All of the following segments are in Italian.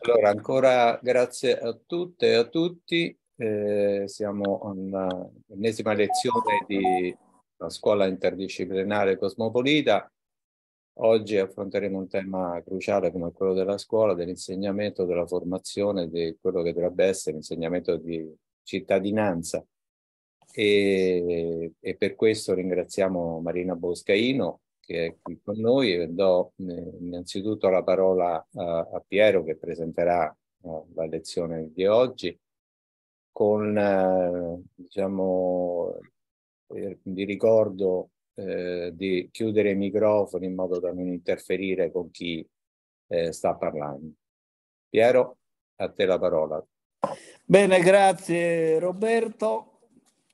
Allora, ancora grazie a tutte e a tutti. Eh, siamo all'ennesima lezione di la scuola interdisciplinare cosmopolita. Oggi affronteremo un tema cruciale come quello della scuola, dell'insegnamento, della formazione, di quello che dovrebbe essere l'insegnamento di cittadinanza. E, e per questo ringraziamo Marina Boscaino, che è qui con noi e do eh, innanzitutto la parola a, Piero che presenterà eh, la lezione di oggi con eh, diciamo vi ricordo eh, di chiudere i microfoni in modo da non interferire con chi eh, sta parlando. Piero, a te la parola. Bene, grazie Roberto.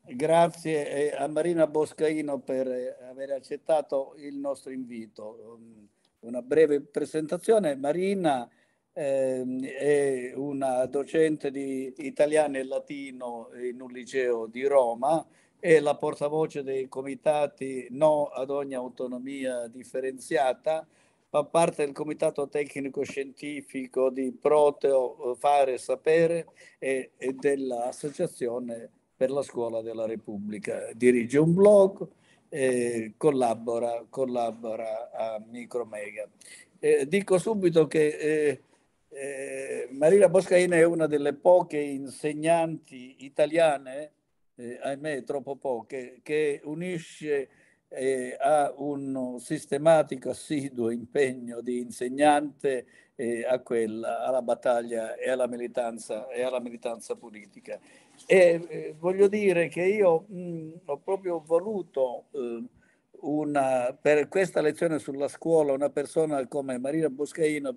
Grazie eh, a Marina Boscaino per eh, aver accettato il nostro invito. Um, una breve presentazione. Marina ehm, è una docente di italiano e latino in un liceo di Roma, è la portavoce dei comitati No ad ogni autonomia differenziata, fa parte del comitato tecnico scientifico di Proteo eh, Fare Sapere e, e dell'associazione per la Scuola della Repubblica. Dirige un blog, e eh, collabora, collabora a Micromega. Eh, dico subito che eh, eh Marina Boscaina è una delle poche insegnanti italiane, eh, ahimè troppo poche, che unisce a un sistematico assiduo impegno di insegnante a quella, alla battaglia e alla militanza, e alla militanza politica. E, eh, voglio dire che io mh, mm, ho proprio voluto eh, una, per questa lezione sulla scuola una persona come Marina Boscaino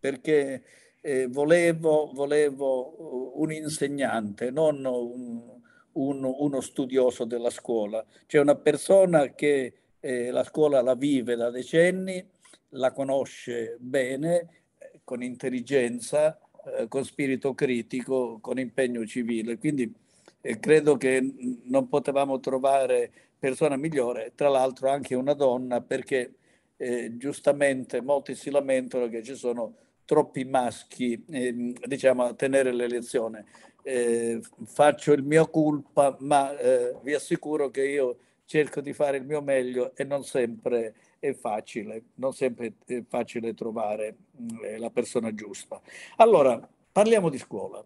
perché eh, volevo, volevo, eh, un insegnante, non un, un, uno studioso della scuola, cioè una persona che eh, la scuola la vive da decenni, la conosce bene, con intelligenza, eh, con spirito critico, con impegno civile. Quindi eh, credo che non potevamo trovare persona migliore, tra l'altro anche una donna, perché eh, giustamente molti si lamentano che ci sono troppi maschi eh, diciamo, a tenere l'elezione. Eh, faccio il mio colpa, ma eh, vi assicuro che io cerco di fare il mio meglio e non sempre è facile, non sempre è facile trovare mm, eh, la persona giusta. Allora, parliamo di scuola.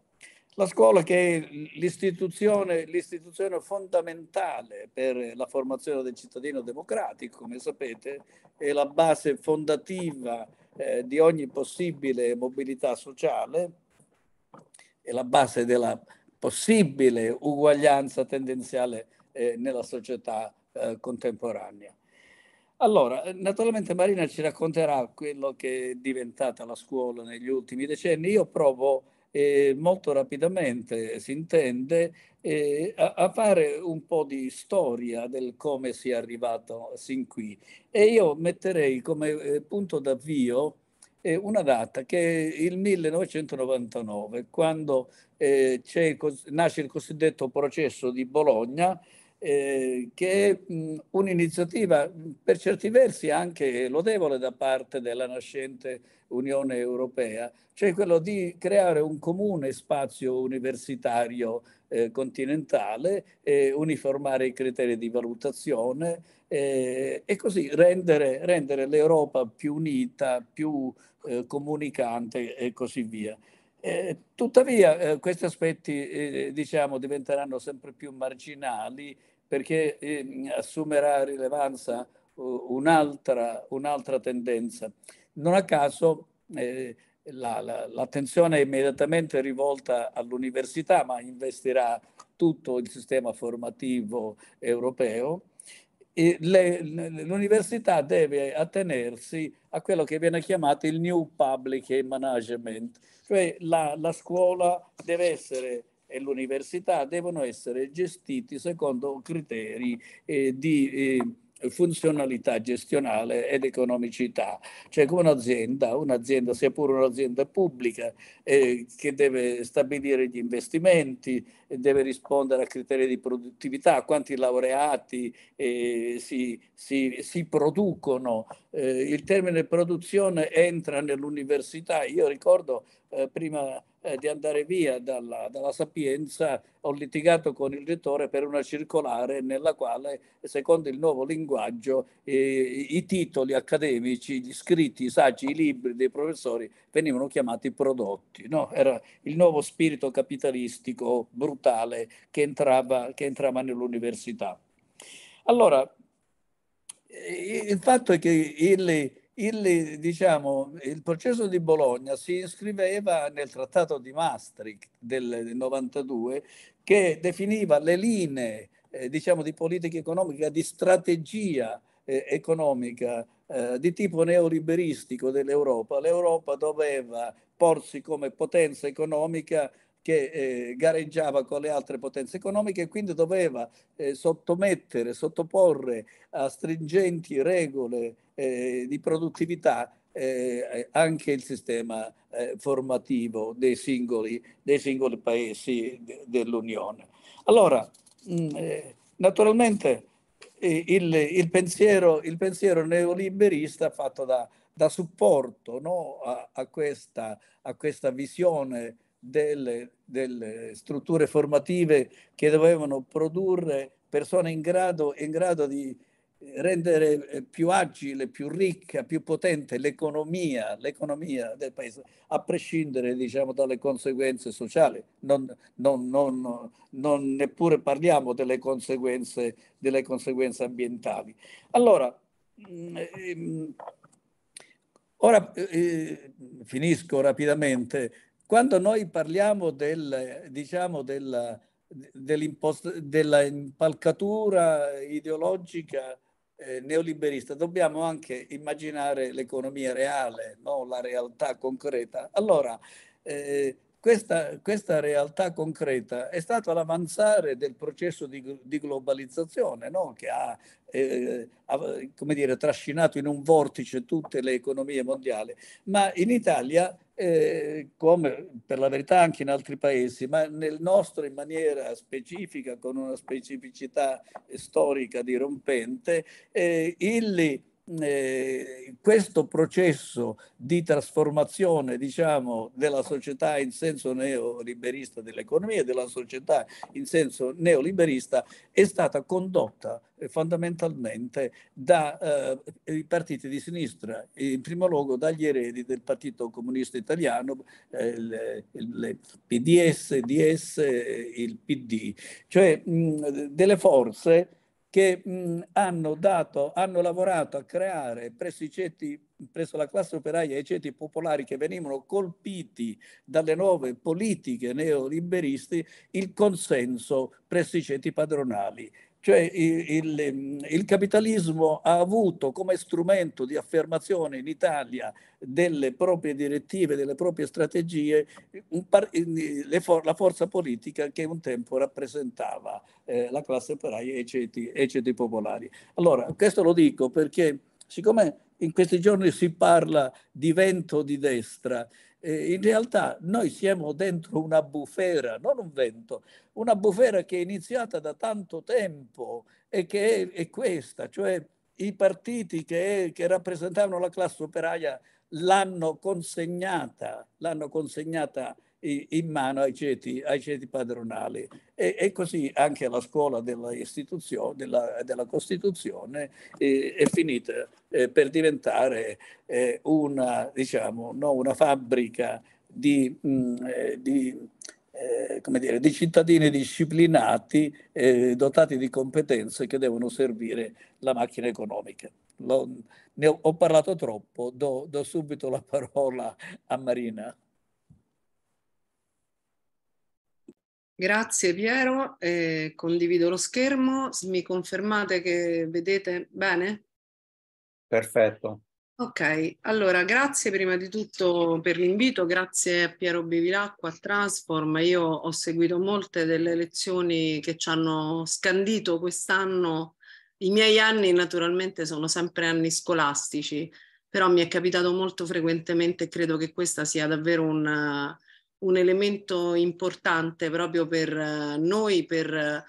La scuola che è l'istituzione, l'istituzione, fondamentale per la formazione del cittadino democratico, come sapete, è la base fondativa eh, di ogni possibile mobilità sociale, è la base della possibile uguaglianza tendenziale eh, nella società eh, contemporanea. Allora, eh, naturalmente Marina ci racconterà quello che è diventata la scuola negli ultimi decenni. Io provo eh, molto rapidamente, eh, si intende, eh, a, a, fare un po' di storia del come si è arrivato sin qui. E io metterei come eh, punto d'avvio eh, una data che è il 1999, quando eh, nasce il cosiddetto processo di Bologna, eh, che è un'iniziativa per certi versi anche lodevole da parte della nascente Unione Europea, cioè quello di creare un comune spazio universitario eh, continentale, eh, uniformare i criteri di valutazione eh, e così rendere, rendere l'Europa più unita, più eh, comunicante e così via. Eh, tuttavia eh, questi aspetti diciamo, diventeranno sempre più marginali perché eh, assumerà rilevanza uh, un'altra, un'altra, tendenza. Non a caso eh, la, la, l'attenzione è immediatamente rivolta all'università, ma investirà tutto il sistema formativo europeo. Le, l'università deve attenersi a quello che viene chiamato il New Public Management, cioè la, la scuola deve essere e l'università devono essere gestiti secondo criteri eh, di... Eh, funzionalità gestionale ed economicità. Cioè come un'azienda, un'azienda pure un'azienda pubblica eh, che deve stabilire gli investimenti, eh, deve rispondere a criteri di produttività, quanti laureati eh, si, si, si, producono. Eh, il termine produzione entra nell'università. Io ricordo eh, prima eh, di andare via dalla, dalla, Sapienza ho litigato con il rettore per una circolare nella quale, secondo il nuovo linguaggio, eh, i titoli accademici, gli scritti, i saggi, i libri dei professori venivano chiamati prodotti. No? Era il nuovo spirito capitalistico brutale che entrava, che entrava nell'università. Allora, eh, il fatto è che il, il, diciamo, il, processo di Bologna si iscriveva nel trattato di Maastricht del 92 che definiva le linee eh, diciamo, di politica economica, di strategia eh, economica eh, di tipo neoliberistico dell'Europa. L'Europa doveva porsi come potenza economica che eh, gareggiava con le altre potenze economiche e quindi doveva eh, sottomettere, sottoporre a stringenti regole eh, di produttività eh, eh, anche il sistema eh, formativo dei singoli, dei singoli paesi de- dell'Unione. Allora, mh, mm, naturalmente il, il, pensiero, il, pensiero, neoliberista fatto da, da supporto no, a, a, questa, a questa visione delle, delle strutture formative che dovevano produrre persone in grado, in grado di rendere eh, più agile, più ricca, più potente l'economia, l'economia del paese, a prescindere diciamo, dalle conseguenze sociali. Non, non, non, non neppure parliamo delle conseguenze, delle conseguenze ambientali. Allora, mm, ehm, ora eh, eh finisco rapidamente quando noi parliamo del, diciamo, della, dell'impalcatura ideologica eh, neoliberista, dobbiamo anche immaginare l'economia reale, no? la realtà concreta. Allora, eh, questa, questa, realtà concreta è stata l'avanzare del processo di, di globalizzazione no? che ha, eh, ha dire, trascinato in un vortice tutte le economie mondiali, ma in Italia eh, come per la verità anche in altri paesi, ma nel nostro in maniera specifica, con una specificità storica dirompente, eh, il eh, questo processo di trasformazione diciamo, della società in senso neoliberista, dell'economia e della società in senso neoliberista è stata condotta eh, fondamentalmente dai eh, partiti di sinistra, in primo luogo dagli eredi del Partito Comunista Italiano, eh, le, eh, il, PDS, DS, il PD, cioè mh, delle forze che mh, hanno, dato, hanno lavorato a creare presso i ceti presso la classe operaia e i ceti popolari che venivano colpiti dalle nuove politiche neoliberisti il consenso presso i ceti padronali cioè il, il, ehm, il, capitalismo ha avuto come strumento di affermazione in Italia delle proprie direttive, delle proprie strategie, par, for, la forza politica che un tempo rappresentava eh, la classe operaia e i ceti, ceti popolari. Allora, questo lo dico perché siccome in questi giorni si parla di vento di destra, eh, in realtà noi siamo dentro una bufera, non un vento, una bufera che è iniziata da tanto tempo e che è, è questa, cioè i partiti che, che rappresentavano la classe operaia l'hanno consegnata, l'hanno consegnata in mano ai ceti, ai ceti padronali e, e, così anche la scuola della, della, della Costituzione eh, è finita eh, per diventare eh, una, diciamo, no, una fabbrica di, mh, mm, eh, di, eh, dire, di, cittadini disciplinati eh, dotati di competenze che devono servire la macchina economica. Lo, ne ho, ho parlato troppo, do, do subito la parola a Marina. Grazie Piero, eh, condivido lo schermo, mi confermate che vedete bene? Perfetto. Ok, allora grazie prima di tutto per l'invito, grazie a Piero Bevilacqua, a Transform, io ho seguito molte delle lezioni che ci hanno scandito quest'anno, i miei anni naturalmente sono sempre anni scolastici, però mi è capitato molto frequentemente e credo che questa sia davvero un un elemento importante proprio per eh, noi, per eh,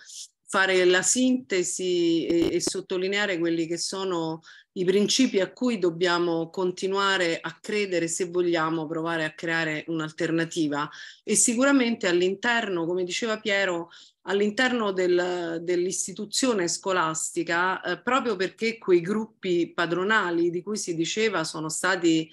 fare la sintesi e, e, sottolineare quelli che sono i principi a cui dobbiamo continuare a credere se vogliamo provare a creare un'alternativa. E sicuramente all'interno, come diceva Piero, all'interno del, dell'istituzione scolastica, eh, proprio perché quei gruppi padronali di cui si diceva sono stati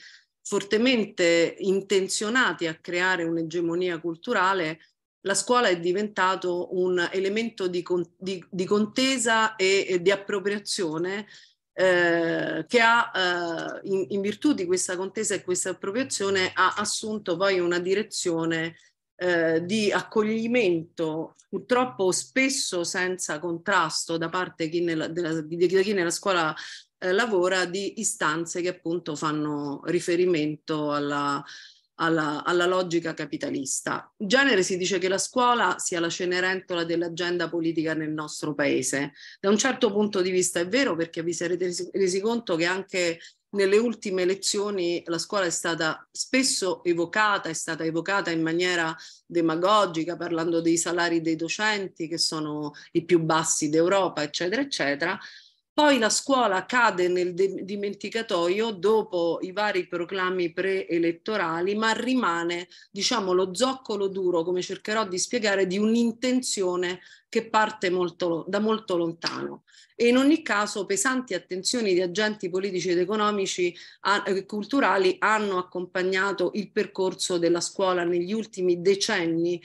fortemente intenzionati a creare un'egemonia culturale, la scuola è diventato un elemento di, con, di, di contesa e, e, di appropriazione eh, che ha, eh, in, in, virtù di questa contesa e questa appropriazione, ha assunto poi una direzione eh, di accoglimento, purtroppo spesso senza contrasto da parte chi nella, della, di, di chi nella scuola eh, lavora di istanze che appunto fanno riferimento alla, alla, alla, logica capitalista. In genere si dice che la scuola sia la cenerentola dell'agenda politica nel nostro paese. Da un certo punto di vista è vero perché vi sarete resi conto che anche nelle ultime elezioni la scuola è stata spesso evocata, è stata evocata in maniera demagogica parlando dei salari dei docenti che sono i più bassi d'Europa, eccetera, eccetera poi la scuola cade nel dimenticatoio dopo i vari proclami preelettorali, ma rimane, diciamo, lo zoccolo duro, come cercherò di spiegare, di un'intenzione che parte molto, da molto lontano. E in ogni caso pesanti attenzioni di agenti politici ed economici e culturali hanno accompagnato il percorso della scuola negli ultimi decenni,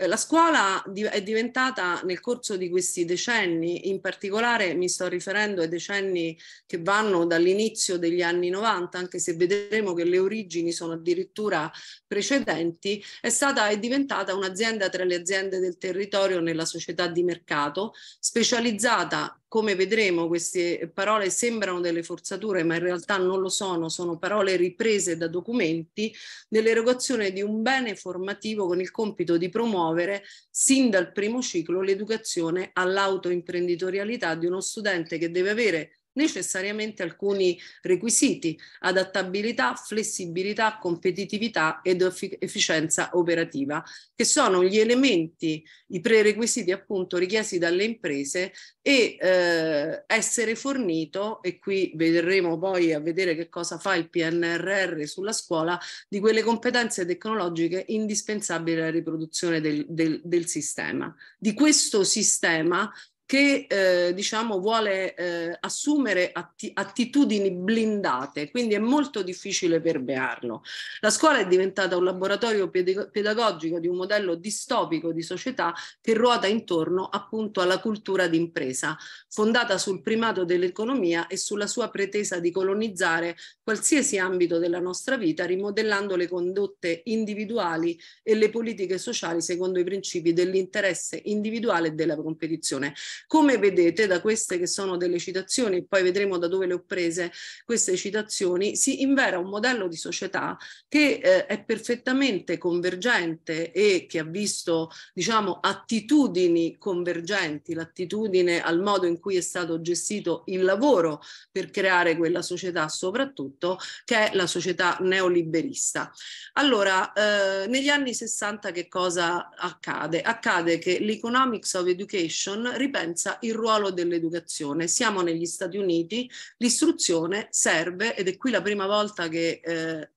eh, la scuola è diventata nel corso di questi decenni, in particolare mi sto riferendo ai decenni che vanno dall'inizio degli anni 90, anche se vedremo che le origini sono addirittura precedenti, è stata è diventata un'azienda tra le aziende del territorio nella società di mercato, specializzata come vedremo queste parole sembrano delle forzature ma in realtà non lo sono, sono parole riprese da documenti, dell'erogazione di un bene formativo con il compito di promuovere sin dal primo ciclo l'educazione all'autoimprenditorialità di uno studente che deve avere necessariamente alcuni requisiti, adattabilità, flessibilità, competitività ed efficienza operativa, che sono gli elementi, i prerequisiti appunto richiesti dalle imprese e eh, essere fornito, e qui vedremo poi a vedere che cosa fa il PNRR sulla scuola, di quelle competenze tecnologiche indispensabili alla riproduzione del, del, del sistema. Di questo sistema che eh, diciamo, vuole eh, assumere atti attitudini blindate, quindi è molto difficile permearlo. La scuola è diventata un laboratorio pedag pedagogico di un modello distopico di società che ruota intorno appunto alla cultura d'impresa, fondata sul primato dell'economia e sulla sua pretesa di colonizzare qualsiasi ambito della nostra vita, rimodellando le condotte individuali e le politiche sociali secondo i principi dell'interesse individuale e della competizione. Come vedete da queste che sono delle citazioni, poi vedremo da dove le ho prese queste citazioni, si invera un modello di società che eh, è perfettamente convergente e che ha visto diciamo, attitudini convergenti, l'attitudine al modo in cui è stato gestito il lavoro per creare quella società soprattutto appunto, che è la società neoliberista. Allora, eh, negli anni 60 che cosa accade? Accade che l'Economics of Education ripensa il ruolo dell'educazione. Siamo negli Stati Uniti, l'istruzione serve, ed è qui la prima volta che eh,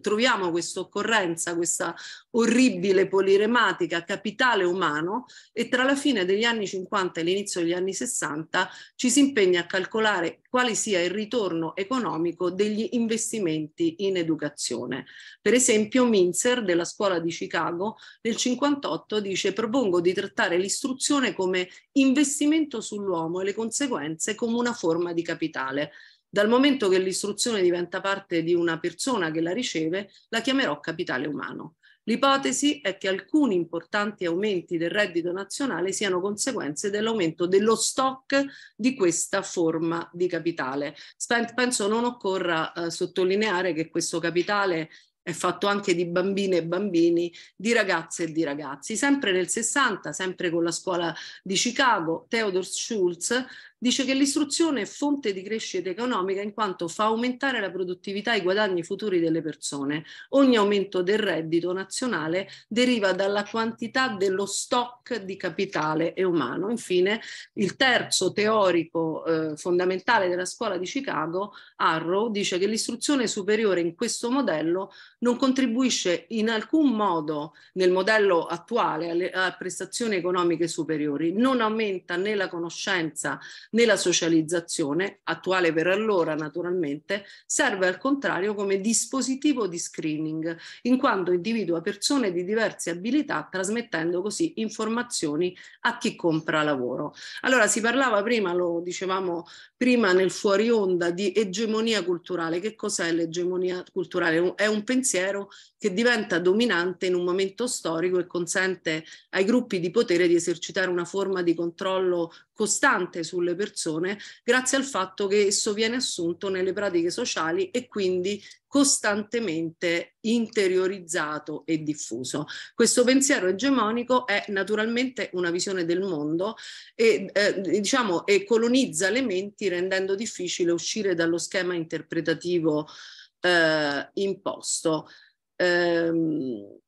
troviamo questa occorrenza, questa orribile polirematica capitale umano e tra la fine degli anni 50 e l'inizio degli anni 60 ci si impegna a calcolare quale sia il ritorno economico degli investimenti in educazione. Per esempio Minzer della scuola di Chicago nel 58 dice propongo di trattare l'istruzione come investimento sull'uomo e le conseguenze come una forma di capitale. Dal momento che l'istruzione diventa parte di una persona che la riceve, la chiamerò capitale umano. L'ipotesi è che alcuni importanti aumenti del reddito nazionale siano conseguenze dell'aumento dello stock di questa forma di capitale. Penso non occorra eh, sottolineare che questo capitale è fatto anche di bambine e bambini, di ragazze e di ragazzi. Sempre nel 60, sempre con la scuola di Chicago, Theodor Schulz dice che l'istruzione è fonte di crescita economica in quanto fa aumentare la produttività e i guadagni futuri delle persone. Ogni aumento del reddito nazionale deriva dalla quantità dello stock di capitale e umano. Infine, il terzo teorico eh, fondamentale della scuola di Chicago, Arrow, dice che l'istruzione superiore in questo modello non contribuisce in alcun modo nel modello attuale a prestazioni economiche superiori, non aumenta né la conoscenza nella socializzazione, attuale per allora naturalmente, serve al contrario come dispositivo di screening, in quanto individua persone di diverse abilità, trasmettendo così informazioni a chi compra lavoro. Allora si parlava prima, lo dicevamo prima nel fuori onda di egemonia culturale. Che cos'è l'egemonia culturale? È un pensiero che diventa dominante in un momento storico e consente ai gruppi di potere di esercitare una forma di controllo costante sulle persone grazie al fatto che esso viene assunto nelle pratiche sociali e quindi costantemente interiorizzato e diffuso. Questo pensiero egemonico è naturalmente una visione del mondo e, eh, diciamo, e colonizza le menti rendendo difficile uscire dallo schema interpretativo eh, imposto. Ehm,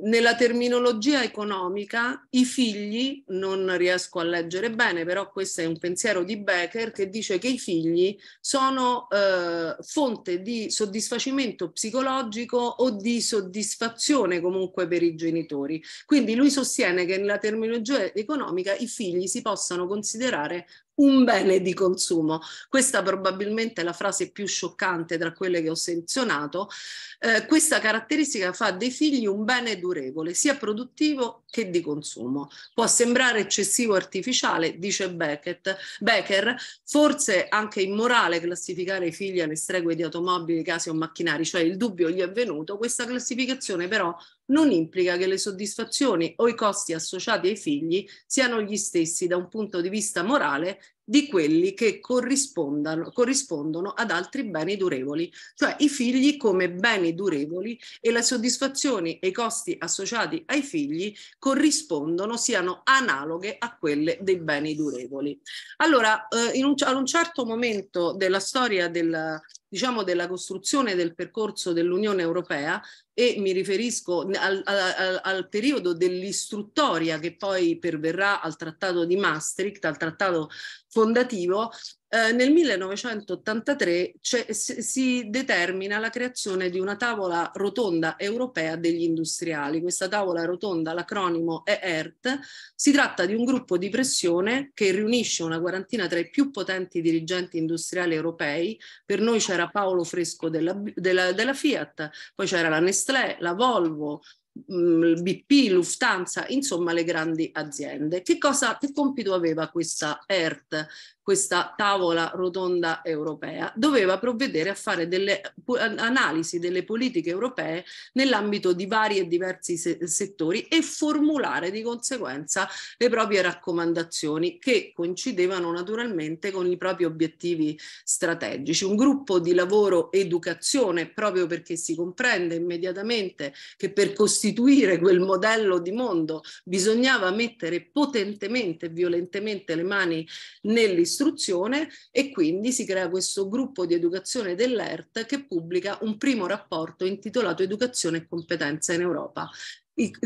nella terminologia economica i figli, non riesco a leggere bene, però questo è un pensiero di Becker che dice che i figli sono eh, fonte di soddisfacimento psicologico o di soddisfazione comunque per i genitori. Quindi lui sostiene che nella terminologia economica i figli si possano considerare un bene di consumo. Questa probabilmente è la frase più scioccante tra quelle che ho selezionato. Eh, questa caratteristica fa dei figli un bene durevole, sia produttivo che di consumo. Può sembrare eccessivo artificiale, dice Beckett. Becker, forse anche immorale classificare i figli alle stregua di automobili, case o macchinari, cioè il dubbio gli è venuto. Questa classificazione però non implica che le soddisfazioni o i costi associati ai figli siano gli stessi da un punto di vista morale di quelli che corrispondono ad altri beni durevoli, cioè i figli come beni durevoli e le soddisfazioni e i costi associati ai figli corrispondono, siano analoghe a quelle dei beni durevoli. Allora, eh, un, ad un certo momento della storia del, diciamo, della costruzione del percorso dell'Unione Europea, e mi riferisco al, al, al, periodo dell'istruttoria che poi perverrà al trattato di Maastricht, al trattato fondativo, eh, nel 1983 si determina la creazione di una tavola rotonda europea degli industriali. Questa tavola rotonda, l'acronimo è ERT, si tratta di un gruppo di pressione che riunisce una quarantina tra i più potenti dirigenti industriali europei. Per noi c'era Paolo Fresco della, della, della Fiat, poi c'era la Nestlé, Nestlé, la Volvo, mh, mm, BP, Lufthansa, insomma le grandi aziende. Che, cosa, che compito aveva questa ERT? questa tavola rotonda europea, doveva provvedere a fare delle analisi delle politiche europee nell'ambito di vari e diversi se settori e formulare di conseguenza le proprie raccomandazioni che coincidevano naturalmente con i propri obiettivi strategici. Un gruppo di lavoro educazione proprio perché si comprende immediatamente che per costituire quel modello di mondo bisognava mettere potentemente e violentemente le mani nell'istruzione dell'istruzione e quindi si crea questo gruppo di educazione dell'ERT che pubblica un primo rapporto intitolato Educazione e competenza in Europa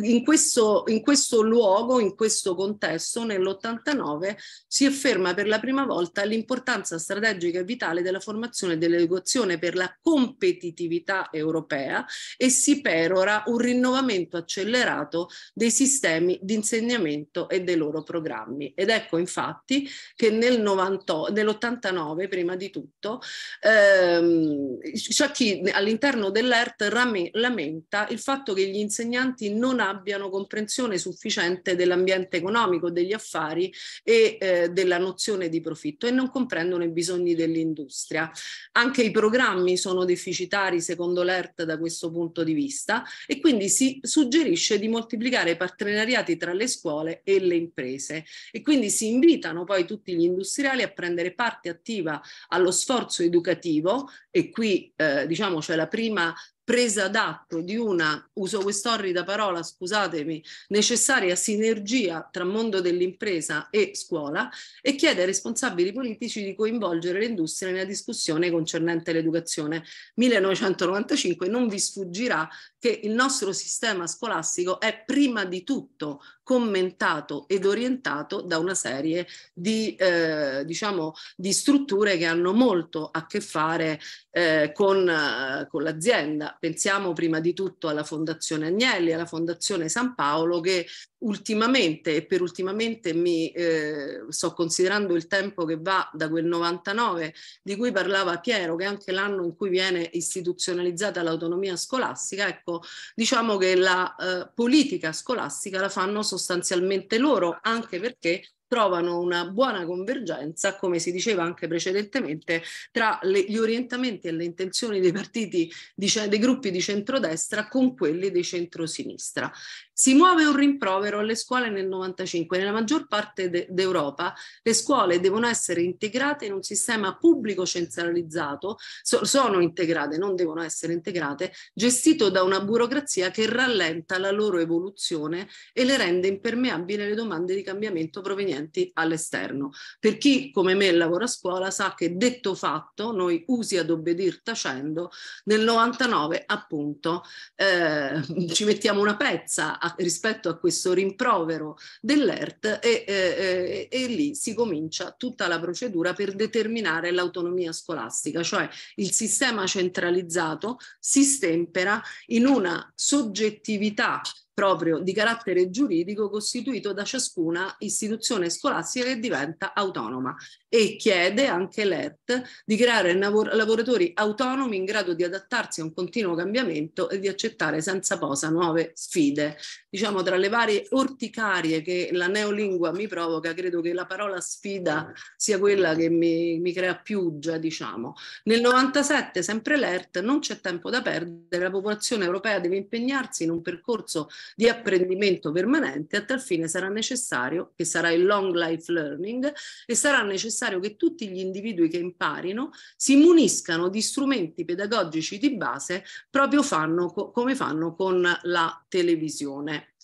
in questo, in questo luogo, in questo contesto, nell'89 si afferma per la prima volta l'importanza strategica e vitale della formazione e dell'educazione per la competitività europea e si perora un rinnovamento accelerato dei sistemi di insegnamento e dei loro programmi. Ed ecco infatti che nel 90, nell'89, prima di tutto, ehm, c'è chi all'interno dell'ERT lamenta il fatto che gli insegnanti non abbiano comprensione sufficiente dell'ambiente economico, degli affari e eh, della nozione di profitto e non comprendono i bisogni dell'industria. Anche i programmi sono deficitari secondo l'ERT da questo punto di vista e quindi si suggerisce di moltiplicare i partenariati tra le scuole e le imprese e quindi si invitano poi tutti gli industriali a prendere parte attiva allo sforzo educativo e qui eh, diciamo c'è la prima presa d'atto di una, uso quest'orrida parola, scusatemi, necessaria sinergia tra mondo dell'impresa e scuola e chiede ai responsabili politici di coinvolgere l'industria nella discussione concernente l'educazione. 1995 non vi sfuggirà che il nostro sistema scolastico è prima di tutto commentato ed orientato da una serie di, eh, diciamo, di strutture che hanno molto a che fare eh, con, eh, con l'azienda. Pensiamo prima di tutto alla Fondazione Agnelli, alla Fondazione San Paolo che ultimamente e per ultimamente mi eh, sto considerando il tempo che va da quel 99 di cui parlava Piero che è anche l'anno in cui viene istituzionalizzata l'autonomia scolastica ecco diciamo che la eh, politica scolastica la fanno sostanzialmente sostanzialmente loro, anche perché trovano una buona convergenza, come si diceva anche precedentemente, tra le, gli orientamenti e le intenzioni dei partiti, di, dei gruppi di centrodestra con quelli di centrosinistra. Si muove un rimprovero alle scuole nel 95. Nella maggior parte de- d'Europa le scuole devono essere integrate in un sistema pubblico centralizzato, so- sono integrate, non devono essere integrate, gestito da una burocrazia che rallenta la loro evoluzione e le rende impermeabili alle domande di cambiamento provenienti all'esterno. Per chi come me lavora a scuola sa che detto fatto, noi usi ad obbedir tacendo, nel 99 appunto eh, ci mettiamo una pezza a, rispetto a questo rimprovero dell'ERT e, eh, e lì si comincia tutta la procedura per determinare l'autonomia scolastica, cioè il sistema centralizzato si stempera in una soggettività proprio di carattere giuridico costituito da ciascuna istituzione scolastica che diventa autonoma e chiede anche l'ERT di creare lavoratori autonomi in grado di adattarsi a un continuo cambiamento e di accettare senza posa nuove sfide. Diciamo tra le varie orticarie che la neolingua mi provoca, credo che la parola sfida sia quella che mi, mi crea piuggia, diciamo. Nel 97, sempre l'ERT, non c'è tempo da perdere, la popolazione europea deve impegnarsi in un percorso di apprendimento permanente, a tal fine sarà necessario, che sarà il long life learning, e sarà necessario necessario che tutti gli individui che imparino si muniscano di strumenti pedagogici di base proprio fanno co come fanno con la televisione.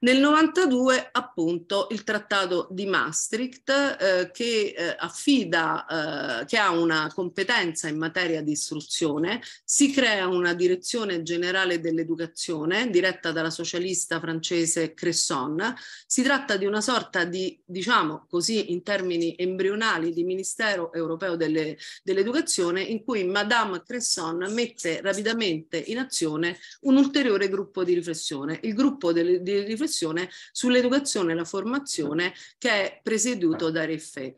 Nel 92 appunto il trattato di Maastricht eh, che eh, affida, eh, che ha una competenza in materia di istruzione, si crea una direzione generale dell'educazione diretta dalla socialista francese Cresson, si tratta di una sorta di, diciamo così in termini embrionali, di Ministero europeo delle, dell'educazione in cui Madame Cresson mette rapidamente in azione un ulteriore gruppo di riflessione, il gruppo delle, di riflessione Commissione sull'educazione e la formazione che è presieduto da Reffè.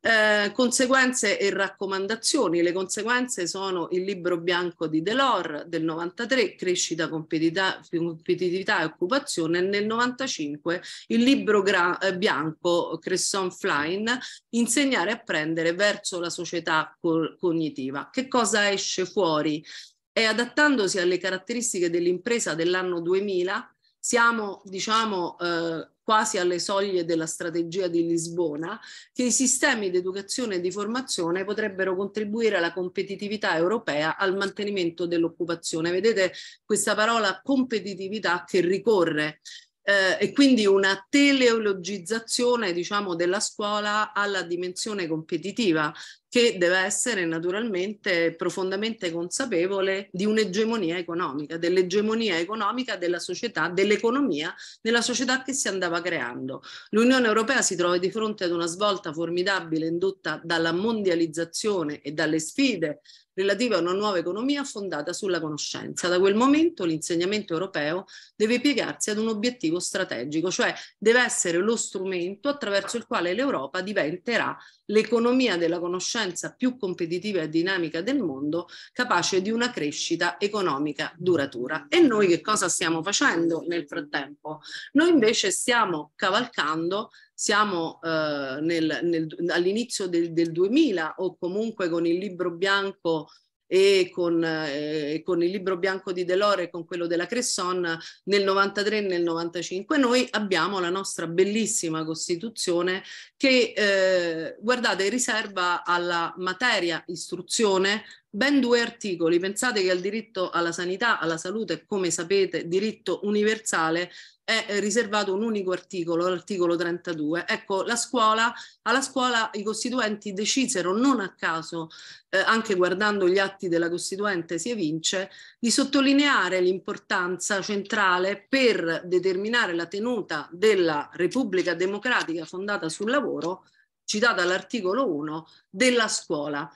Eh, conseguenze e raccomandazioni. Le conseguenze sono il libro bianco di Delors del 93, crescita, competitività e occupazione, nel 95 il libro eh, bianco Cresson Flynn, insegnare e apprendere verso la società co cognitiva. Che cosa esce fuori? E adattandosi alle caratteristiche dell'impresa dell'anno 2000, siamo, diciamo, eh, quasi alle soglie della strategia di Lisbona, che i sistemi di educazione e di formazione potrebbero contribuire alla competitività europea, al mantenimento dell'occupazione. Vedete questa parola competitività che ricorre eh, e quindi una teleologizzazione diciamo, della scuola alla dimensione competitiva che deve essere naturalmente profondamente consapevole di un'egemonia economica, dell'egemonia economica della società, dell'economia nella società che si andava creando. L'Unione Europea si trova di fronte ad una svolta formidabile indotta dalla mondializzazione e dalle sfide relativa a una nuova economia fondata sulla conoscenza. Da quel momento l'insegnamento europeo deve piegarsi ad un obiettivo strategico, cioè deve essere lo strumento attraverso il quale l'Europa diventerà l'economia della conoscenza più competitiva e dinamica del mondo, capace di una crescita economica duratura. E noi che cosa stiamo facendo nel frattempo? Noi invece stiamo cavalcando siamo eh, nel, nel, all'inizio del, del 2000 o comunque con il libro bianco e con, eh, con, il libro bianco di Delore e con quello della Cresson nel 93 e nel 95 noi abbiamo la nostra bellissima Costituzione che eh, guardate riserva alla materia istruzione ben due articoli pensate che al diritto alla sanità alla salute come sapete diritto universale è riservato un unico articolo, l'articolo 32. Ecco, la scuola, alla scuola i costituenti decisero non a caso, eh, anche guardando gli atti della Costituente si evince, di sottolineare l'importanza centrale per determinare la tenuta della Repubblica Democratica fondata sul lavoro citata all'articolo 1 della scuola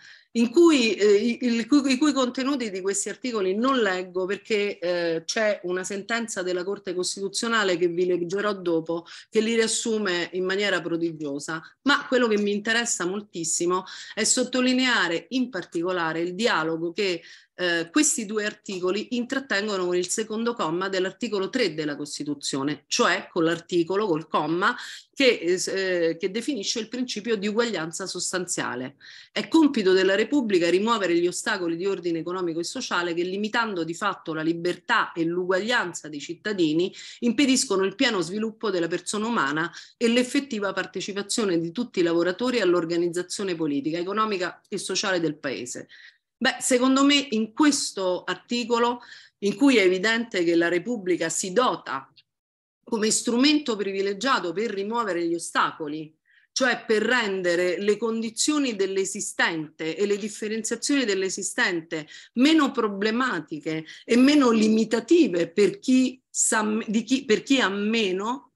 cui, eh, il, cui, i cui contenuti di questi articoli non leggo perché eh, c'è una sentenza della Corte Costituzionale che vi leggerò dopo che li riassume in maniera prodigiosa, ma quello che mi interessa moltissimo è sottolineare in particolare il dialogo che eh, questi due articoli intrattengono con il secondo comma dell'articolo 3 della Costituzione, cioè con l'articolo, col comma che, eh, che definisce il principio di uguaglianza sostanziale. È compito della Repubblica rimuovere gli ostacoli di ordine economico e sociale che, limitando di fatto la libertà e l'uguaglianza dei cittadini, impediscono il pieno sviluppo della persona umana e l'effettiva partecipazione di tutti i lavoratori all'organizzazione politica, economica e sociale del Paese. Beh, secondo me in questo articolo, in cui è evidente che la Repubblica si dota come strumento privilegiato per rimuovere gli ostacoli, cioè per rendere le condizioni dell'esistente e le differenziazioni dell'esistente meno problematiche e meno limitative per chi, sa, chi, per chi ha meno,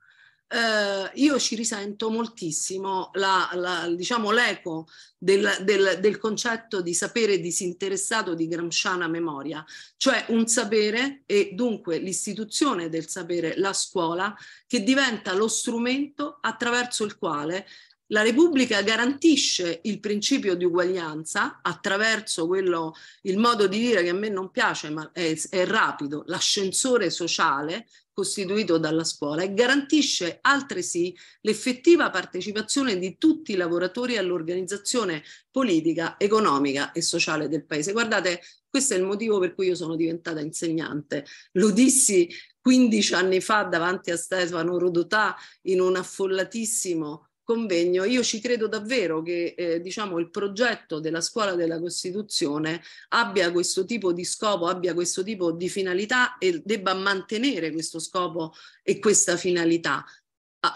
eh, io ci risento moltissimo la, la, diciamo, l'eco del, del, del concetto di sapere disinteressato di Gramsciana memoria, cioè un sapere e dunque l'istituzione del sapere, la scuola, che diventa lo strumento attraverso il quale la Repubblica garantisce il principio di uguaglianza attraverso quello, il modo di dire che a me non piace, ma è, è rapido, l'ascensore sociale, costituito dalla scuola e garantisce altresì l'effettiva partecipazione di tutti i lavoratori all'organizzazione politica, economica e sociale del paese. Guardate, questo è il motivo per cui io sono diventata insegnante. Lo dissi 15 anni fa davanti a Stefano Rodotà in un affollatissimo convegno, io ci credo davvero che eh, diciamo, il progetto della scuola della Costituzione abbia questo tipo di scopo, abbia questo tipo di finalità e debba mantenere questo scopo e questa finalità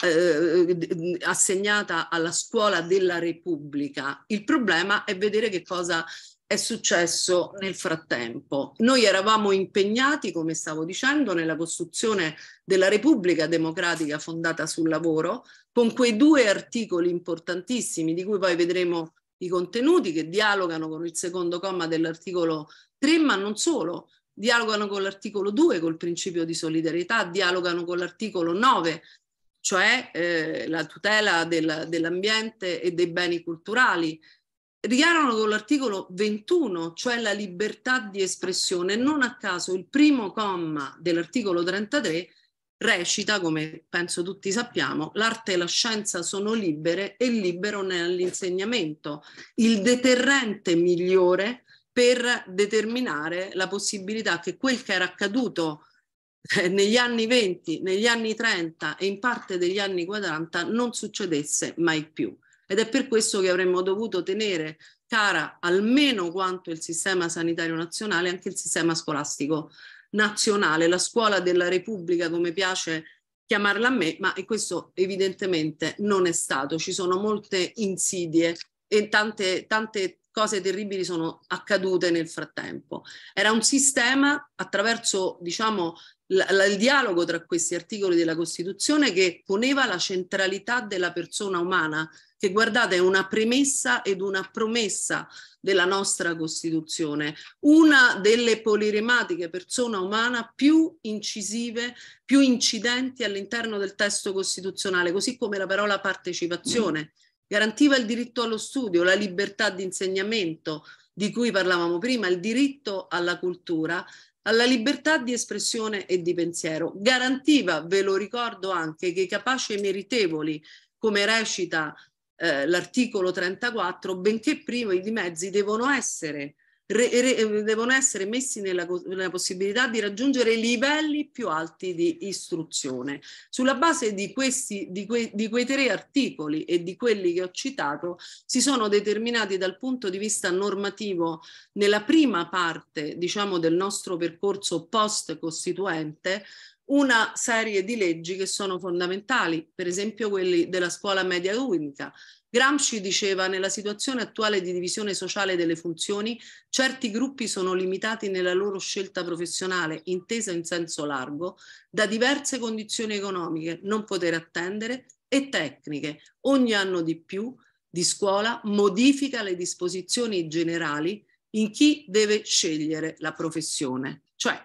eh, eh, assegnata alla scuola della Repubblica. Il problema è vedere che cosa è successo nel frattempo. Noi eravamo impegnati, come stavo dicendo, nella costruzione della Repubblica Democratica fondata sul lavoro, con quei due articoli importantissimi di cui poi vedremo i contenuti che dialogano con il secondo comma dell'articolo 3, ma non solo, dialogano con l'articolo 2, col principio di solidarietà, dialogano con l'articolo 9, cioè eh, la tutela del, dell'ambiente e dei beni culturali, dialogano con l'articolo 21, cioè la libertà di espressione. Non a caso il primo comma dell'articolo 33 recita, come penso tutti sappiamo, l'arte e la scienza sono libere e libero nell'insegnamento. Il deterrente migliore per determinare la possibilità che quel che era accaduto eh, negli anni 20, negli anni 30 e in parte degli anni 40 non succedesse mai più. Ed è per questo che avremmo dovuto tenere cara almeno quanto il sistema sanitario nazionale anche il sistema scolastico nazionale, la scuola della Repubblica come piace chiamarla a me, ma questo evidentemente non è stato. Ci sono molte insidie e tante, tante cose terribili sono accadute nel frattempo. Era un sistema attraverso diciamo, il dialogo tra questi articoli della Costituzione che poneva la centralità della persona umana, che guardate è una premessa ed una promessa della nostra Costituzione, una delle polirematiche persona umana più incisive, più incidenti all'interno del testo costituzionale, così come la parola partecipazione. Garantiva il diritto allo studio, la libertà di insegnamento, di cui parlavamo prima, il diritto alla cultura alla libertà di espressione e di pensiero. Garantiva, ve lo ricordo anche, che i capaci e meritevoli, come recita eh, l'articolo 34, benché privi di mezzi, devono essere re, re, eh, devono essere messi nella, nella, possibilità di raggiungere livelli più alti di istruzione. Sulla base di, questi, di, que, di quei tre articoli e di quelli che ho citato, si sono determinati dal punto di vista normativo nella prima parte diciamo, del nostro percorso post-costituente una serie di leggi che sono fondamentali, per esempio quelli della scuola media unica, Gramsci diceva nella situazione attuale di divisione sociale delle funzioni, certi gruppi sono limitati nella loro scelta professionale, intesa in senso largo, da diverse condizioni economiche, non poter attendere e tecniche. Ogni anno di più di scuola modifica le disposizioni generali in chi deve scegliere la professione. Cioè,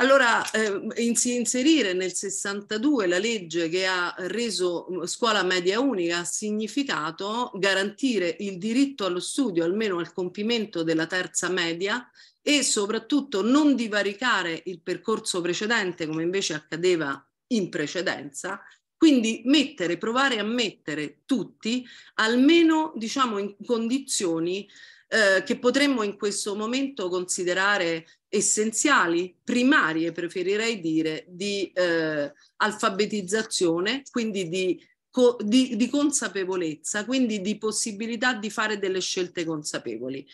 allora eh, inserire nel 62 la legge che ha reso mm, scuola media unica ha significato garantire il diritto allo studio, almeno al compimento della terza media e soprattutto non divaricare il percorso precedente come invece accadeva in precedenza, quindi mettere, provare a mettere tutti almeno diciamo in condizioni eh, che potremmo in questo momento considerare essenziali, primarie preferirei dire, di eh, alfabetizzazione, quindi di, co di, di consapevolezza, quindi di possibilità di fare delle scelte consapevoli.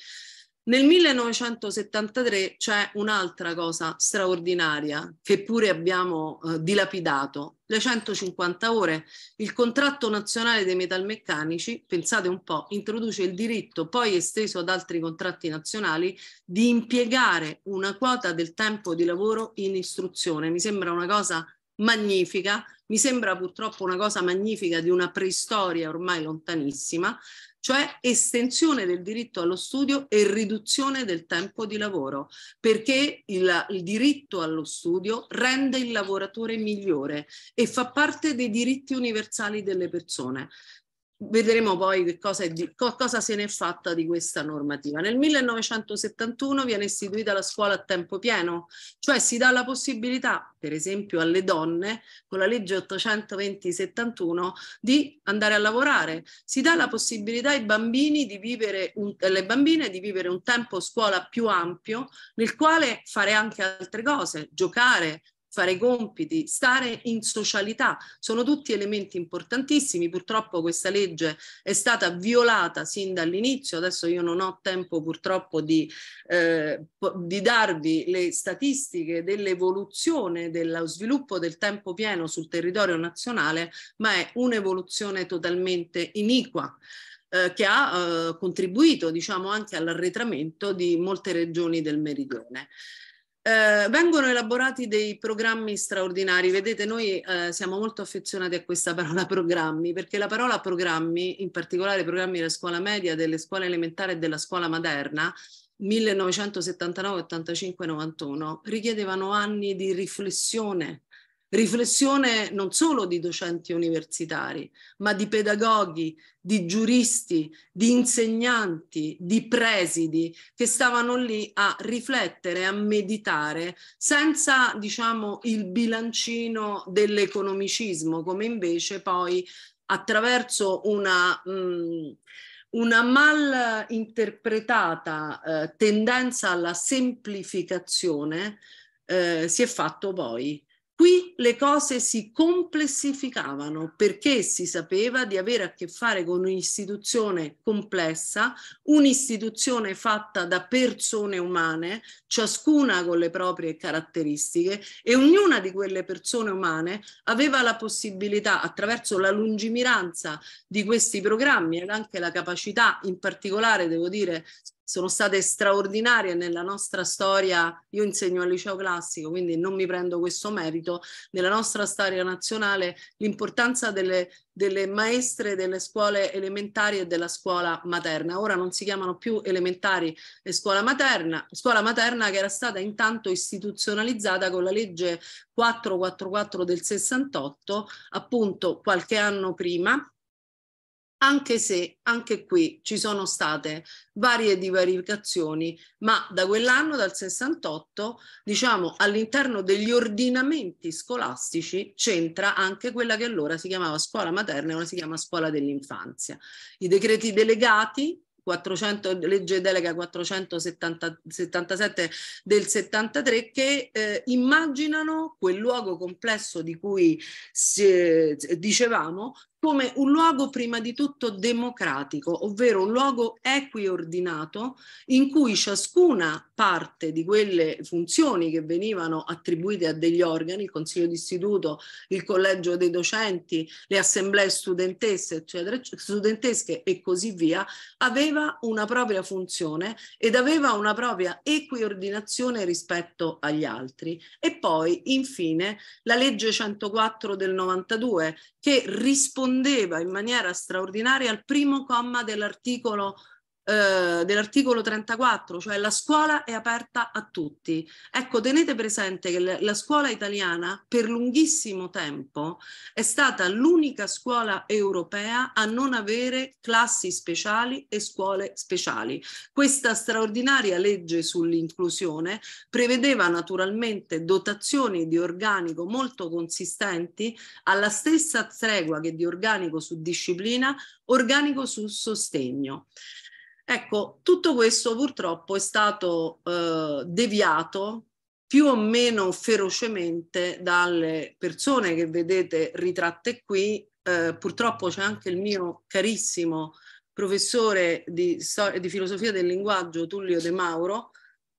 Nel 1973 c'è un'altra cosa straordinaria che pure abbiamo eh, dilapidato, le 150 ore. Il contratto nazionale dei metalmeccanici, pensate un po', introduce il diritto, poi esteso ad altri contratti nazionali, di impiegare una quota del tempo di lavoro in istruzione. Mi sembra una cosa magnifica, mi sembra purtroppo una cosa magnifica di una preistoria ormai lontanissima, cioè estensione del diritto allo studio e riduzione del tempo di lavoro, perché il, il diritto allo studio rende il lavoratore migliore e fa parte dei diritti universali delle persone. Vedremo poi che cosa, è di, cosa se n'è fatta di questa normativa. Nel 1971 viene istituita la scuola a tempo pieno, cioè si dà la possibilità, per esempio, alle donne, con la legge 820-71, di andare a lavorare. Si dà la possibilità ai bambini di vivere, un, alle bambine di vivere un tempo scuola più ampio, nel quale fare anche altre cose, giocare, fare i compiti, stare in socialità. Sono tutti elementi importantissimi. Purtroppo questa legge è stata violata sin dall'inizio. Adesso io non ho tempo purtroppo di, eh, di darvi le statistiche dell'evoluzione dello sviluppo del tempo pieno sul territorio nazionale, ma è un'evoluzione totalmente iniqua eh, che ha eh, contribuito diciamo, anche all'arretramento di molte regioni del meridione. Eh, vengono elaborati dei programmi straordinari. Vedete, noi eh, siamo molto affezionati a questa parola programmi, perché la parola programmi, in particolare programmi della scuola media, delle scuole elementari e della scuola materna, 1979, 85, 91, richiedevano anni di riflessione Riflessione non solo di docenti universitari, ma di pedagoghi, di giuristi, di insegnanti, di presidi che stavano lì a riflettere, a meditare, senza diciamo il bilancino dell'economicismo, come invece poi attraverso una... Mh, mm, una mal interpretata eh, tendenza alla semplificazione eh, si è fatto poi Qui le cose si complessificavano perché si sapeva di avere a che fare con un'istituzione complessa, un'istituzione fatta da persone umane, ciascuna con le proprie caratteristiche e ognuna di quelle persone umane aveva la possibilità, attraverso la lungimiranza di questi programmi ed anche la capacità, in particolare devo dire, sono state straordinarie nella nostra storia, io insegno al liceo classico, quindi non mi prendo questo merito, nella nostra storia nazionale l'importanza delle, delle maestre delle scuole elementari e della scuola materna. Ora non si chiamano più elementari e scuola materna, scuola materna che era stata intanto istituzionalizzata con la legge 444 del 68, appunto qualche anno prima, anche se anche qui ci sono state varie divaricazioni, ma da quell'anno, dal 68, diciamo all'interno degli ordinamenti scolastici c'entra anche quella che allora si chiamava scuola materna e ora si chiama scuola dell'infanzia. I decreti delegati 400, legge delega 477 del 73 che eh, immaginano quel luogo complesso di cui si, eh, dicevamo come un luogo prima di tutto democratico, ovvero un luogo equiordinato in cui ciascuna parte di quelle funzioni che venivano attribuite a degli organi, il consiglio d'istituto, il collegio dei docenti, le assemblee studentesse, eccetera, studentesche e così via, aveva una propria funzione ed aveva una propria equiordinazione rispetto agli altri. E poi, infine, la legge 104 del 92 che rispondeva rispondeva in maniera straordinaria al primo comma dell'articolo eh, dell'articolo 34, cioè la scuola è aperta a tutti. Ecco, tenete presente che la scuola italiana per lunghissimo tempo è stata l'unica scuola europea a non avere classi speciali e scuole speciali. Questa straordinaria legge sull'inclusione prevedeva naturalmente dotazioni di organico molto consistenti alla stessa tregua che di organico su disciplina, organico su sostegno. Ecco, tutto questo purtroppo è stato eh, deviato più o meno ferocemente dalle persone che vedete ritratte qui. Eh, purtroppo c'è anche il mio carissimo professore di, di filosofia del linguaggio Tullio De Mauro,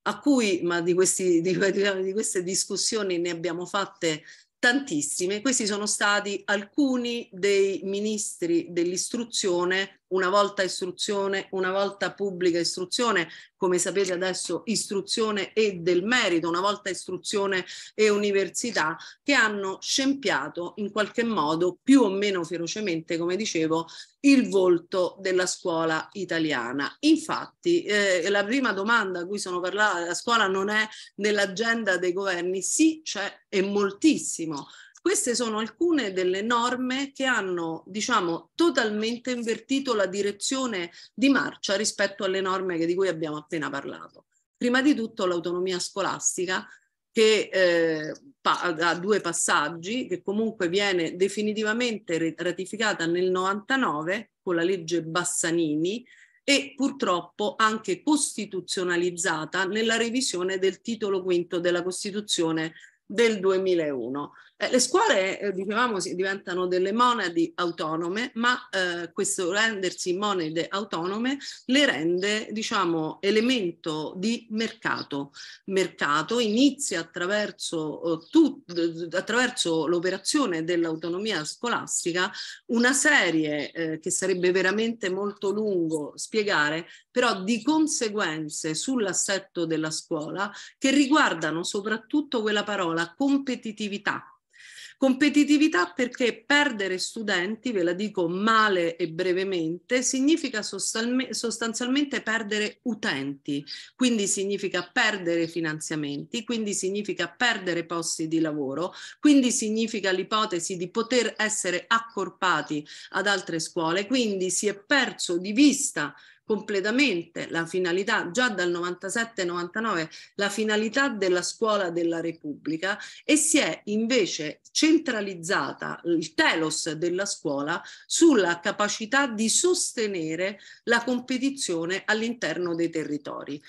a cui, ma di, questi, di, diciamo, di queste discussioni ne abbiamo fatte tantissime. Questi sono stati alcuni dei ministri dell'istruzione una volta istruzione, una volta pubblica istruzione, come sapete adesso istruzione e del merito, una volta istruzione e università, che hanno scempiato in qualche modo più o meno ferocemente, come dicevo, il volto della scuola italiana. Infatti eh, la prima domanda a cui sono parlata, la scuola non è nell'agenda dei governi, sì c'è e moltissimo queste sono alcune delle norme che hanno, diciamo, totalmente invertito la direzione di marcia rispetto alle norme di cui abbiamo appena parlato. Prima di tutto l'autonomia scolastica che eh, ha due passaggi, che comunque viene definitivamente ratificata nel 99 con la legge Bassanini e purtroppo anche costituzionalizzata nella revisione del titolo quinto della Costituzione del 2001. Eh, le scuole, eh, dicevamo, si, diventano delle monadi autonome, ma eh, questo rendersi monade autonome le rende, diciamo, elemento di mercato. Mercato inizia attraverso, eh, tut, attraverso l'operazione dell'autonomia scolastica una serie eh, che sarebbe veramente molto lungo spiegare, però di conseguenze sull'assetto della scuola che riguardano soprattutto quella parola competitività Competitività perché perdere studenti, ve la dico male e brevemente, significa sostanzialmente perdere utenti, quindi significa perdere finanziamenti, quindi significa perdere posti di lavoro, quindi significa l'ipotesi di poter essere accorpati ad altre scuole, quindi si è perso di vista completamente la finalità, già dal 97-99, la finalità della scuola della Repubblica e si è invece centralizzata il telos della scuola sulla capacità di sostenere la competizione all'interno dei territori.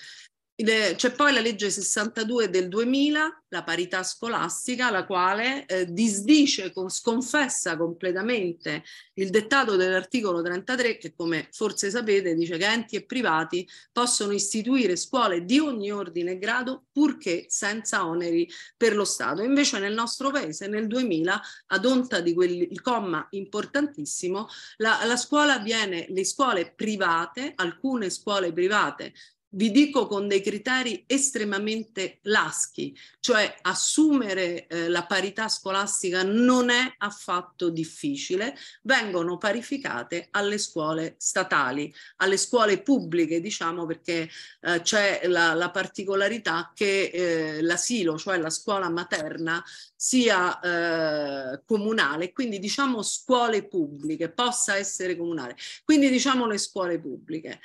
C'è poi la legge 62 del 2000, la parità scolastica, la quale eh, disdice, con, sconfessa completamente il dettato dell'articolo 33 che come forse sapete dice che enti e privati possono istituire scuole di ogni ordine e grado purché senza oneri per lo Stato. Invece nel nostro paese nel 2000, ad onta di quel comma importantissimo, la, la scuola viene, le scuole private, alcune scuole private vi dico con dei criteri estremamente laschi, cioè assumere eh, la parità scolastica non è affatto difficile, vengono parificate alle scuole statali, alle scuole pubbliche diciamo perché eh, c'è la, la, particolarità che eh, l'asilo, cioè la scuola materna, sia eh, comunale, quindi diciamo scuole pubbliche, possa essere comunale, quindi diciamo le scuole pubbliche.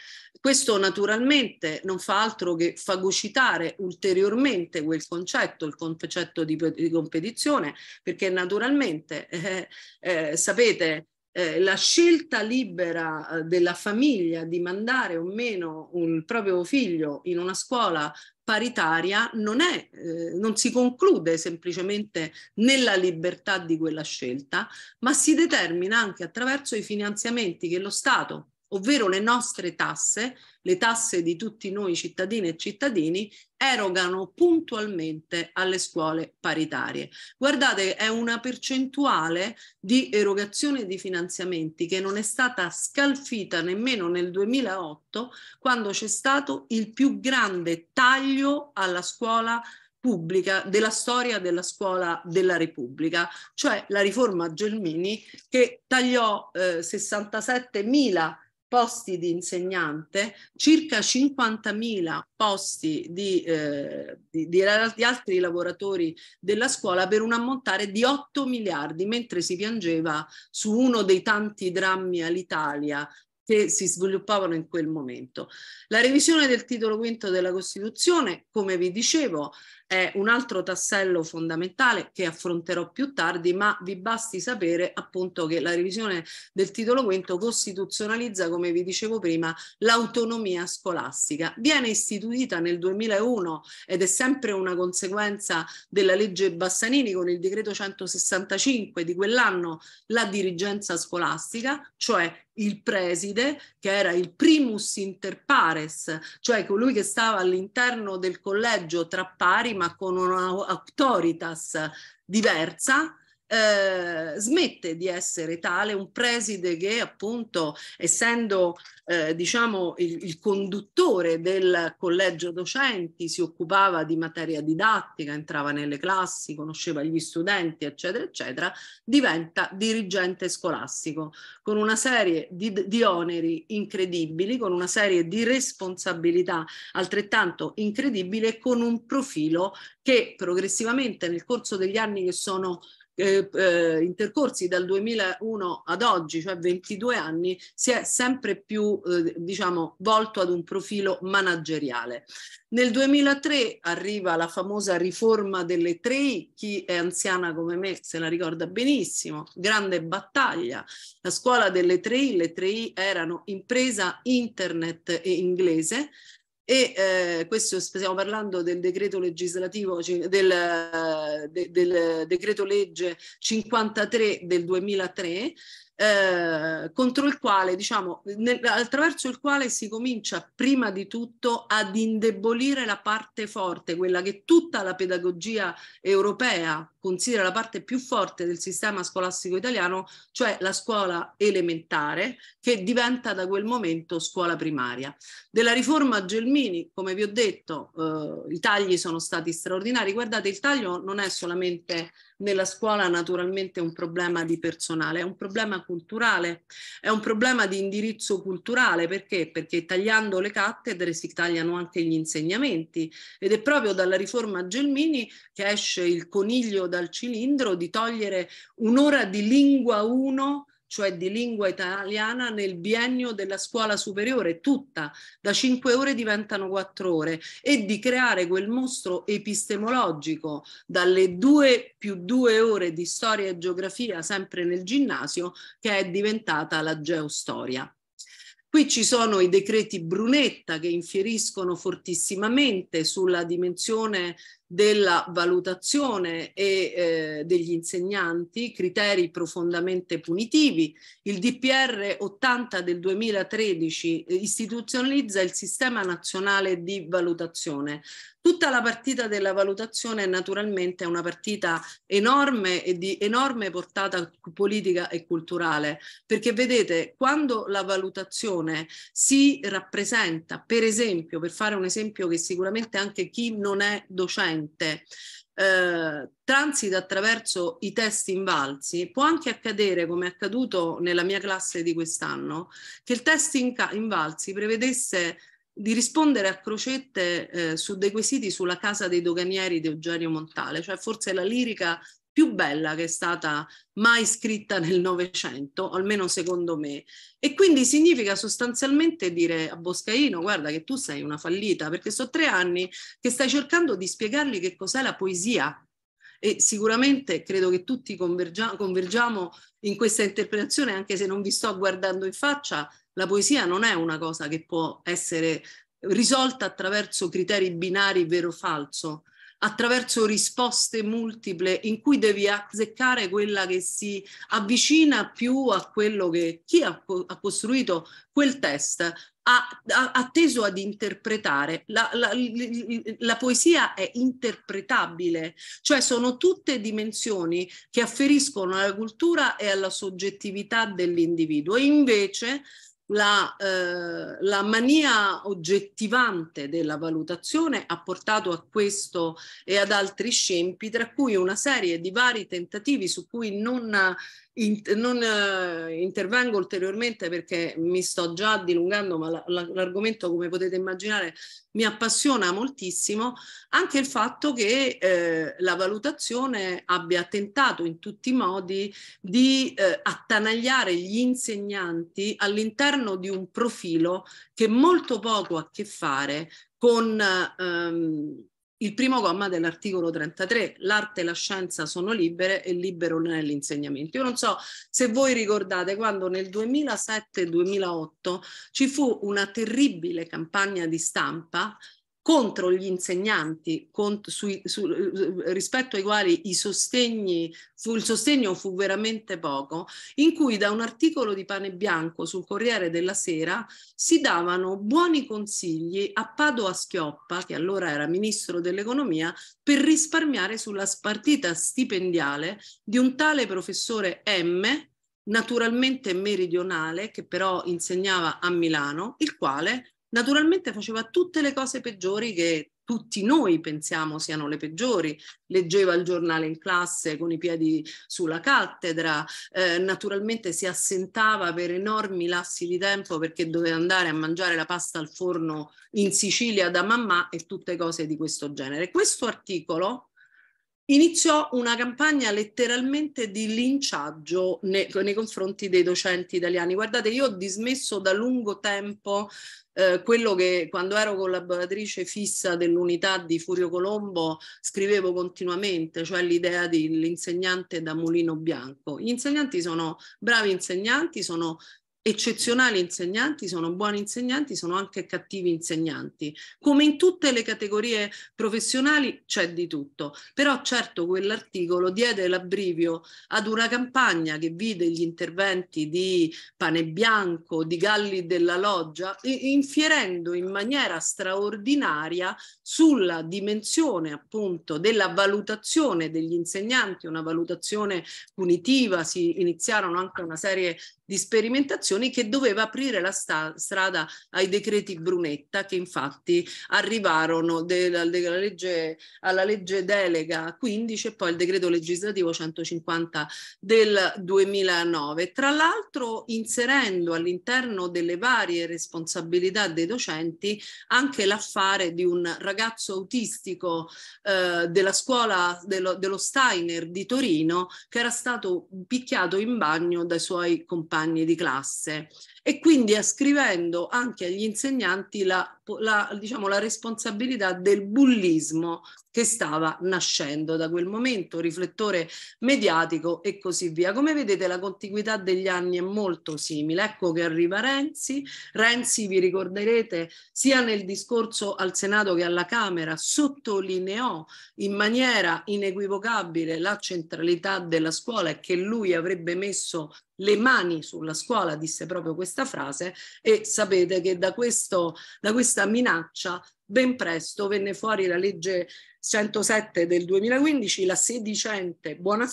Questo naturalmente non fa altro che fagocitare ulteriormente quel concetto, il concetto di, di competizione, perché naturalmente, eh, eh, sapete, eh, la scelta libera eh, della famiglia di mandare o meno un proprio figlio in una scuola paritaria non, è, eh, non si conclude semplicemente nella libertà di quella scelta, ma si determina anche attraverso i finanziamenti che lo Stato ovvero le nostre tasse, le tasse di tutti noi cittadini e cittadini, erogano puntualmente alle scuole paritarie. Guardate, è una percentuale di erogazione di finanziamenti che non è stata scalfita nemmeno nel 2008, quando c'è stato il più grande taglio alla scuola pubblica della storia della scuola della Repubblica, cioè la riforma Gelmini che tagliò eh, 67 mila posti di insegnante, circa 50.000 posti di, eh, di, di, altri lavoratori della scuola per un ammontare di 8 miliardi, mentre si piangeva su uno dei tanti drammi all'Italia che si sviluppavano in quel momento. La revisione del titolo quinto della Costituzione, come vi dicevo, è un altro tassello fondamentale che affronterò più tardi, ma vi basti sapere appunto che la revisione del titolo quinto costituzionalizza, come vi dicevo prima, l'autonomia scolastica. Viene istituita nel 2001 ed è sempre una conseguenza della legge Bassanini con il decreto 165 di quell'anno la dirigenza scolastica, cioè il preside, che era il primus inter pares, cioè colui che stava all'interno del collegio tra pari, ma con una autoritas diversa, eh, smette di essere tale, un preside che appunto essendo eh, diciamo il, il, conduttore del collegio docenti si occupava di materia didattica, entrava nelle classi, conosceva gli studenti eccetera eccetera, diventa dirigente scolastico con una serie di, di oneri incredibili, con una serie di responsabilità altrettanto incredibili e con un profilo che progressivamente nel corso degli anni che sono eh, eh, intercorsi dal 2001 ad oggi, cioè 22 anni, si è sempre più eh, diciamo, volto ad un profilo manageriale. Nel 2003 arriva la famosa riforma delle 3, chi è anziana come me se la ricorda benissimo, grande battaglia. La scuola delle 3, le 3 erano impresa, internet e inglese, e eh, questo stiamo parlando del decreto legislativo del, eh, del decreto legge 53 del 2003 eh, contro il quale, diciamo, nel, attraverso il quale si comincia prima di tutto ad indebolire la parte forte, quella che tutta la pedagogia europea considera la parte più forte del sistema scolastico italiano, cioè la scuola elementare, che diventa da quel momento scuola primaria. Della riforma Gelmini, come vi ho detto, eh, i tagli sono stati straordinari. Guardate, il taglio non è solamente nella scuola naturalmente è un problema di personale, è un problema culturale, è un problema di indirizzo culturale, perché? Perché tagliando le cattedre si tagliano anche gli insegnamenti ed è proprio dalla riforma Gelmini che esce il coniglio dal cilindro di togliere un'ora di lingua 1 cioè di lingua italiana, nel biennio della scuola superiore, tutta, da cinque ore diventano quattro ore, e di creare quel mostro epistemologico dalle due più due ore di storia e geografia, sempre nel ginnasio, che è diventata la geostoria. Qui ci sono i decreti Brunetta che infieriscono fortissimamente sulla dimensione della valutazione e eh, degli insegnanti, criteri profondamente punitivi. Il DPR 80 del 2013 eh, istituzionalizza il sistema nazionale di valutazione. Tutta la partita della valutazione naturalmente è una partita enorme e di enorme portata politica e culturale, perché vedete quando la valutazione si rappresenta, per esempio, per fare un esempio che sicuramente anche chi non è docente, mente eh, transita attraverso i testi invalsi, può anche accadere, come è accaduto nella mia classe di quest'anno, che il test inca- invalsi prevedesse di rispondere a crocette eh, su dei quesiti sulla casa dei doganieri di Eugenio Montale, cioè forse la lirica più bella che è stata mai scritta nel Novecento, almeno secondo me. E quindi significa sostanzialmente dire a Boscaino, guarda che tu sei una fallita, perché sono tre anni che stai cercando di spiegargli che cos'è la poesia. E sicuramente credo che tutti convergia- convergiamo in questa interpretazione, anche se non vi sto guardando in faccia, la poesia non è una cosa che può essere risolta attraverso criteri binari vero o falso, attraverso risposte multiple in cui devi azzeccare quella che si avvicina più a quello che chi ha, ha costruito quel test ha, ha, ha, teso ad interpretare. La, la, la poesia è interpretabile, cioè sono tutte dimensioni che afferiscono alla cultura e alla soggettività dell'individuo. E invece la, eh, la, mania oggettivante della valutazione ha portato a questo e ad altri scempi, tra cui una serie di vari tentativi su cui non in, non uh, intervengo ulteriormente perché mi sto già dilungando, ma la, la, l'argomento, come potete immaginare, mi appassiona moltissimo anche il fatto che eh, la valutazione abbia tentato in tutti i modi di eh, attanagliare gli insegnanti all'interno di un profilo che molto poco ha a che fare con ehm, il primo comma dell'articolo 33, l'arte e la scienza sono libere e libero nell'insegnamento. Io non so se voi ricordate quando nel 2007-2008 ci fu una terribile campagna di stampa contro gli insegnanti, cont- sui, su, eh, rispetto ai quali i sostegni, fu, il sostegno fu veramente poco, in cui da un articolo di Pane Bianco sul Corriere della Sera si davano buoni consigli a Padoa Schioppa, che allora era ministro dell'economia, per risparmiare sulla spartita stipendiale di un tale professore M, naturalmente meridionale, che però insegnava a Milano, il quale naturalmente faceva tutte le cose peggiori che tutti noi pensiamo siano le peggiori. Leggeva il giornale in classe con i piedi sulla cattedra, eh, naturalmente si assentava per enormi lassi di tempo perché doveva andare a mangiare la pasta al forno in Sicilia da mamma e tutte cose di questo genere. Questo articolo iniziò una campagna letteralmente di linciaggio nei, nei confronti dei docenti italiani. Guardate, io ho dismesso da lungo tempo eh, quello che quando ero collaboratrice fissa dell'unità di Furio Colombo scrivevo continuamente, cioè l'idea dell'insegnante da mulino bianco. Gli insegnanti sono bravi insegnanti, sono eccezionali insegnanti, sono buoni insegnanti, sono anche cattivi insegnanti. Come in tutte le categorie professionali c'è di tutto, però certo quell'articolo diede l'abbrivio ad una campagna che vide gli interventi di Pane Bianco, di Galli della Loggia, infierendo in maniera straordinaria sulla dimensione appunto della valutazione degli insegnanti, una valutazione punitiva, si iniziarono anche una serie di sperimentazioni istituzioni che doveva aprire la strada ai decreti Brunetta che infatti arrivarono della, della legge, alla legge delega 15 e poi il decreto legislativo 150 del 2009. Tra l'altro inserendo all'interno delle varie responsabilità dei docenti anche l'affare di un ragazzo autistico eh, della scuola dello, dello Steiner di Torino che era stato picchiato in bagno dai suoi compagni di classe classe e quindi ascrivendo anche agli insegnanti la, la, diciamo, la responsabilità del bullismo che stava nascendo da quel momento, riflettore mediatico e così via. Come vedete la contiguità degli anni è molto simile, ecco che arriva Renzi, Renzi vi ricorderete sia nel discorso al Senato che alla Camera sottolineò in maniera inequivocabile la centralità della scuola e che lui avrebbe messo le mani sulla scuola, disse proprio questa frase, e sapete che da, questo, da questa minaccia ben presto venne fuori la legge 107 del 2015, la sedicente buona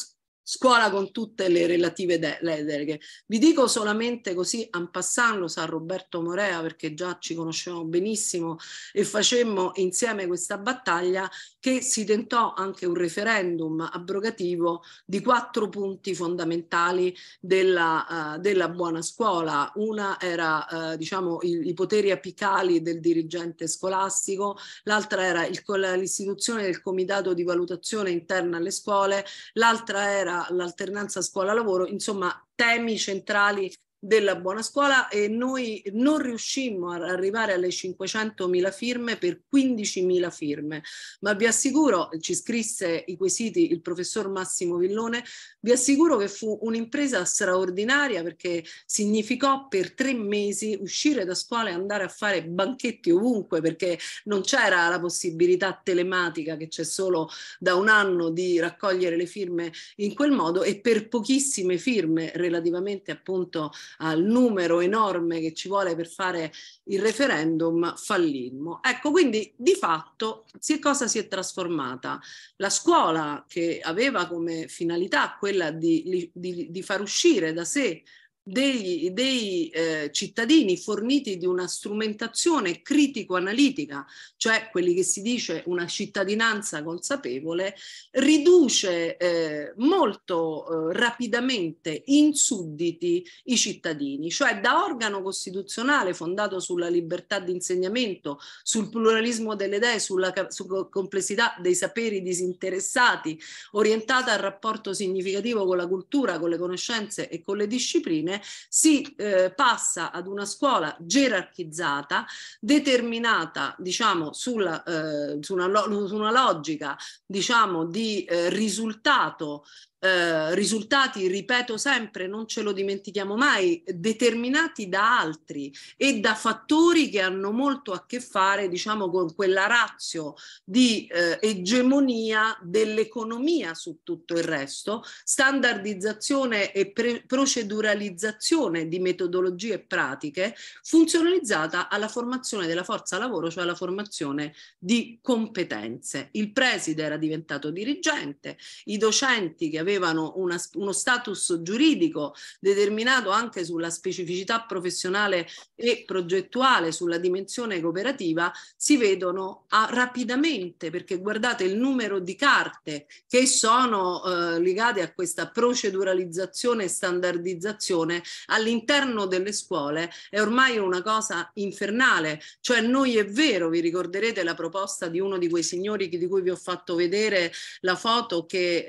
scuola con tutte le relative deleghe. Vi dico solamente così, Ampassano, sa Roberto Morea, perché già ci conoscevamo benissimo e facemmo insieme questa battaglia, che si tentò anche un referendum abrogativo di quattro punti fondamentali della, uh, della buona scuola. Una era, uh, diciamo, il, i poteri apicali del dirigente scolastico, l'altra era il, l'istituzione del comitato di valutazione interna alle scuole, l'altra era ancora l'alternanza scuola-lavoro, insomma temi centrali della buona scuola e noi non riuscimmo ad arrivare alle 500.000 firme per 15.000 firme, ma vi assicuro, ci scrisse i quesiti il professor Massimo Villone, vi assicuro che fu un'impresa straordinaria perché significò per tre mesi uscire da scuola e andare a fare banchetti ovunque perché non c'era la possibilità telematica che c'è solo da un anno di raccogliere le firme in quel modo e per pochissime firme relativamente appunto al numero enorme che ci vuole per fare il referendum, fallimmo. Ecco, quindi di fatto si, cosa si è trasformata? La scuola che aveva come finalità quella di, di, di far uscire da sé dei, dei eh, cittadini forniti di una strumentazione critico-analitica, cioè quelli che si dice una cittadinanza consapevole, riduce eh, molto eh, rapidamente in sudditi i cittadini, cioè da organo costituzionale fondato sulla libertà di insegnamento, sul pluralismo delle idee, sulla su complessità dei saperi disinteressati, orientata al rapporto significativo con la cultura, con le conoscenze e con le discipline, si eh, passa ad una scuola gerarchizzata, determinata diciamo, sulla, eh, su, una, su, una, logica diciamo, di eh, risultato eh, risultati, ripeto sempre, non ce lo dimentichiamo mai, determinati da altri e da fattori che hanno molto a che fare, diciamo, con quella razio di eh, egemonia dell'economia su tutto il resto, standardizzazione e proceduralizzazione di metodologie pratiche funzionalizzata alla formazione della forza lavoro, cioè alla formazione di competenze. Il preside era diventato dirigente, i docenti che avevano avevano una, uno status giuridico determinato anche sulla specificità professionale e progettuale, sulla dimensione cooperativa, si vedono a, ah, rapidamente, perché guardate il numero di carte che sono eh, legate a questa proceduralizzazione e standardizzazione all'interno delle scuole è ormai una cosa infernale, cioè noi è vero, vi ricorderete la proposta di uno di quei signori di cui vi ho fatto vedere la foto che,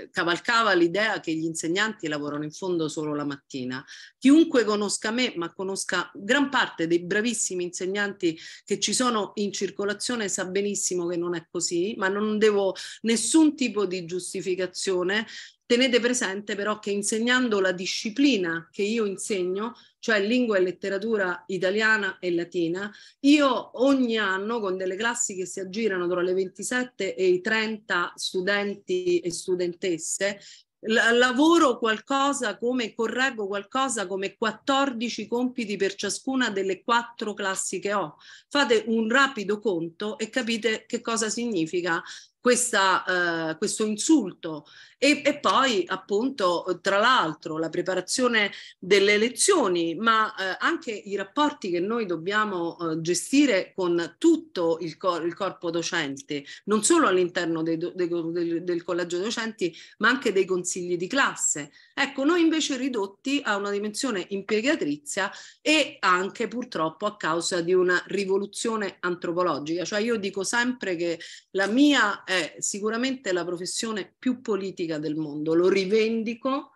eh, cavalcava l'idea che gli insegnanti lavorano in fondo solo la mattina. Chiunque conosca me, ma conosca gran parte dei bravissimi insegnanti che ci sono in circolazione, sa benissimo che non è così, ma non devo nessun tipo di giustificazione Tenete presente però che insegnando la disciplina che io insegno, cioè lingua e letteratura italiana e latina, io ogni anno con delle classi che si aggirano tra le 27 e i 30 studenti e studentesse, lavoro qualcosa come, correggo qualcosa come 14 compiti per ciascuna delle quattro classi che ho. Fate un rapido conto e capite che cosa significa questa, eh, questo insulto e, e poi appunto, tra l'altro, la preparazione delle elezioni, ma eh, anche i rapporti che noi dobbiamo eh, gestire con tutto il, cor- il, corpo docente, non solo all'interno do- de- del, del collegio docenti, ma anche dei consigli di classe. Ecco, noi invece ridotti a una dimensione impiegatrizia e anche purtroppo a causa di una rivoluzione antropologica. Cioè io dico sempre che la mia è sicuramente la professione più politica politica del mondo, lo rivendico,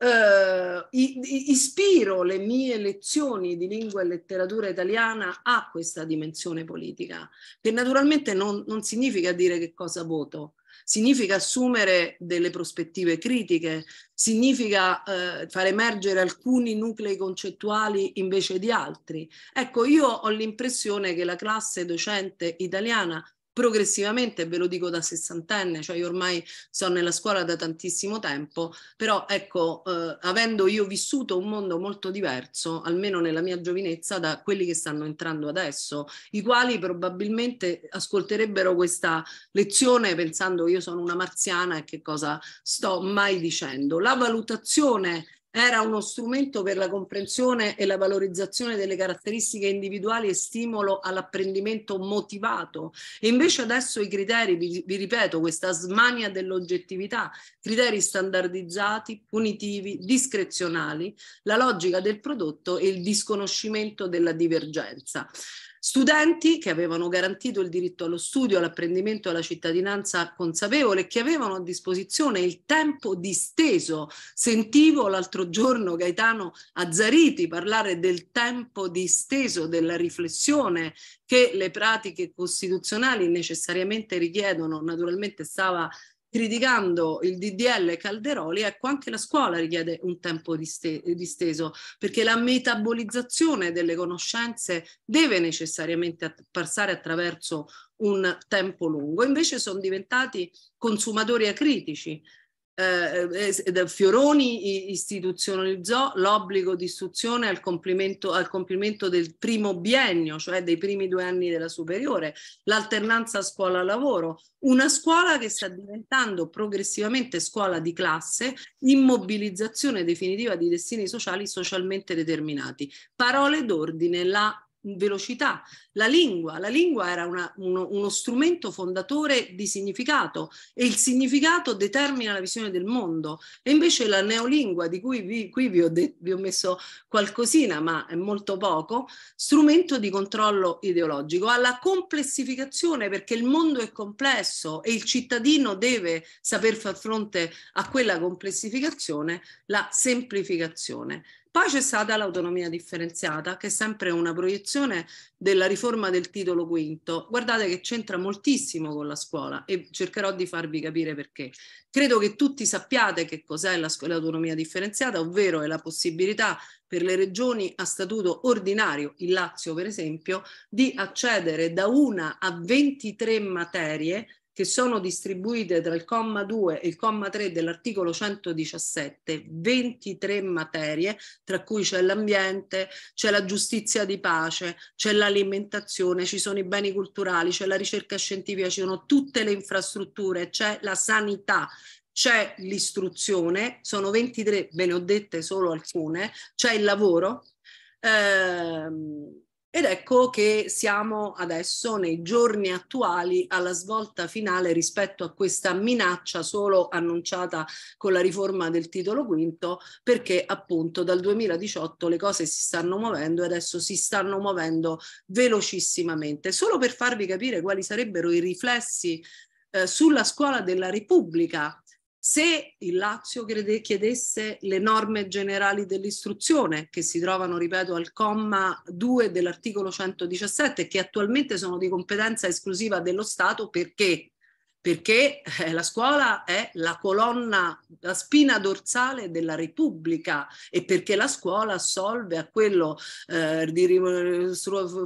eh, ispiro le mie lezioni di lingua e letteratura italiana a questa dimensione politica, che naturalmente non, non significa dire che cosa voto, significa assumere delle prospettive critiche, significa eh, far emergere alcuni nuclei concettuali invece di altri. Ecco, io ho l'impressione che la classe docente italiana progressivamente, ve lo dico da sessantenne, cioè io ormai sono nella scuola da tantissimo tempo, però ecco, eh, avendo io vissuto un mondo molto diverso, almeno nella mia giovinezza, da quelli che stanno entrando adesso, i quali probabilmente ascolterebbero questa lezione pensando io sono una marziana e che cosa sto mai dicendo. La valutazione era uno strumento per la comprensione e la valorizzazione delle caratteristiche individuali e stimolo all'apprendimento motivato. E invece adesso i criteri, vi, vi ripeto, questa smania dell'oggettività, criteri standardizzati, punitivi, discrezionali, la logica del prodotto e il disconoscimento della divergenza studenti che avevano garantito il diritto allo studio, all'apprendimento e alla cittadinanza consapevole, che avevano a disposizione il tempo disteso. Sentivo l'altro giorno Gaetano Azzariti parlare del tempo disteso, della riflessione che le pratiche costituzionali necessariamente richiedono, naturalmente stava criticando il DDL Calderoli, ecco anche la scuola richiede un tempo disteso, perché la metabolizzazione delle conoscenze deve necessariamente passare attraverso un tempo lungo. Invece sono diventati consumatori acritici eh, eh, eh, Fioroni istituzionalizzò l'obbligo di istruzione al compimento, al complimento del primo biennio, cioè dei primi due anni della superiore, l'alternanza scuola-lavoro, una scuola che sta diventando progressivamente scuola di classe, immobilizzazione definitiva di destini sociali socialmente determinati. Parole d'ordine, la velocità. La lingua, la lingua era una, uno, uno, strumento fondatore di significato e il significato determina la visione del mondo e invece la neolingua, di cui vi, qui vi ho, de- vi ho messo qualcosina ma è molto poco, strumento di controllo ideologico, alla complessificazione perché il mondo è complesso e il cittadino deve saper far fronte a quella complessificazione, la semplificazione. Poi c'è stata l'autonomia differenziata, che è sempre una proiezione della riforma del titolo quinto. Guardate che c'entra moltissimo con la scuola e cercherò di farvi capire perché. Credo che tutti sappiate che cos'è l'autonomia differenziata, ovvero è la possibilità per le regioni a statuto ordinario, il Lazio per esempio, di accedere da una a 23 materie che sono distribuite tra il comma 2 e il comma 3 dell'articolo 117, 23 materie, tra cui c'è l'ambiente, c'è la giustizia di pace, c'è l'alimentazione, ci sono i beni culturali, c'è la ricerca scientifica, ci sono tutte le infrastrutture, c'è la sanità, c'è l'istruzione, sono 23, ve ne ho dette solo alcune, c'è il lavoro. Ehm, ed ecco che siamo adesso nei giorni attuali alla svolta finale rispetto a questa minaccia solo annunciata con la riforma del titolo quinto, perché appunto dal 2018 le cose si stanno muovendo e adesso si stanno muovendo velocissimamente. Solo per farvi capire quali sarebbero i riflessi eh, sulla scuola della Repubblica se il Lazio chiedesse le norme generali dell'istruzione, che si trovano, ripeto, al comma 2 dell'articolo 117, che attualmente sono di competenza esclusiva dello Stato perché perché eh, la scuola è la colonna, la spina dorsale della Repubblica e perché la scuola assolve a quello eh, di rim-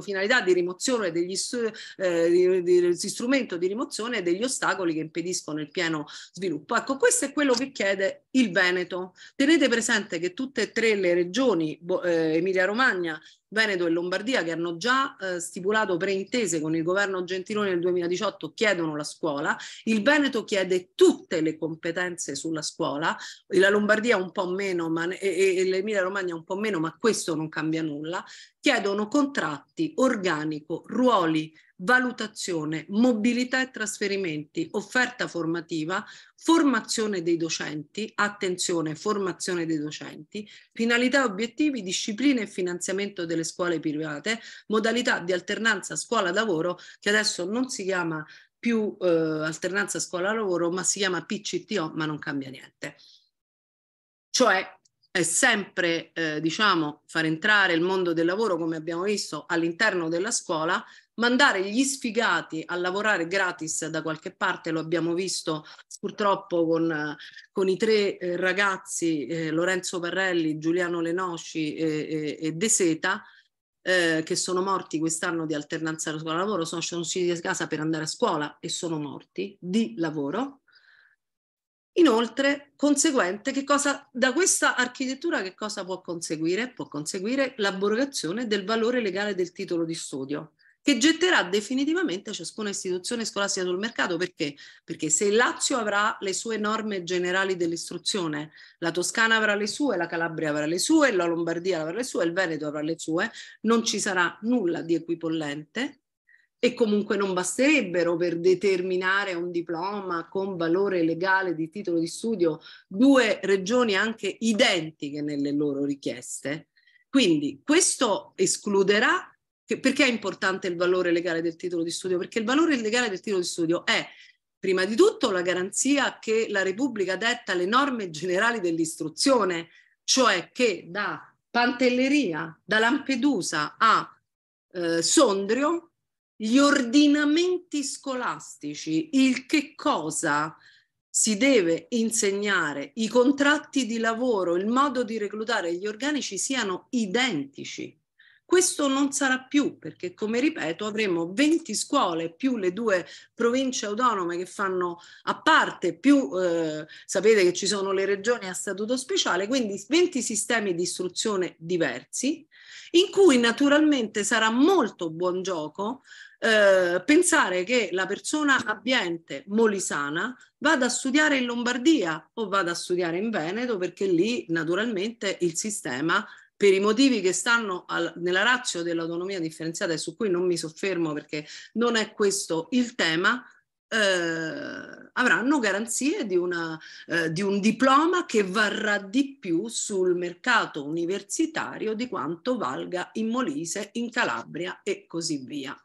finalità di rimozione degli stu- eh, di, di, di strumento di rimozione degli ostacoli che impediscono il pieno sviluppo. Ecco, questo è quello che chiede il Veneto. Tenete presente che tutte e tre le regioni, Bo- eh, Emilia Romagna, Veneto e Lombardia, che hanno già eh, stipulato preintese con il governo Gentiloni nel 2018, chiedono la scuola. Il Veneto chiede tutte le competenze sulla scuola, la Lombardia un po' meno ma, e, e l'Emilia Romagna un po' meno, ma questo non cambia nulla. Chiedono contratti, organico, ruoli, valutazione, mobilità e trasferimenti, offerta formativa, formazione dei docenti, attenzione, formazione dei docenti, finalità e obiettivi, disciplina e finanziamento delle scuole private, modalità di alternanza scuola-lavoro, che adesso non si chiama più eh, alternanza scuola-lavoro, ma si chiama PCTO, ma non cambia niente. Cioè, è sempre, eh, diciamo, far entrare il mondo del lavoro, come abbiamo visto, all'interno della scuola, mandare gli sfigati a lavorare gratis da qualche parte, lo abbiamo visto purtroppo con, con i tre eh, ragazzi eh, Lorenzo Parrelli, Giuliano Lenosci e, e, e De Seta, eh, che sono morti quest'anno di alternanza alla scuola-lavoro, sono, usciti di casa per andare a scuola e sono morti di lavoro. Inoltre, conseguente, che cosa, da questa architettura che cosa può conseguire? Può conseguire l'abrogazione del valore legale del titolo di studio che getterà definitivamente ciascuna istituzione scolastica sul mercato. Perché? Perché se il Lazio avrà le sue norme generali dell'istruzione, la Toscana avrà le sue, la Calabria avrà le sue, la Lombardia avrà le sue, il Veneto avrà le sue, non ci sarà nulla di equipollente e comunque non basterebbero per determinare un diploma con valore legale di titolo di studio due regioni anche identiche nelle loro richieste. Quindi questo escluderà che, perché è importante il valore legale del titolo di studio? Perché il valore legale del titolo di studio è prima di tutto la garanzia che la Repubblica detta le norme generali dell'istruzione, cioè che da Pantelleria, da Lampedusa a eh, Sondrio, gli ordinamenti scolastici, il che cosa si deve insegnare, i contratti di lavoro, il modo di reclutare gli organici siano identici. Questo non sarà più perché, come ripeto, avremo 20 scuole più le due province autonome che fanno a parte, più eh, sapete che ci sono le regioni a statuto speciale, quindi 20 sistemi di istruzione diversi, in cui naturalmente sarà molto buon gioco eh, pensare che la persona abbiente molisana vada a studiare in Lombardia o vada a studiare in Veneto perché lì naturalmente il sistema per i motivi che stanno al, nella razio dell'autonomia differenziata e su cui non mi soffermo perché non è questo il tema, eh, avranno garanzie di, una, eh, di un diploma che varrà di più sul mercato universitario di quanto valga in Molise, in Calabria e così via.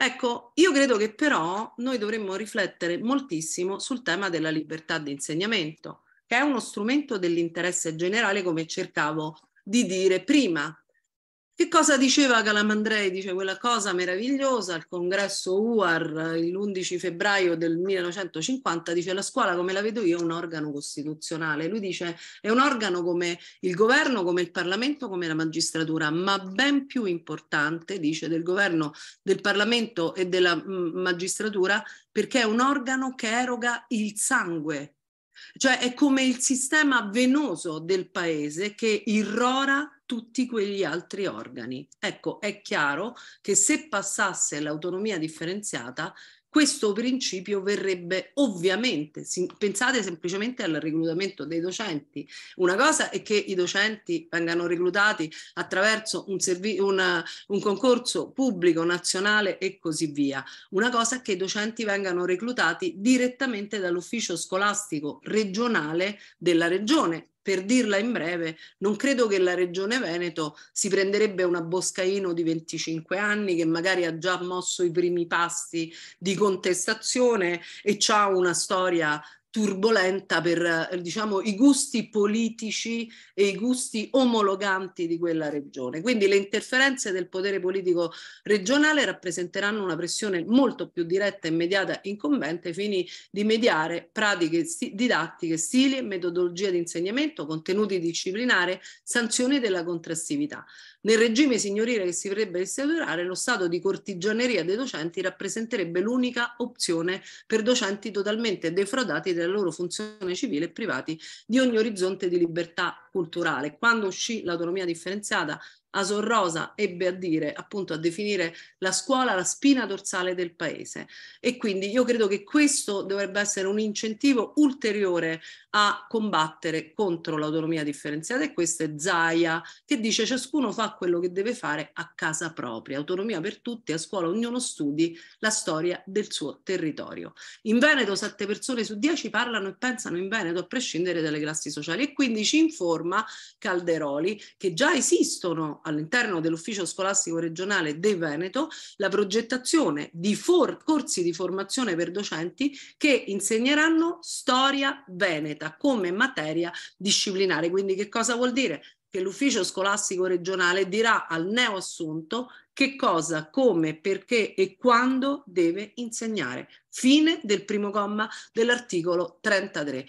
Ecco, io credo che però noi dovremmo riflettere moltissimo sul tema della libertà di insegnamento, che è uno strumento dell'interesse generale, come cercavo di dire prima che cosa diceva Calamandrei? Dice quella cosa meravigliosa al congresso UAR l'11 febbraio del 1950, dice la scuola come la vedo io è un organo costituzionale. Lui dice è un organo come il governo, come il Parlamento, come la magistratura, ma ben più importante, dice, del governo, del Parlamento e della mm, magistratura perché è un organo che eroga il sangue cioè è come il sistema venoso del paese che irrora tutti quegli altri organi. Ecco, è chiaro che se passasse l'autonomia differenziata questo principio verrebbe ovviamente, pensate semplicemente al reclutamento dei docenti. Una cosa è che i docenti vengano reclutati attraverso un, una, un, concorso pubblico, nazionale e così via. Una cosa è che i docenti vengano reclutati direttamente dall'ufficio scolastico regionale della regione per dirla in breve, non credo che la Regione Veneto si prenderebbe una Boscaino di 25 anni che magari ha già mosso i primi passi di contestazione e ha una storia turbolenta per eh, diciamo, i gusti politici e i gusti omologanti di quella regione. Quindi le interferenze del potere politico regionale rappresenteranno una pressione molto più diretta e immediata incombente ai fini di mediare pratiche sti didattiche, stili e metodologie di insegnamento, contenuti disciplinari, sanzioni della contrastività. Nel regime signorile che si vorrebbe instaurare, lo stato di cortigianeria dei docenti rappresenterebbe l'unica opzione per docenti totalmente defraudati della loro funzione civile e privati di ogni orizzonte di libertà culturale. Quando uscì l'autonomia differenziata Asor Rosa ebbe a dire, appunto a definire la scuola la spina dorsale del paese e quindi io credo che questo dovrebbe essere un incentivo ulteriore a combattere contro l'autonomia differenziata e questo è Zaia che dice ciascuno fa quello che deve fare a casa propria, autonomia per tutti, a scuola ognuno studi la storia del suo territorio. In Veneto sette persone su dieci parlano e pensano in Veneto a prescindere dalle classi sociali e quindi ci informa Calderoli che già esistono all'interno dell'ufficio scolastico regionale del Veneto la progettazione di for- corsi di formazione per docenti che insegneranno storia veneta come materia disciplinare. Quindi che cosa vuol dire? Che l'ufficio scolastico regionale dirà al neoassunto che cosa, come, perché e quando deve insegnare. Fine del primo comma dell'articolo 33.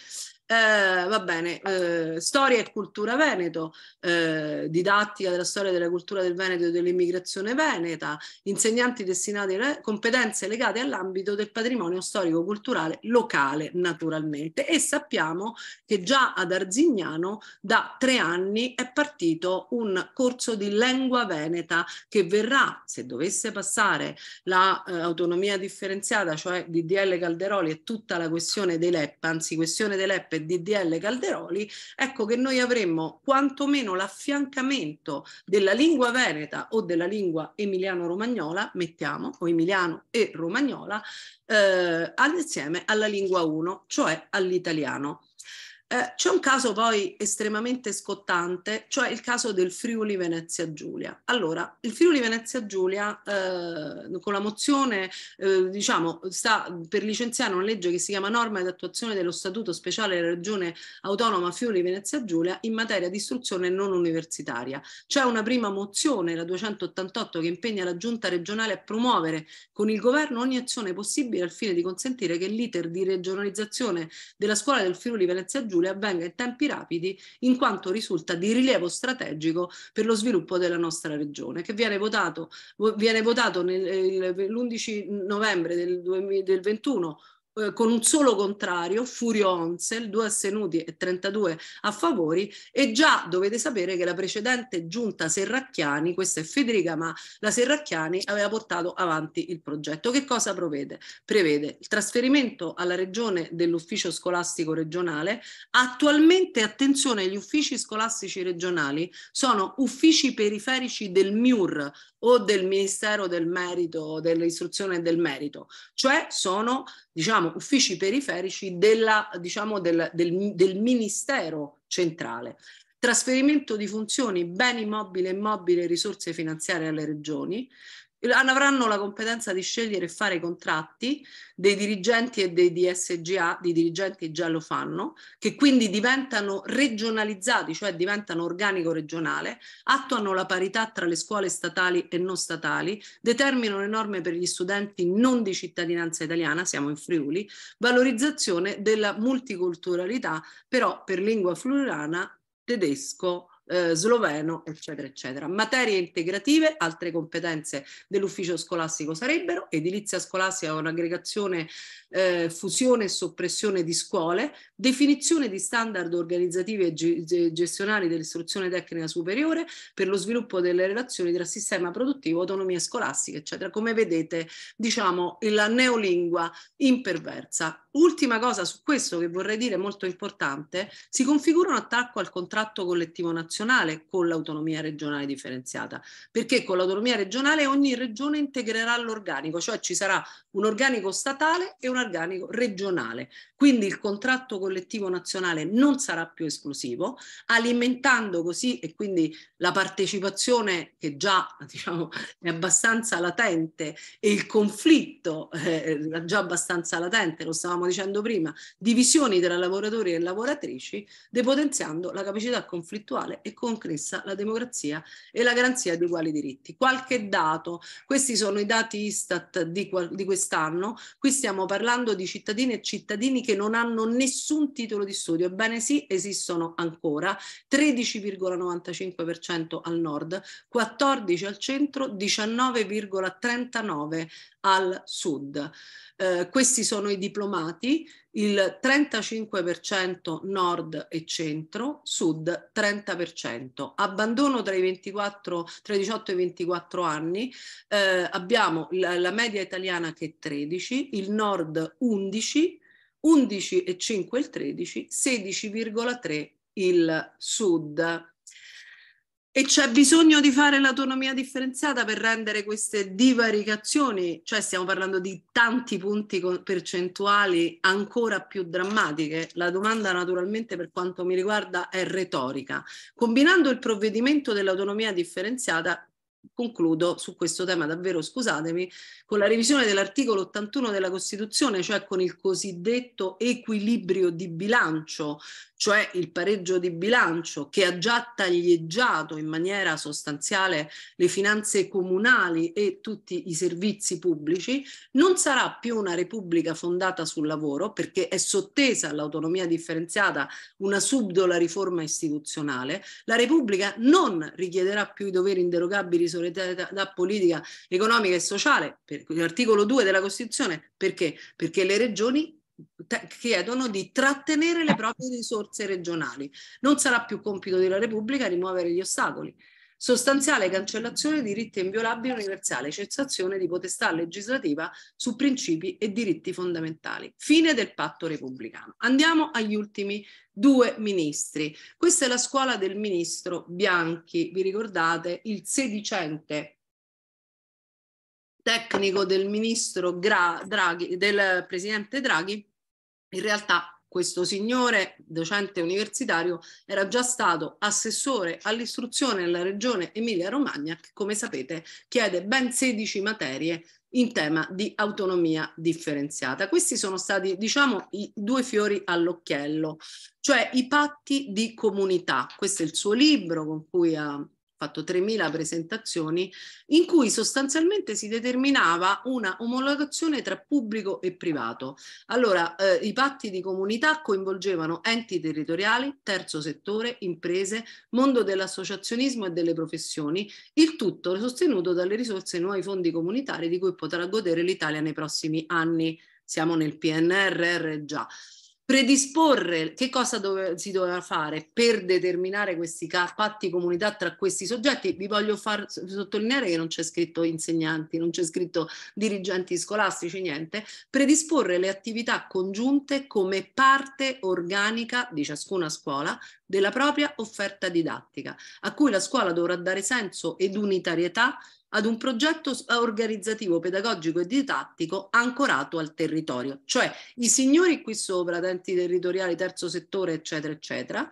Eh, va bene, eh, storia e cultura veneto, eh, didattica della storia della cultura del Veneto e dell'immigrazione veneta, insegnanti destinati a competenze legate all'ambito del patrimonio storico-culturale locale naturalmente e sappiamo che già ad Arzignano da tre anni è partito un corso di lingua veneta che verrà, se dovesse passare l'autonomia la, eh, differenziata, cioè di Calderoli e tutta la questione dei LEP, anzi questione dei LEP e DDL Calderoli, ecco che noi avremmo quantomeno l'affiancamento della lingua veneta o della lingua emiliano-romagnola, mettiamo, o emiliano e romagnola, eh, insieme alla lingua 1, cioè all'italiano. Eh, c'è un caso poi estremamente scottante, cioè il caso del Friuli Venezia Giulia. Allora, il Friuli Venezia Giulia eh, con la mozione, eh, diciamo, sta per licenziare una legge che si chiama Norma di attuazione dello Statuto speciale della Regione Autonoma Friuli Venezia Giulia in materia di istruzione non universitaria. C'è una prima mozione, la 288, che impegna la Giunta regionale a promuovere con il governo ogni azione possibile al fine di consentire che l'iter di regionalizzazione della scuola del Friuli Venezia Giulia Giulia avvenga in tempi rapidi in quanto risulta di rilievo strategico per lo sviluppo della nostra regione, che viene votato, viene votato l'11 eh, novembre del, 2021 eh, con un solo contrario, Furio Onsel, due assenuti e 32 a favori e già dovete sapere che la precedente giunta Serracchiani, questa è Federica, ma la Serracchiani aveva portato avanti il progetto. Che cosa prevede? Prevede il trasferimento alla regione dell'ufficio scolastico regionale. Attualmente, attenzione, gli uffici scolastici regionali sono uffici periferici del MIUR, o del Ministero del Merito, dell'Istruzione e del Merito, cioè sono diciamo, uffici periferici della, diciamo, del, del, del Ministero centrale. Trasferimento di funzioni, beni mobili e mobile, risorse finanziarie alle regioni, avranno la competenza di scegliere e fare i contratti dei dirigenti e dei DSGA, di dirigenti già lo fanno, che quindi diventano regionalizzati, cioè diventano organico regionale, attuano la parità tra le scuole statali e non statali, determinano le norme per gli studenti non di cittadinanza italiana, siamo in Friuli, valorizzazione della multiculturalità, però per lingua friulana, tedesco, eh, sloveno, eccetera, eccetera. Materie integrative, altre competenze dell'ufficio scolastico sarebbero edilizia scolastica con aggregazione, eh, fusione e soppressione di scuole, definizione di standard organizzativi e ge gestionali dell'istruzione tecnica superiore per lo sviluppo delle relazioni tra sistema produttivo, autonomia scolastica, eccetera. Come vedete, diciamo, la neolingua imperversa ultima cosa su questo che vorrei dire molto importante, si configura un attacco al contratto collettivo nazionale con l'autonomia regionale differenziata, perché con l'autonomia regionale ogni regione integrerà l'organico, cioè ci sarà un organico statale e un organico regionale. Quindi il contratto collettivo nazionale non sarà più esclusivo, alimentando così e quindi la partecipazione che già diciamo, è abbastanza latente e il conflitto eh, già abbastanza latente, lo stavamo stavamo dicendo prima, divisioni tra lavoratori e lavoratrici, depotenziando la capacità conflittuale e concressa la democrazia e la garanzia di uguali diritti. Qualche dato, questi sono i dati Istat di, di quest'anno, qui stiamo parlando di cittadine e cittadini che non hanno nessun titolo di studio, ebbene sì, esistono ancora, 13,95% al nord, 14 al centro, 19,39 al sud. Eh, questi sono i diplomati, il 35% nord e centro, sud 30%. Abbandono tra i, 24, tra i 18 e i 24 anni, eh, abbiamo la, la media italiana che è 13, il nord 11, 11,5 il 13, 16,3 il sud. E c'è bisogno di fare l'autonomia differenziata per rendere queste divaricazioni, cioè stiamo parlando di tanti punti percentuali ancora più drammatiche. La domanda naturalmente per quanto mi riguarda è retorica. Combinando il provvedimento dell'autonomia differenziata concludo su questo tema davvero, scusatemi, con la revisione dell'articolo 81 della Costituzione, cioè con il cosiddetto equilibrio di bilancio, cioè il pareggio di bilancio che ha già taglieggiato in maniera sostanziale le finanze comunali e tutti i servizi pubblici, non sarà più una repubblica fondata sul lavoro perché è sottesa all'autonomia differenziata una subdola riforma istituzionale, la repubblica non richiederà più i doveri inderogabili solidarietà politica, economica e sociale, per, l'articolo 2 della Costituzione, perché? Perché le regioni chiedono di trattenere le proprie risorse regionali. Non sarà più compito della Repubblica rimuovere gli ostacoli, sostanziale cancellazione di diritti inviolabili universali, cessazione di potestà legislativa su principi e diritti fondamentali. Fine del patto repubblicano. Andiamo agli ultimi due ministri. Questa è la scuola del ministro Bianchi, vi ricordate, il sedicente tecnico del ministro Gra Draghi, del presidente Draghi, in realtà questo signore, docente universitario, era già stato assessore all'istruzione nella regione Emilia-Romagna, che come sapete chiede ben 16 materie in tema di autonomia differenziata. Questi sono stati, diciamo, i due fiori all'occhiello, cioè i patti di comunità. Questo è il suo libro con cui ha fatto 3.000 presentazioni, in cui sostanzialmente si determinava una omologazione tra pubblico e privato. Allora, eh, i patti di comunità coinvolgevano enti territoriali, terzo settore, imprese, mondo dell'associazionismo e delle professioni, il tutto sostenuto dalle risorse e nuovi fondi comunitari di cui potrà godere l'Italia nei prossimi anni. Siamo nel PNRR già predisporre che cosa dove, si doveva fare per determinare questi patti comunità tra questi soggetti. Vi voglio far sottolineare che non c'è scritto insegnanti, non c'è scritto dirigenti scolastici, niente. Predisporre le attività congiunte come parte organica di ciascuna scuola della propria offerta didattica, a cui la scuola dovrà dare senso ed unitarietà ad un progetto organizzativo, pedagogico e didattico ancorato al territorio. Cioè i signori qui sopra, denti territoriali, terzo settore, eccetera, eccetera,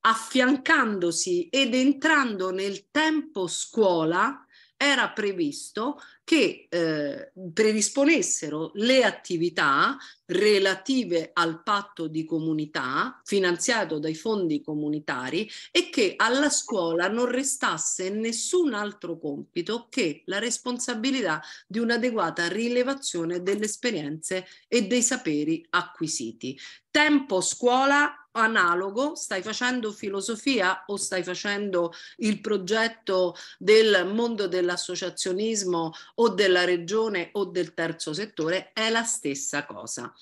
affiancandosi ed entrando nel tempo scuola era previsto che eh, predisponessero le attività relative al patto di comunità finanziato dai fondi comunitari e che alla scuola non restasse nessun altro compito che la responsabilità di un'adeguata rilevazione delle esperienze e dei saperi acquisiti. Tempo scuola analogo, stai facendo filosofia o stai facendo il progetto del mondo dell'associazionismo o della regione o del terzo settore, è la stessa cosa.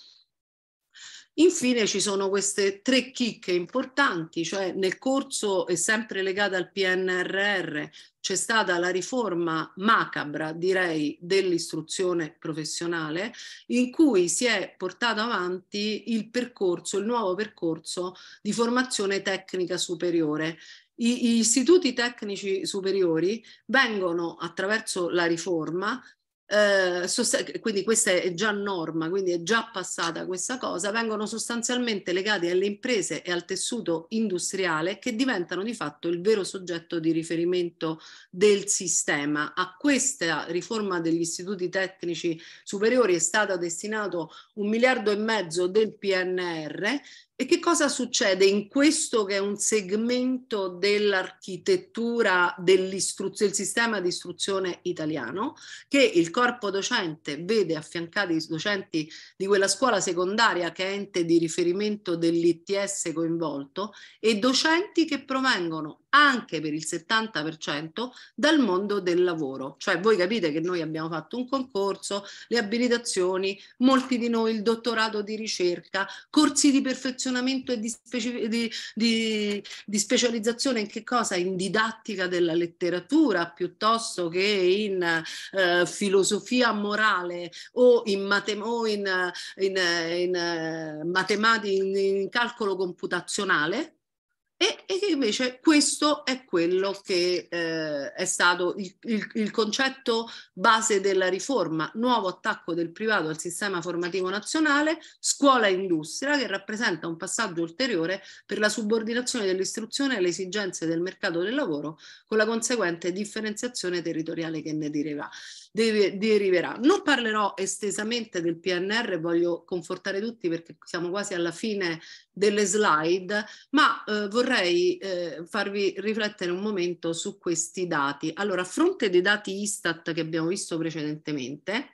Infine ci sono queste tre chicche importanti, cioè nel corso è sempre legata al PNRR c'è stata la riforma macabra, direi, dell'istruzione professionale in cui si è portato avanti il percorso, il nuovo percorso di formazione tecnica superiore. gli istituti tecnici superiori vengono attraverso la riforma eh, sost- quindi questa è già norma, quindi è già passata questa cosa, vengono sostanzialmente legati alle imprese e al tessuto industriale che diventano di fatto il vero soggetto di riferimento del sistema. A questa riforma degli istituti tecnici superiori è stato destinato un miliardo e mezzo del PNR e che cosa succede in questo che è un segmento dell'architettura del sistema di istruzione italiano, che il corpo docente vede affiancati i docenti di quella scuola secondaria che è ente di riferimento dell'ITS coinvolto e docenti che provengono anche per il 70% dal mondo del lavoro. Cioè voi capite che noi abbiamo fatto un concorso, le abilitazioni, molti di noi il dottorato di ricerca, corsi di perfezionamento e di, speci- di, di, di specializzazione in che cosa? In didattica della letteratura piuttosto che in eh, filosofia morale o in, matem- o in, in, in, eh, in matematica, in calcolo computazionale e, e invece questo è quello che eh, è stato il, il, il, concetto base della riforma, nuovo attacco del privato al sistema formativo nazionale, scuola e industria, che rappresenta un passaggio ulteriore per la subordinazione dell'istruzione alle esigenze del mercato del lavoro, con la conseguente differenziazione territoriale che ne direva deve, deriverà. Non parlerò estesamente del PNR, voglio confortare tutti perché siamo quasi alla fine delle slide, ma eh, vorrei eh, farvi riflettere un momento su questi dati. Allora, a fronte dei dati Istat che abbiamo visto precedentemente,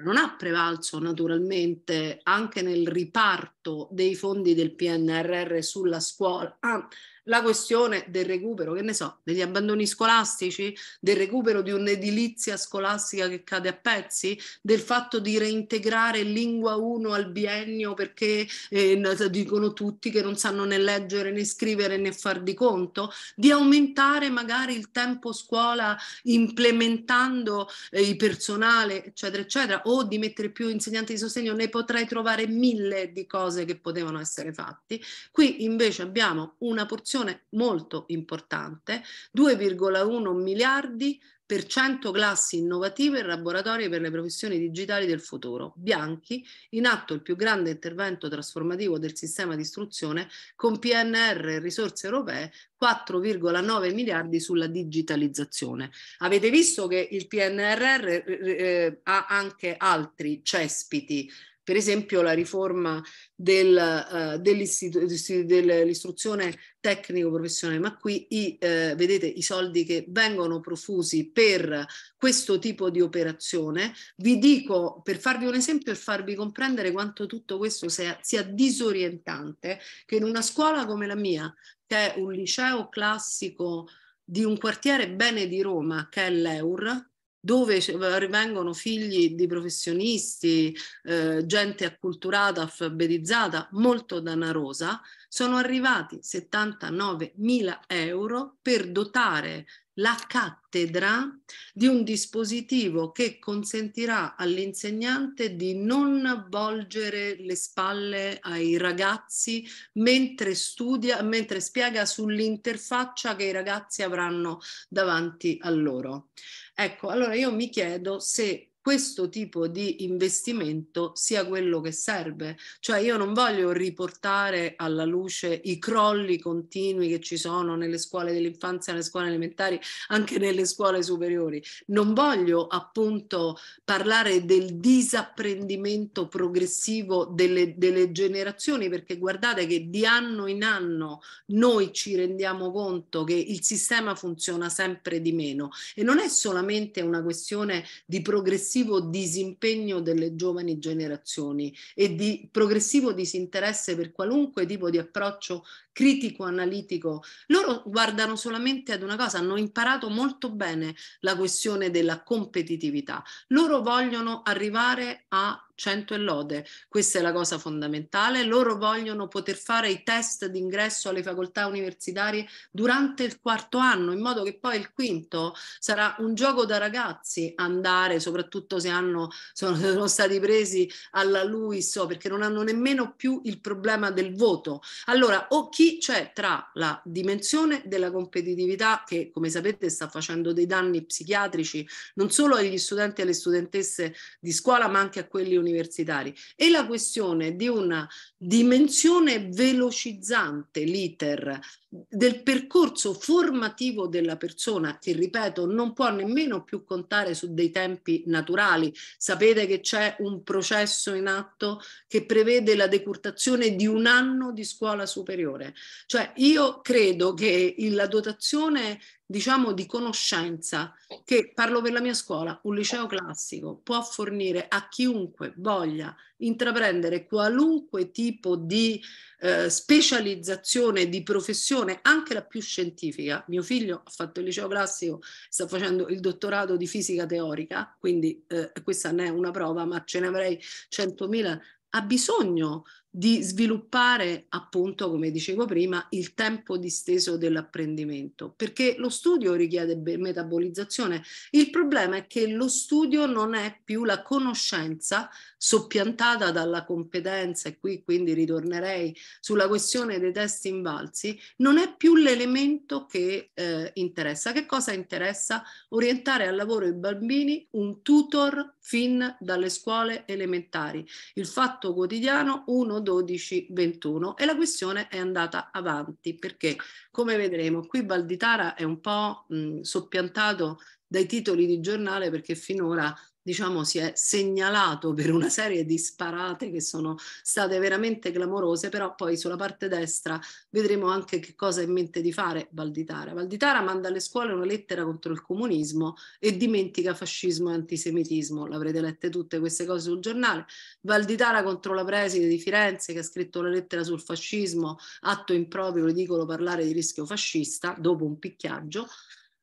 non ha prevalso naturalmente anche nel riparto dei fondi del PNRR sulla scuola, ah, la questione del recupero, che ne so, degli abbandoni scolastici, del recupero di un'edilizia scolastica che cade a pezzi, del fatto di reintegrare lingua 1 al biennio perché eh, dicono tutti che non sanno né leggere né scrivere né far di conto, di aumentare magari il tempo scuola implementando eh, il personale, eccetera, eccetera, o di mettere più insegnanti di sostegno, ne potrei trovare mille di cose che potevano essere fatte. Qui invece abbiamo una porzione un'operazione molto importante, 2,1 miliardi per 100 classi innovative e laboratori per le professioni digitali del futuro. Bianchi, in atto il più grande intervento trasformativo del sistema di istruzione con PNR e risorse europee 4,9 miliardi sulla digitalizzazione. Avete visto che il PNRR eh, eh, ha anche altri cespiti per esempio la riforma del, uh, dell'istruzione tecnico-professionale, ma qui i, eh, vedete i soldi che vengono profusi per questo tipo di operazione. Vi dico, per farvi un esempio e farvi comprendere quanto tutto questo sia, sia disorientante, che in una scuola come la mia, che è un liceo classico di un quartiere bene di Roma, che è l'Eur, dove rimangono figli di professionisti, eh, gente acculturata, alfabetizzata, molto danarosa, sono arrivati 79 mila euro per dotare la cattedra di un dispositivo che consentirà all'insegnante di non volgere le spalle ai ragazzi mentre studia, mentre spiega sull'interfaccia che i ragazzi avranno davanti a loro. Ecco, allora io mi chiedo se questo tipo di investimento sia quello che serve. Cioè io non voglio riportare alla luce i crolli continui che ci sono nelle scuole dell'infanzia, nelle scuole elementari, anche nelle scuole superiori. Non voglio appunto parlare del disapprendimento progressivo delle, delle generazioni perché guardate che di anno in anno noi ci rendiamo conto che il sistema funziona sempre di meno e non è solamente una questione di progressività progressivo disimpegno delle giovani generazioni e di progressivo disinteresse per qualunque tipo di approccio critico analitico. Loro guardano solamente ad una cosa, hanno imparato molto bene la questione della competitività. Loro vogliono arrivare a 100 e lode, questa è la cosa fondamentale. Loro vogliono poter fare i test d'ingresso alle facoltà universitarie durante il quarto anno, in modo che poi il quinto sarà un gioco da ragazzi andare, soprattutto se hanno, sono, sono stati presi alla LUIS, perché non hanno nemmeno più il problema del voto. Allora, o chi c'è cioè, tra la dimensione della competitività che come sapete sta facendo dei danni psichiatrici non solo agli studenti e alle studentesse di scuola ma anche a quelli universitari e la questione di una dimensione velocizzante l'iter del percorso formativo della persona che, ripeto, non può nemmeno più contare su dei tempi naturali. Sapete che c'è un processo in atto che prevede la decurtazione di un anno di scuola superiore. Cioè io credo che la dotazione diciamo di conoscenza che parlo per la mia scuola, un liceo classico può fornire a chiunque voglia intraprendere qualunque tipo di eh, specializzazione di professione, anche la più scientifica. Mio figlio ha fatto il liceo classico, sta facendo il dottorato di fisica teorica, quindi eh, questa ne è una prova, ma ce ne avrei 100.000 ha bisogno di sviluppare appunto, come dicevo prima, il tempo disteso dell'apprendimento, perché lo studio richiede metabolizzazione. Il problema è che lo studio non è più la conoscenza soppiantata dalla competenza, e qui quindi ritornerei sulla questione dei test invalsi, non è più l'elemento che eh, interessa. Che cosa interessa? Orientare al lavoro i bambini un tutor fin dalle scuole elementari. Il fatto quotidiano, uno 12-21 e la questione è andata avanti perché come vedremo qui Valditara è un po' mh, soppiantato dai titoli di giornale perché finora diciamo, si è segnalato per una serie di sparate che sono state veramente clamorose, però poi sulla parte destra vedremo anche che cosa ha in mente di fare Valditara. Valditara manda alle scuole una lettera contro il comunismo e dimentica fascismo e antisemitismo, l'avrete lette tutte queste cose sul giornale. Valditara contro la preside di Firenze che ha scritto la lettera sul fascismo, atto improprio, ridicolo parlare di rischio fascista, dopo un picchiaggio.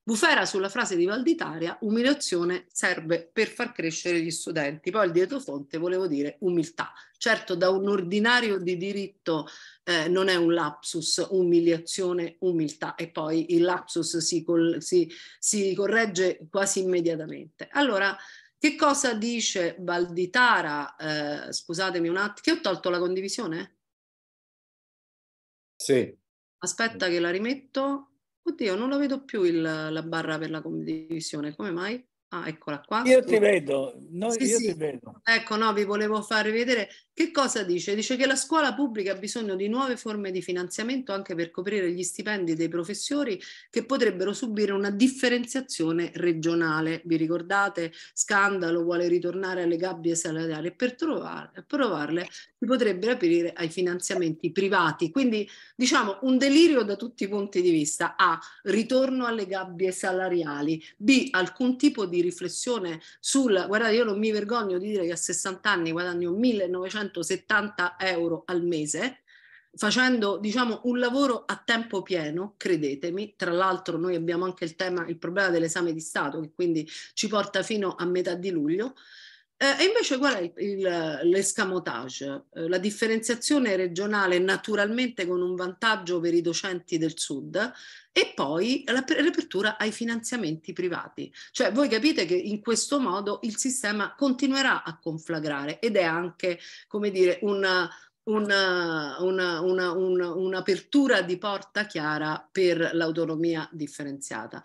Bufera sulla frase di Valditaria, umiliazione serve per far crescere gli studenti. Poi il dietofonte volevo dire umiltà. Certo, da un ordinario di diritto eh, non è un lapsus, umiliazione, umiltà, e poi il lapsus si, col- si, si corregge quasi immediatamente. Allora, che cosa dice Valditara? Eh, scusatemi un attimo, che ho tolto la condivisione? Sì. Aspetta che la rimetto oddio, non la vedo più il, la barra per la condivisione, come mai? Ah, eccola qua. Io ti vedo, no, sì, io sì. ti vedo. Ecco, no, vi volevo far vedere che cosa dice. Dice che la scuola pubblica ha bisogno di nuove forme di finanziamento anche per coprire gli stipendi dei professori che potrebbero subire una differenziazione regionale. Vi ricordate? Scandalo vuole ritornare alle gabbie salariali per trovare, provarle si potrebbe aprire ai finanziamenti privati. Quindi diciamo un delirio da tutti i punti di vista. A. Ritorno alle gabbie salariali. B. Alcun tipo di di riflessione sul, guardate io non mi vergogno di dire che a 60 anni guadagno 1970 euro al mese, facendo diciamo un lavoro a tempo pieno, credetemi, tra l'altro noi abbiamo anche il tema, il problema dell'esame di Stato che quindi ci porta fino a metà di luglio, eh, e invece qual è l'escamotage? Eh, la differenziazione regionale naturalmente con un vantaggio per i docenti del sud e poi l'apertura ai finanziamenti privati. Cioè voi capite che in questo modo il sistema continuerà a conflagrare ed è anche, come dire, una, una, una, una, un'apertura di porta chiara per l'autonomia differenziata.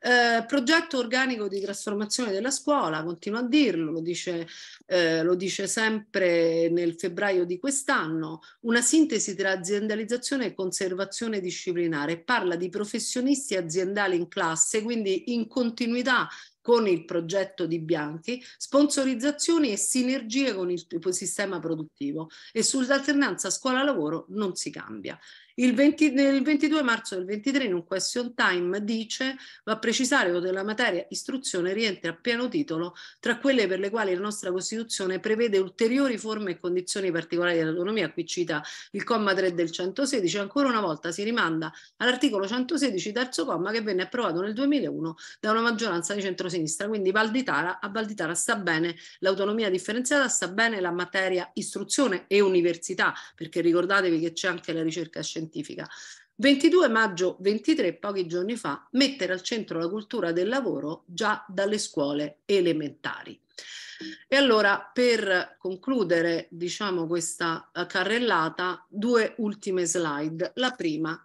Eh, progetto organico di trasformazione della scuola, continuo a dirlo, lo dice, eh, lo dice sempre nel febbraio di quest'anno, una sintesi tra aziendalizzazione e conservazione disciplinare, parla di professionisti aziendali in classe, quindi in continuità con il progetto di Bianchi, sponsorizzazioni e sinergie con il sistema produttivo e sull'alternanza scuola-lavoro non si cambia. Il, 20, il 22 marzo del 23 in un question time dice va precisare che la materia istruzione rientra a pieno titolo tra quelle per le quali la nostra Costituzione prevede ulteriori forme e condizioni particolari dell'autonomia, qui cita il comma 3 del 116, ancora una volta si rimanda all'articolo 116 terzo comma che venne approvato nel 2001 da una maggioranza di centrosinistra, quindi Valditara, a Valditara sta bene l'autonomia differenziata, sta bene la materia istruzione e università, perché ricordatevi che c'è anche la ricerca scientifica scientifica. 22 maggio 23, pochi giorni fa, mettere al centro la cultura del lavoro già dalle scuole elementari. E allora, per concludere, diciamo, questa eh, carrellata, due ultime slide. La prima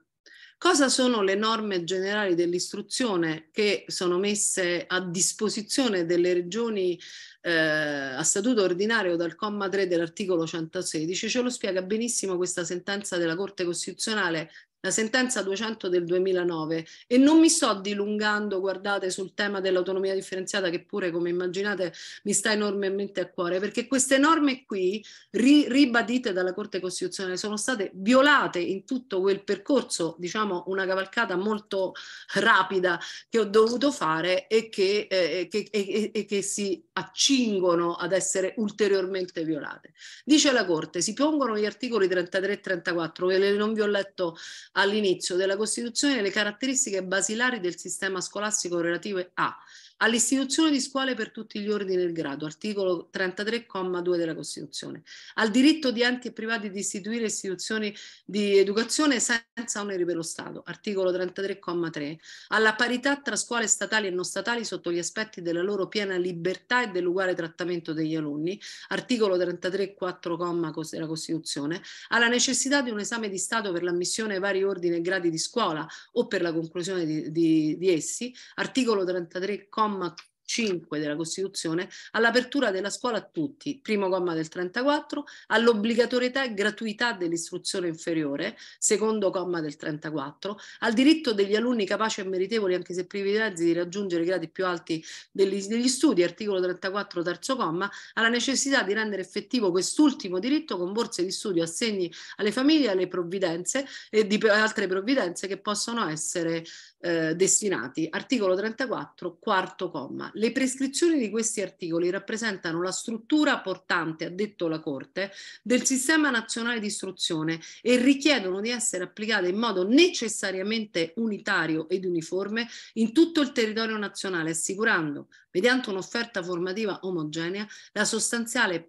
Cosa sono le norme generali dell'istruzione che sono messe a disposizione delle regioni eh, a statuto ordinario dal comma 3 dell'articolo 116? Ce lo spiega benissimo questa sentenza della Corte Costituzionale la sentenza 200 del 2009 e non mi sto dilungando, guardate, sul tema dell'autonomia differenziata che pure, come immaginate, mi sta enormemente a cuore, perché queste norme qui, ri ribadite dalla Corte Costituzionale, sono state violate in tutto quel percorso, diciamo una cavalcata molto rapida che ho dovuto fare e che, eh, che, e, e che si accingono ad essere ulteriormente violate. Dice la Corte, si pongono gli articoli 33 e 34, che non vi ho letto all'inizio della Costituzione le caratteristiche basilari del sistema scolastico relative a all'istituzione di scuole per tutti gli ordini del grado, articolo 33,2 della Costituzione, al diritto di enti e privati di istituire istituzioni di educazione senza oneri per lo Stato, articolo 33,3, alla parità tra scuole statali e non statali sotto gli aspetti della loro piena libertà e dell'uguale trattamento degli alunni, articolo 33,4 della Costituzione, alla necessità di un esame di Stato per l'ammissione ai vari ordini e gradi di scuola o per la conclusione di, di, di essi, articolo 33,4 mamma 5 della Costituzione all'apertura della scuola a tutti, primo comma del 34, all'obbligatorietà e gratuità dell'istruzione inferiore, secondo comma del 34, al diritto degli alunni capaci e meritevoli, anche se privi di di raggiungere i gradi più alti degli, degli studi, articolo 34, terzo comma, alla necessità di rendere effettivo quest'ultimo diritto con borse di studio, assegni alle famiglie, alle provvidenze e di altre provvidenze che possono essere eh, destinati. Articolo 34, quarto comma. Le prescrizioni di questi articoli rappresentano la struttura portante, ha detto la Corte, del sistema nazionale di istruzione e richiedono di essere applicate in modo necessariamente unitario ed uniforme in tutto il territorio nazionale, assicurando mediante un'offerta formativa omogenea, la sostanziale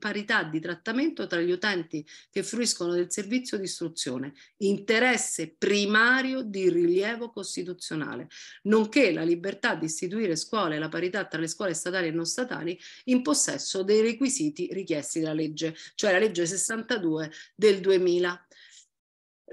parità di trattamento tra gli utenti che fruiscono del servizio di istruzione, interesse primario di rilievo costituzionale, nonché la libertà di istituire scuole e la parità tra le scuole statali e non statali in possesso dei requisiti richiesti dalla legge, cioè la legge 62 del 2000.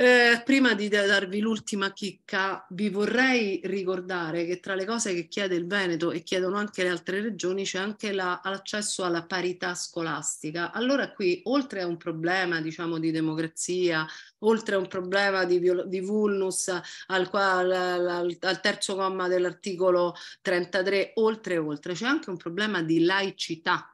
Eh, prima di darvi l'ultima chicca, vi vorrei ricordare che tra le cose che chiede il Veneto e chiedono anche le altre regioni c'è anche la, l'accesso alla parità scolastica. Allora qui, oltre a un problema diciamo, di democrazia, oltre a un problema di, di vulnus al, qual, al, al terzo comma dell'articolo 33, oltre oltre, c'è anche un problema di laicità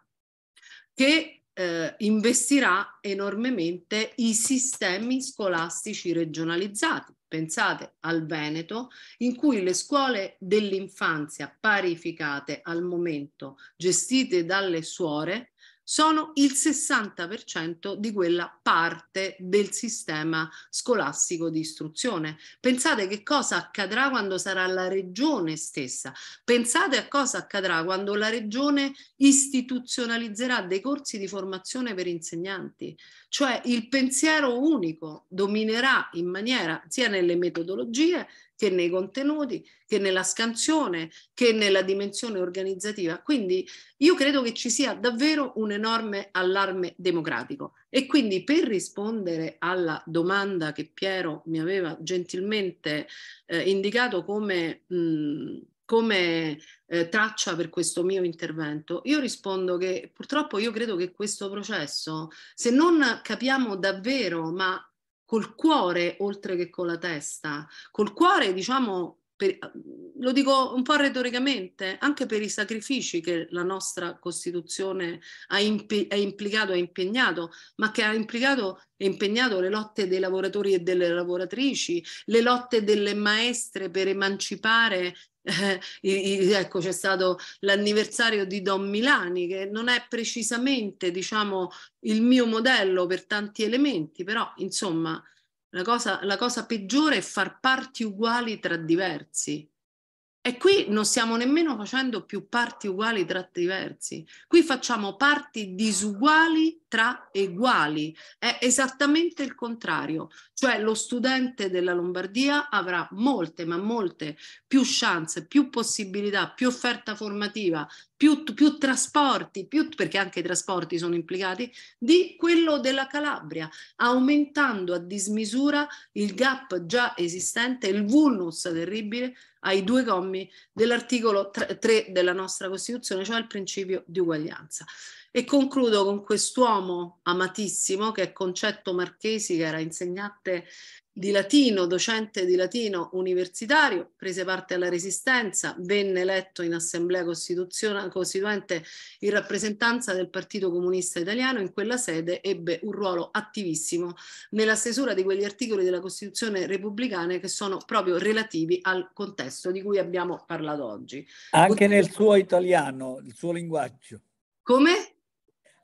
che eh, investirà enormemente i sistemi scolastici regionalizzati. Pensate al Veneto, in cui le scuole dell'infanzia parificate al momento, gestite dalle suore, sono il 60% di quella parte del sistema scolastico di istruzione. Pensate che cosa accadrà quando sarà la regione stessa, pensate a cosa accadrà quando la regione istituzionalizzerà dei corsi di formazione per insegnanti, cioè il pensiero unico dominerà in maniera sia nelle metodologie che nei contenuti, che nella scansione, che nella dimensione organizzativa. Quindi io credo che ci sia davvero un enorme allarme democratico e quindi per rispondere alla domanda che Piero mi aveva gentilmente eh, indicato come... Mh, come eh, traccia per questo mio intervento? Io rispondo che purtroppo io credo che questo processo, se non capiamo davvero, ma col cuore oltre che con la testa. Col cuore, diciamo, per, ah, lo dico un po' retoricamente, anche per i sacrifici che la nostra Costituzione ha, imp- ha implicato e impegnato, ma che ha implicato e impegnato le lotte dei lavoratori e delle lavoratrici, le lotte delle maestre per emancipare eh, i, i, ecco c'è stato l'anniversario di Don Milani che non è precisamente diciamo il mio modello per tanti elementi però insomma la cosa, la cosa peggiore è far parti uguali tra diversi. E qui non stiamo nemmeno facendo più parti uguali tra diversi, qui facciamo parti disuguali tra uguali, è esattamente il contrario, cioè lo studente della Lombardia avrà molte ma molte più chance, più possibilità, più offerta formativa, più, più trasporti, più, perché anche i trasporti sono implicati, di quello della Calabria, aumentando a dismisura il gap già esistente, il vulnus terribile ai due commi dell'articolo 3 della nostra Costituzione, cioè il principio di uguaglianza. E concludo con quest'uomo amatissimo che è Concetto Marchesi, che era insegnante di latino, docente di latino universitario, prese parte alla resistenza, venne eletto in assemblea costituente in rappresentanza del Partito Comunista Italiano, in quella sede ebbe un ruolo attivissimo nella stesura di quegli articoli della Costituzione repubblicana che sono proprio relativi al contesto di cui abbiamo parlato oggi. Anche Continu- nel suo italiano, il suo linguaggio. Come?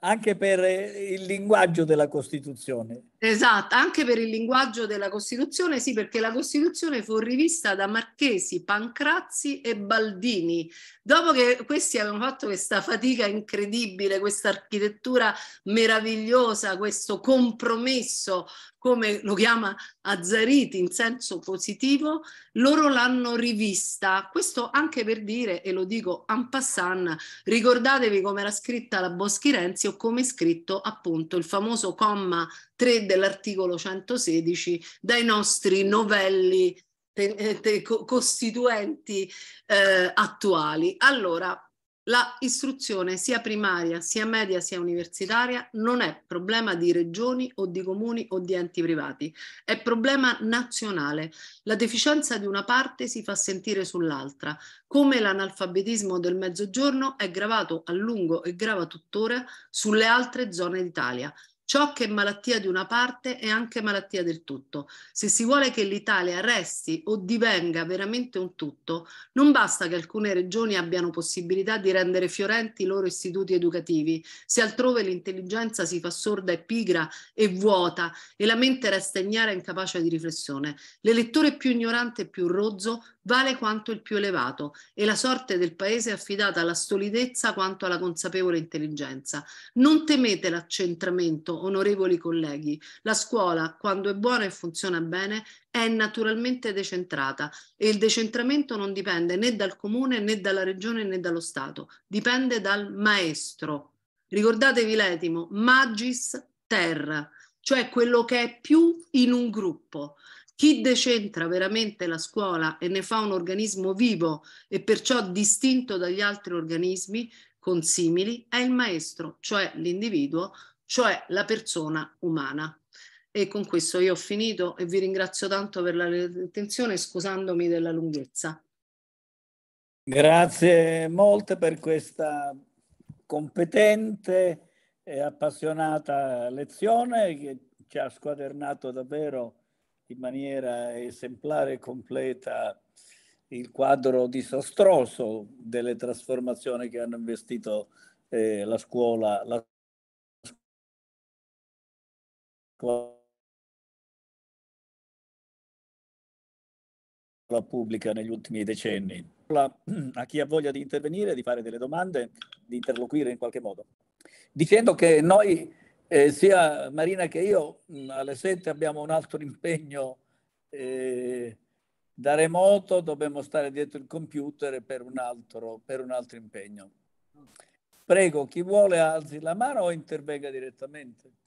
anche per eh, il linguaggio della Costituzione. Esatto, anche per il linguaggio della Costituzione, sì, perché la Costituzione fu rivista da Marchesi, Pancrazzi e Baldini. Dopo che questi avevano fatto questa fatica incredibile, questa architettura meravigliosa, questo compromesso, come lo chiama Azzariti in senso positivo, loro l'hanno rivista. Questo anche per dire, e lo dico en passant, ricordatevi come era scritta la Boschi Renzi o come è scritto appunto il famoso comma 3 dell'articolo 116 dai nostri novelli te, eh, te, costituenti eh, attuali. Allora, la istruzione sia primaria, sia media, sia universitaria non è problema di regioni o di comuni o di enti privati, è problema nazionale. La deficienza di una parte si fa sentire sull'altra, come l'analfabetismo del mezzogiorno è gravato a lungo e grava tuttora sulle altre zone d'Italia. Ciò che è malattia di una parte è anche malattia del tutto. Se si vuole che l'Italia resti o divenga veramente un tutto, non basta che alcune regioni abbiano possibilità di rendere fiorenti i loro istituti educativi, se altrove l'intelligenza si fa sorda e pigra e vuota e la mente resta ignara e incapace di riflessione. L'elettore più ignorante e più rozzo vale quanto il più elevato e la sorte del paese è affidata alla stolidezza quanto alla consapevole intelligenza. Non temete l'accentramento onorevoli colleghi, la scuola quando è buona e funziona bene è naturalmente decentrata e il decentramento non dipende né dal comune né dalla regione né dallo Stato, dipende dal maestro. Ricordatevi l'etimo, magis terra, cioè quello che è più in un gruppo. Chi decentra veramente la scuola e ne fa un organismo vivo e perciò distinto dagli altri organismi consimili è il maestro, cioè l'individuo cioè la persona umana. E con questo io ho finito e vi ringrazio tanto per l'attenzione, scusandomi della lunghezza. Grazie molte per questa competente e appassionata lezione che ci ha squadernato davvero in maniera esemplare e completa il quadro disastroso delle trasformazioni che hanno investito eh, la scuola, la pubblica negli ultimi decenni. A chi ha voglia di intervenire, di fare delle domande, di interloquire in qualche modo. Dicendo che noi, eh, sia Marina che io, mm, alle 7 abbiamo un altro impegno eh, da remoto, dobbiamo stare dietro il computer per un altro, per un altro impegno. Prego, chi vuole alzi la mano o intervenga direttamente.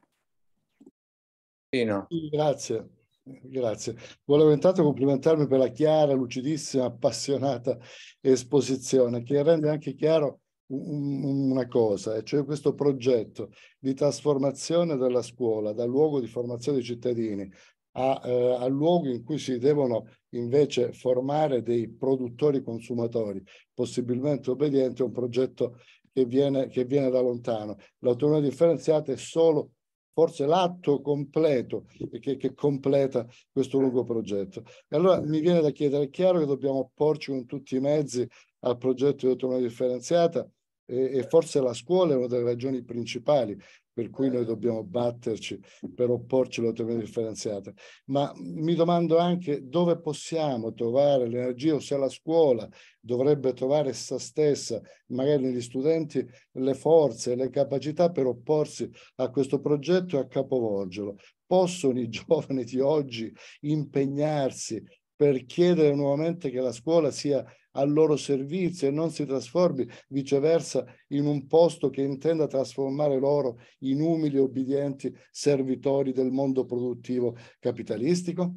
Grazie. Grazie. Volevo intanto complimentarmi per la chiara, lucidissima, appassionata esposizione che rende anche chiaro una cosa, cioè questo progetto di trasformazione della scuola da luogo di formazione dei cittadini a, eh, a luogo in cui si devono invece formare dei produttori consumatori, possibilmente obbedienti, è un progetto che viene, che viene da lontano. L'autonomia differenziata è solo forse l'atto completo che, che, completa questo lungo progetto. E allora mi viene da chiedere, è chiaro che dobbiamo opporci con tutti i mezzi al progetto di autonomia differenziata, e, e forse la scuola è una delle ragioni principali per cui noi dobbiamo batterci per opporci all'autonomia differenziata. Ma mi domando anche dove possiamo trovare l'energia o se la scuola dovrebbe trovare essa stessa, magari negli studenti, le forze, le capacità per opporsi a questo progetto e a capovolgerlo. Possono i giovani di oggi impegnarsi per chiedere nuovamente che la scuola sia al loro servizio e non si trasformi viceversa in un posto che intenda trasformare loro in umili e obbedienti servitori del mondo produttivo capitalistico?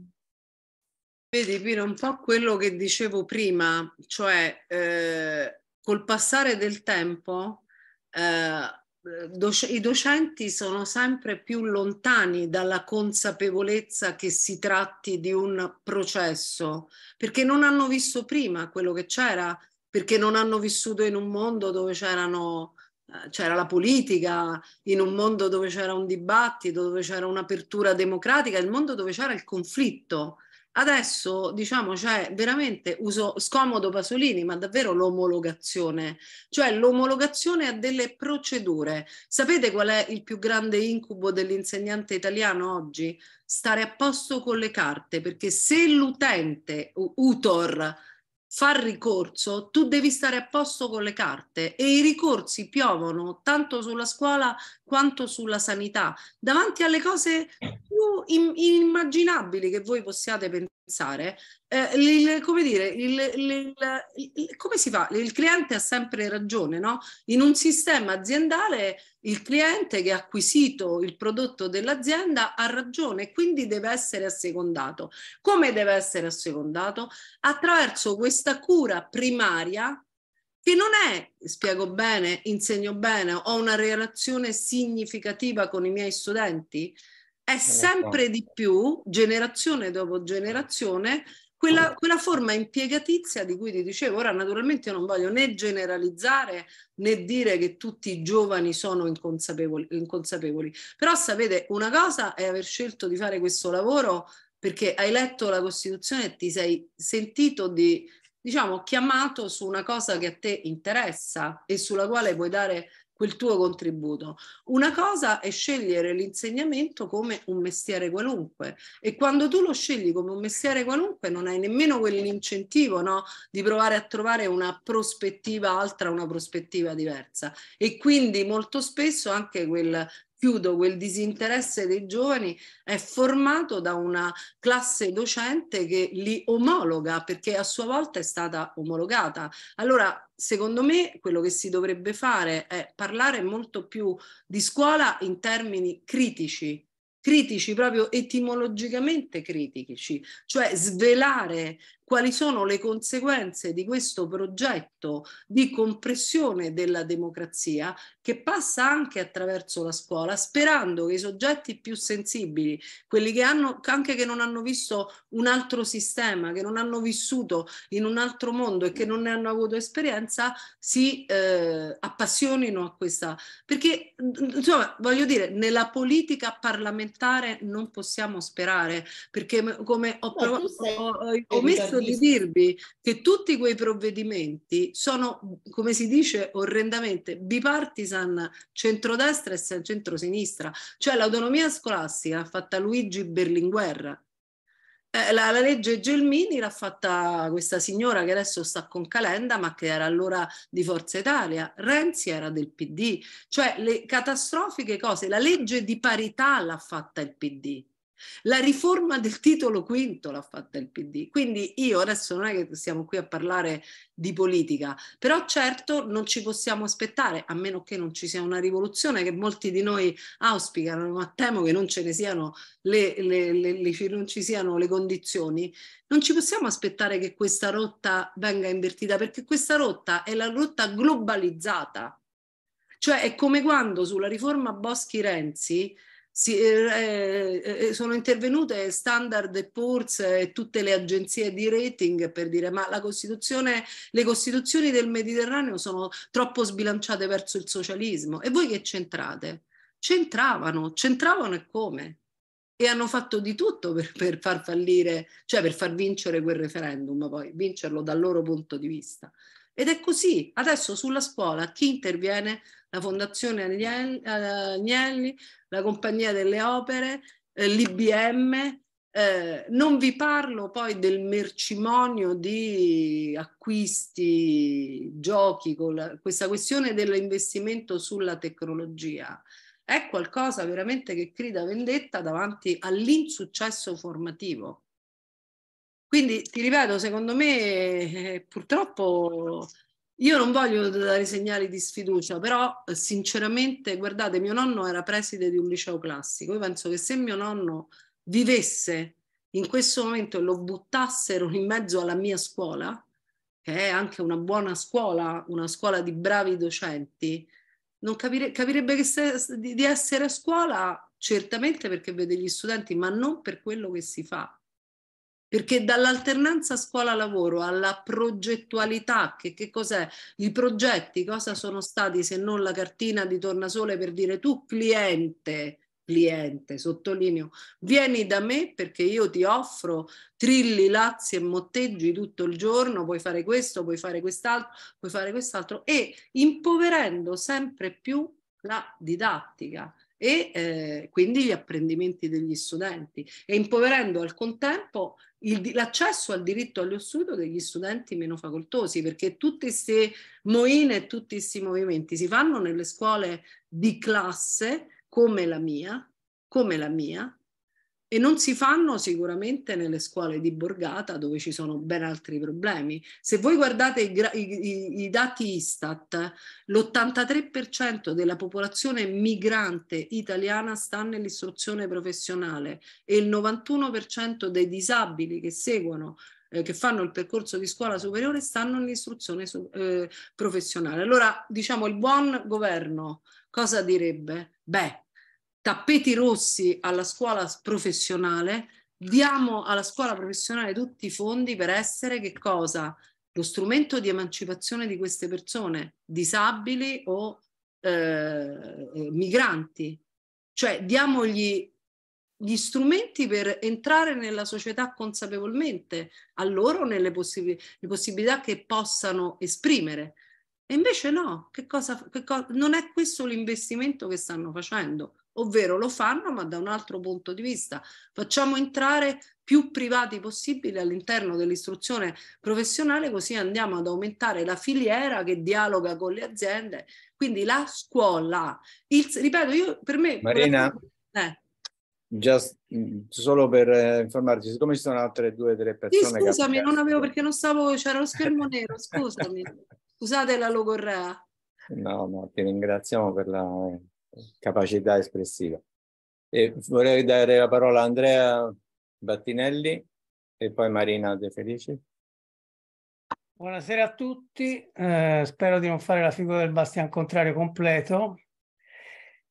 Vedi Pino, un po' quello che dicevo prima, cioè eh, col passare del tempo eh, Ehm, doc- i docenti sono sempre più lontani dalla consapevolezza che si tratti di un processo, perché non hanno visto prima quello che c'era, perché non hanno vissuto in un mondo dove c'erano eh, c'era la politica, in un mondo dove c'era un dibattito, dove c'era un'apertura democratica, il mondo dove c'era il conflitto. Adesso diciamo c'è cioè, veramente uso scomodo Pasolini, ma davvero l'omologazione, cioè l'omologazione a delle procedure. Sapete qual è il più grande incubo dell'insegnante italiano oggi? Stare a posto con le carte, perché se l'utente, utor, far ricorso, tu devi stare a posto con le carte e i ricorsi piovono tanto sulla scuola quanto sulla sanità, davanti alle cose più inimmaginabili che voi possiate pensare. Eh, il, come dire, il, il, come si fa? Il cliente ha sempre ragione, no? In un sistema aziendale il cliente che ha acquisito il prodotto dell'azienda ha ragione quindi deve essere assecondato. Come deve essere assecondato? Attraverso questa cura primaria che non è, spiego bene, insegno bene, ho una relazione significativa con i miei studenti, è sempre di più, generazione dopo generazione, quella, quella, forma impiegatizia di cui ti dicevo, ora naturalmente io non voglio né generalizzare né dire che tutti i giovani sono inconsapevoli, inconsapevoli, però sapete una cosa è aver scelto di fare questo lavoro perché hai letto la Costituzione e ti sei sentito di, diciamo, chiamato su una cosa che a te interessa e sulla quale puoi dare quel tuo contributo. Una cosa è scegliere l'insegnamento come un mestiere qualunque e quando tu lo scegli come un mestiere qualunque non hai nemmeno quell'incentivo no? di provare a trovare una prospettiva altra, una prospettiva diversa e quindi molto spesso anche quel chiudo quel disinteresse dei giovani è formato da una classe docente che li omologa perché a sua volta è stata omologata. Allora, secondo me, quello che si dovrebbe fare è parlare molto più di scuola in termini critici, critici proprio etimologicamente critici, cioè svelare quali sono le conseguenze di questo progetto di compressione della democrazia che passa anche attraverso la scuola, sperando che i soggetti più sensibili, quelli che hanno, anche che non hanno visto un altro sistema, che non hanno vissuto in un altro mondo e che non ne hanno avuto esperienza, si eh, appassionino a questa. Perché, insomma, voglio dire, nella politica parlamentare non possiamo sperare, perché come ho, provato, ho, ho messo cercato di dirvi che tutti quei provvedimenti sono, come si dice orrendamente, bipartisan centrodestra e centrosinistra. Cioè l'autonomia scolastica l'ha fatta Luigi Berlinguer, eh, la, la, legge Gelmini l'ha fatta questa signora che adesso sta con Calenda, ma che era allora di Forza Italia. Renzi era del PD, cioè le catastrofiche cose. La legge di parità l'ha fatta il PD. La riforma del titolo quinto l'ha fatta il PD, quindi io adesso non è che siamo qui a parlare di politica, però certo non ci possiamo aspettare, a meno che non ci sia una rivoluzione che molti di noi auspicano, ma temo che non ce ne siano le, le, le, le non ci siano le condizioni, non ci possiamo aspettare che questa rotta venga invertita, perché questa rotta è la rotta globalizzata. Cioè è come quando sulla riforma Boschi-Renzi si, eh, eh, eh, sono intervenute Standard Poor's e tutte le agenzie di rating per dire ma la Costituzione, le Costituzioni del Mediterraneo sono troppo sbilanciate verso il socialismo. E voi che c'entrate? C'entravano, c'entravano e come? e hanno fatto di tutto per, per, far fallire, cioè per far vincere quel referendum, poi vincerlo dal loro punto di vista. Ed è così. Adesso sulla scuola chi interviene? La Fondazione Agnelli, la Compagnia delle Opere, eh, l'IBM. Eh, non vi parlo poi del mercimonio di acquisti, giochi, con questa questione dell'investimento sulla tecnologia è qualcosa veramente che crida vendetta davanti all'insuccesso formativo. Quindi ti ripeto, secondo me eh, purtroppo io non voglio dare segnali di sfiducia, però sinceramente, guardate, mio nonno era preside di un liceo classico. Io penso che se mio nonno vivesse in questo momento e lo buttassero in mezzo alla mia scuola, che è anche una buona scuola, una scuola di bravi docenti, non capire, capirebbe che se, di, di essere a scuola certamente perché vede gli studenti, ma non per quello che si fa perché dall'alternanza scuola-lavoro alla progettualità, che, che cos'è? I progetti, cosa sono stati se non la cartina di tornasole per dire tu cliente, cliente, sottolineo, vieni da me perché io ti offro trilli, lazzi e motteggi tutto il giorno, puoi fare questo, puoi fare quest'altro, puoi fare quest'altro e impoverendo sempre più la didattica e eh, quindi gli apprendimenti degli studenti e impoverendo al contempo il, l'accesso al diritto allo studio degli studenti meno facoltosi perché tutte queste moine e tutti questi movimenti si fanno nelle scuole di classe come la mia, come la mia, e non si fanno sicuramente nelle scuole di borgata dove ci sono ben altri problemi. Se voi guardate i, i, i dati Istat, l'83% della popolazione migrante italiana sta nell'istruzione professionale e il 91% dei disabili che seguono eh, che fanno il percorso di scuola superiore stanno nell'istruzione eh, professionale. Allora, diciamo, il buon governo cosa direbbe? Beh, tappeti rossi alla scuola professionale, diamo alla scuola professionale tutti i fondi per essere che cosa? Lo strumento di emancipazione di queste persone, disabili o eh, migranti. Cioè diamogli gli strumenti per entrare nella società consapevolmente, a loro nelle possib- possibilità che possano esprimere. E invece no, che cosa, che co- non è questo l'investimento che stanno facendo ovvero lo fanno ma da un altro punto di vista. Facciamo entrare più privati possibile all'interno dell'istruzione professionale, così andiamo ad aumentare la filiera che dialoga con le aziende. Quindi la scuola, il, ripeto, io per me... Marina, eh. just, solo per eh, informarci, siccome ci sono altre due o tre persone... Sì, scusami, non avevo perché non stavo, c'era lo schermo nero, scusami, scusate la logorrea. No, no, ti ringraziamo per la eh, capacità espressiva. E vorrei dare la parola a Andrea Battinelli e poi Marina De Felici. Buonasera a tutti, eh, spero di non fare la figura del bastian contrario completo.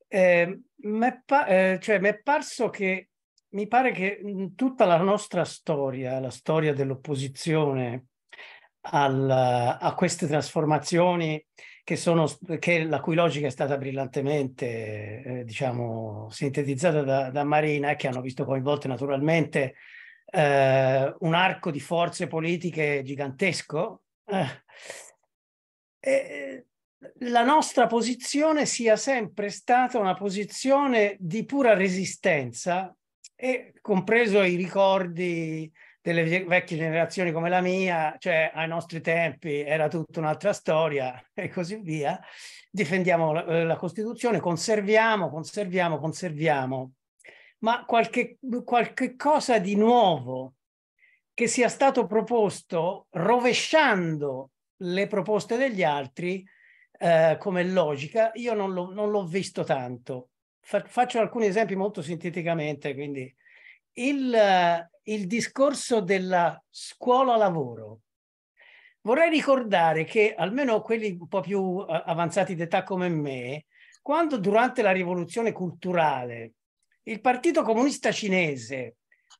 Eh, m'è pa- eh, cioè, mi è parso che mi pare che tutta la nostra storia, la storia dell'opposizione al, a queste trasformazioni che sono, che, la cui logica è stata brillantemente eh, diciamo, sintetizzata da, da, Marina e che hanno visto coinvolte naturalmente eh, un arco di forze politiche gigantesco. Eh, eh la nostra posizione sia sempre stata una posizione di pura resistenza, e compreso i ricordi delle vecchie generazioni come la mia, cioè ai nostri tempi era tutta un'altra storia e così via, difendiamo la, eh, la Costituzione, conserviamo, conserviamo, conserviamo, ma qualche, qualche, cosa di nuovo che sia stato proposto rovesciando le proposte degli altri eh, come logica, io non, l'ho visto tanto. Fa, faccio alcuni esempi molto sinteticamente, quindi il, il discorso della scuola-lavoro. Vorrei ricordare che almeno quelli un po' più eh, avanzati d'età come me, quando durante la rivoluzione culturale il Partito Comunista Cinese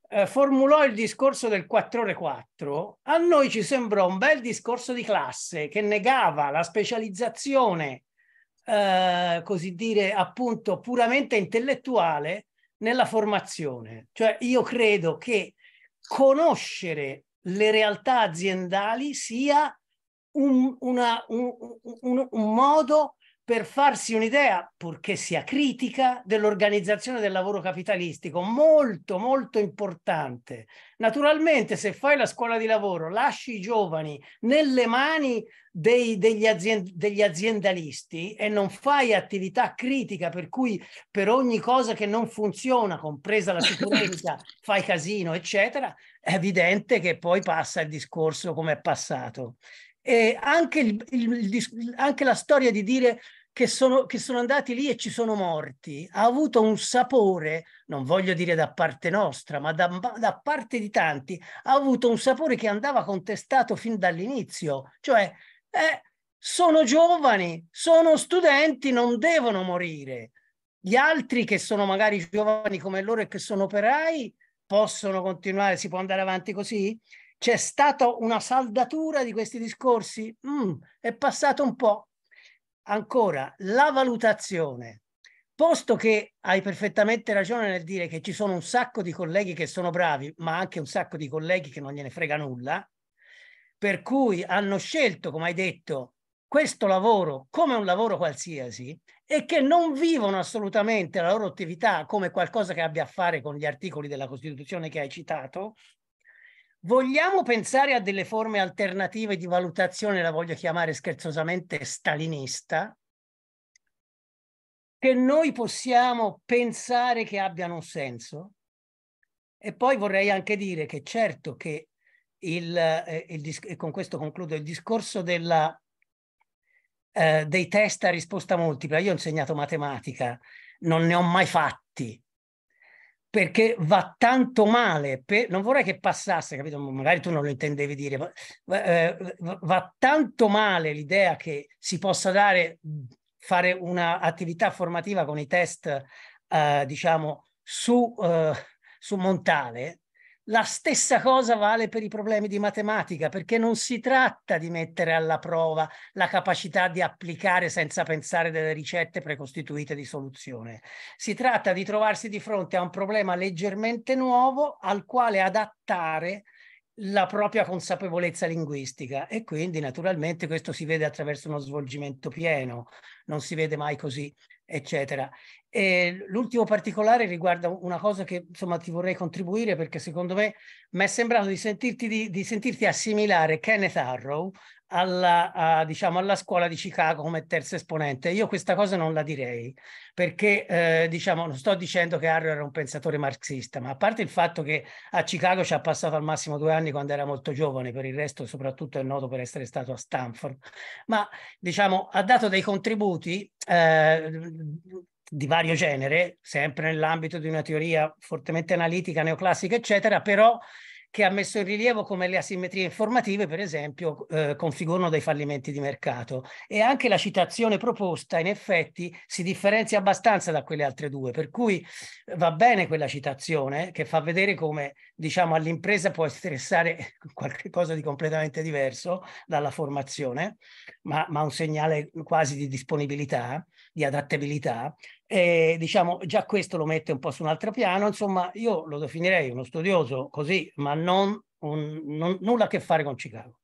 eh, formulò il discorso del 4 ore 4, a noi ci sembrò un bel discorso di classe che negava la specializzazione, eh, così dire, appunto puramente intellettuale nella formazione. Cioè io credo che conoscere le realtà aziendali sia un, una, un, un, un modo per farsi un'idea, purché sia critica, dell'organizzazione del lavoro capitalistico, molto molto importante. Naturalmente se fai la scuola di lavoro, lasci i giovani nelle mani dei, degli, aziend- degli aziendalisti e non fai attività critica, per cui per ogni cosa che non funziona, compresa la sicurezza, fai casino, eccetera, è evidente che poi passa il discorso come è passato. Anche, il, il, anche, la storia di dire che sono, che sono, andati lì e ci sono morti ha avuto un sapore, non voglio dire da parte nostra, ma da, da parte di tanti, ha avuto un sapore che andava contestato fin dall'inizio. Cioè, eh, sono giovani, sono studenti, non devono morire. Gli altri che sono magari giovani come loro e che sono operai possono continuare, si può andare avanti così? C'è stata una saldatura di questi discorsi? Mm, è passato un po' ancora la valutazione. Posto che hai perfettamente ragione nel dire che ci sono un sacco di colleghi che sono bravi, ma anche un sacco di colleghi che non gliene frega nulla, per cui hanno scelto, come hai detto, questo lavoro come un lavoro qualsiasi e che non vivono assolutamente la loro attività come qualcosa che abbia a fare con gli articoli della Costituzione che hai citato, Vogliamo pensare a delle forme alternative di valutazione, la voglio chiamare scherzosamente stalinista, che noi possiamo pensare che abbiano un senso? E poi vorrei anche dire che certo che il, eh, il e con questo concludo il discorso della, eh, dei test a risposta multipla. Io ho insegnato matematica, non ne ho mai fatti, perché va tanto male, per, non vorrei che passasse, capito? Magari tu non lo intendevi dire, ma eh, va tanto male l'idea che si possa dare, fare un'attività formativa con i test, eh, diciamo, su, eh, su Montale, la stessa cosa vale per i problemi di matematica, perché non si tratta di mettere alla prova la capacità di applicare senza pensare delle ricette precostituite di soluzione. Si tratta di trovarsi di fronte a un problema leggermente nuovo al quale adattare la propria consapevolezza linguistica e quindi naturalmente questo si vede attraverso uno svolgimento pieno, non si vede mai così eccetera. E l'ultimo particolare riguarda una cosa che insomma ti vorrei contribuire perché secondo me mi è sembrato di sentirti, di, di sentirti assimilare Kenneth Arrow alla, a, diciamo, alla scuola di Chicago come terzo esponente. Io questa cosa non la direi, perché eh, diciamo, non sto dicendo che Harrow era un pensatore marxista, ma a parte il fatto che a Chicago ci ha passato al massimo due anni quando era molto giovane, per il resto soprattutto è noto per essere stato a Stanford, ma diciamo, ha dato dei contributi eh, di vario genere, sempre nell'ambito di una teoria fortemente analitica, neoclassica, eccetera, però che ha messo in rilievo come le asimmetrie informative, per esempio, eh, configurano dei fallimenti di mercato. E anche la citazione proposta, in effetti, si differenzia abbastanza da quelle altre due, per cui eh, va bene quella citazione che fa vedere come, diciamo, all'impresa può interessare qualcosa di completamente diverso dalla formazione, ma, ma un segnale quasi di disponibilità, di adattabilità, eh, diciamo già questo lo mette un po' su un altro piano, insomma io lo definirei uno studioso così, ma non, un, non nulla a che fare con Chicago.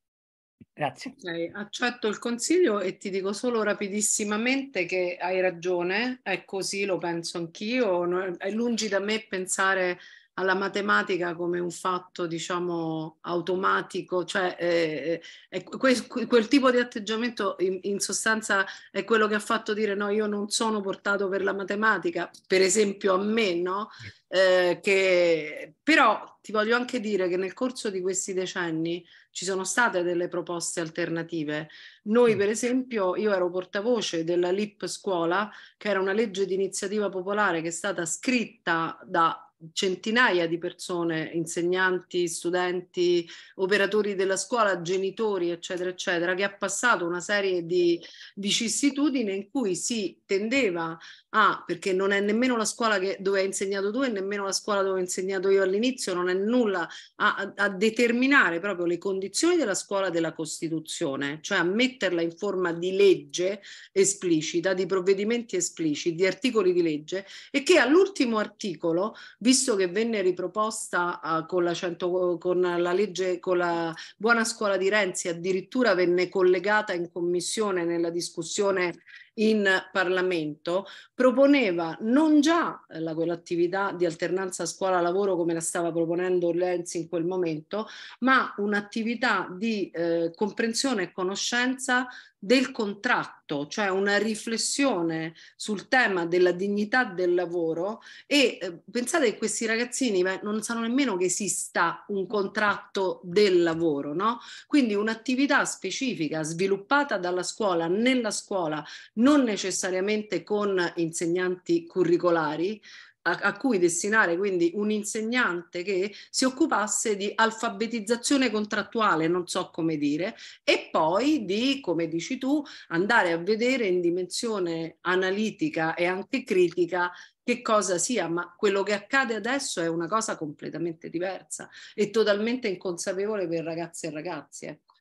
Grazie. Okay, accetto il consiglio e ti dico solo rapidissimamente che hai ragione, è così, lo penso anch'io, è lungi da me pensare alla matematica come un fatto, diciamo, automatico, cioè eh, eh, quel, quel, tipo di atteggiamento in, in, sostanza è quello che ha fatto dire no, io non sono portato per la matematica, per esempio a me, no? Eh, che, però ti voglio anche dire che nel corso di questi decenni ci sono state delle proposte alternative. Noi, mm. per esempio, io ero portavoce della LIP Scuola, che era una legge di iniziativa popolare che è stata scritta da centinaia di persone, insegnanti, studenti, operatori della scuola, genitori, eccetera, eccetera, che ha passato una serie di vicissitudini in cui si tendeva a, perché non è nemmeno la scuola che, dove hai insegnato tu e nemmeno la scuola dove ho insegnato io all'inizio, non è nulla a, a determinare proprio le condizioni della scuola della Costituzione, cioè a metterla in forma di legge esplicita, di provvedimenti espliciti, di articoli di legge e che all'ultimo articolo vi visto che venne riproposta uh, con, la cento, con la legge, con la buona scuola di Renzi, addirittura venne collegata in commissione nella discussione in Parlamento proponeva non già eh, la, quell'attività di alternanza scuola-lavoro come la stava proponendo Lenzi in quel momento, ma un'attività di eh, comprensione e conoscenza del contratto, cioè una riflessione sul tema della dignità del lavoro e eh, pensate che questi ragazzini beh, non sanno nemmeno che esista un contratto del lavoro, no? Quindi un'attività specifica sviluppata dalla scuola, nella scuola, non necessariamente con insegnanti curricolari, a, a, cui destinare quindi un insegnante che si occupasse di alfabetizzazione contrattuale, non so come dire, e poi di, come dici tu, andare a vedere in dimensione analitica e anche critica che cosa sia, ma quello che accade adesso è una cosa completamente diversa e totalmente inconsapevole per ragazze e ragazzi. Ecco.